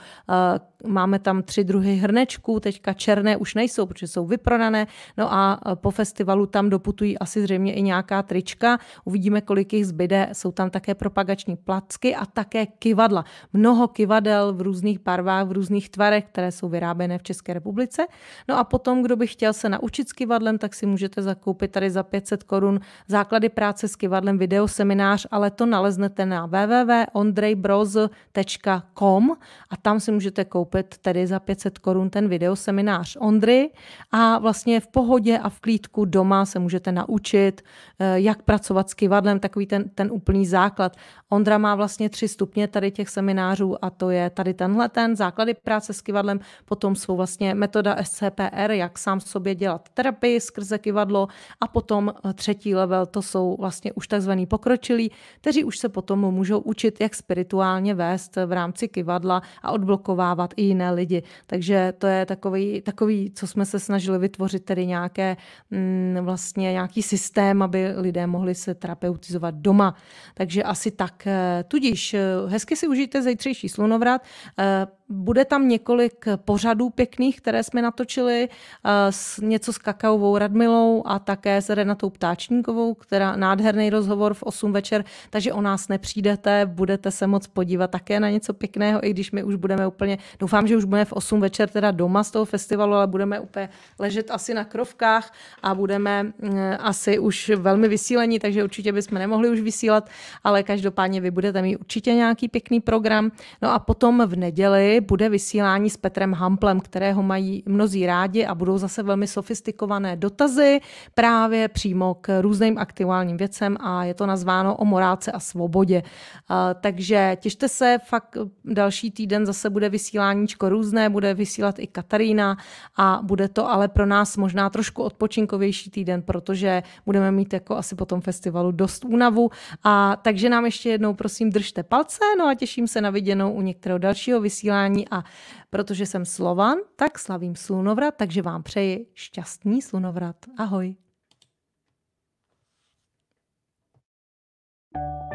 máme tam tři druhy hrnečků, teďka černé už nejsou, protože jsou vyprodané, no a e, po festivalu tam doputují asi zřejmě i nějaká trička, uvidíme, kolik jich zbyde, jsou tam také propagační placky a také kivadla. Mnoho kivadel v různých barvách, v různých tvarech, které jsou vyráběné v České republice. No a potom, kdo by chtěl se naučit s kivadlem, tak si můžete zakoupit tady za 500 korun základy práce s kivadlem videoseminář, ale to naleznete na www.ondrejbroz.com a tam si můžete koupit koupit tedy za 500 korun ten videoseminář Ondry a vlastně v pohodě a v klídku doma se můžete naučit, eh, jak pracovat s kivadlem, takový ten, ten úplný základ. Ondra má vlastně tři stupně tady těch seminářů a to je tady tenhle ten, základy práce s kivadlem, potom jsou vlastně metoda SCPR, jak sám sobě dělat terapii skrze kivadlo a potom eh, třetí level, to jsou vlastně už takzvaný pokročilí, kteří už se potom můžou učit, jak spirituálně vést v rámci kivadla a odblokovávat i jiné lidi. Takže to je takový, takový co jsme se snažili vytvořit, tedy nějaké, mm, vlastně nějaký systém, aby lidé mohli se terapeutizovat doma. Takže asi tak. Eh, tudíž eh, hezky si užijte zejtřejší slunovrat. Eh, bude tam několik pořadů pěkných, které jsme natočili, eh, s, něco s Kakaovou Radmilou a také s Renatou Ptáčníkovou, která nádherný rozhovor v 8 večer, takže o nás nepřijdete, budete se moc podívat také na něco pěkného, i když my už budeme úplně, doufám, že už budeme v 8 večer teda doma z toho festivalu, ale budeme úplně ležet asi na krovkách a budeme mm, asi už velmi vysílení, takže určitě bychom nemohli už vysílat, ale každopádně vy budete mít určitě nějaký pěkný program. No a potom v neděli bude vysílání s Petrem Hamplem, kterého mají mnozí rádi a budou zase velmi sofistikované dotazy právě přímo k různým aktuálním věcem a je to nazváno o morálce a svobodě. Takže těšte se, fakt další týden zase bude vysíláníčko různé, bude vysílat i Katarína a bude to ale pro nás možná trošku odpočinkovější týden, protože budeme mít jako asi po tom festivalu dost únavu. A takže nám ještě jednou prosím držte palce, no a těším se na viděnou u některého dalšího vysílání požehnání a protože jsem Slovan, tak slavím slunovrat, takže vám přeji šťastný slunovrat. Ahoj. thank you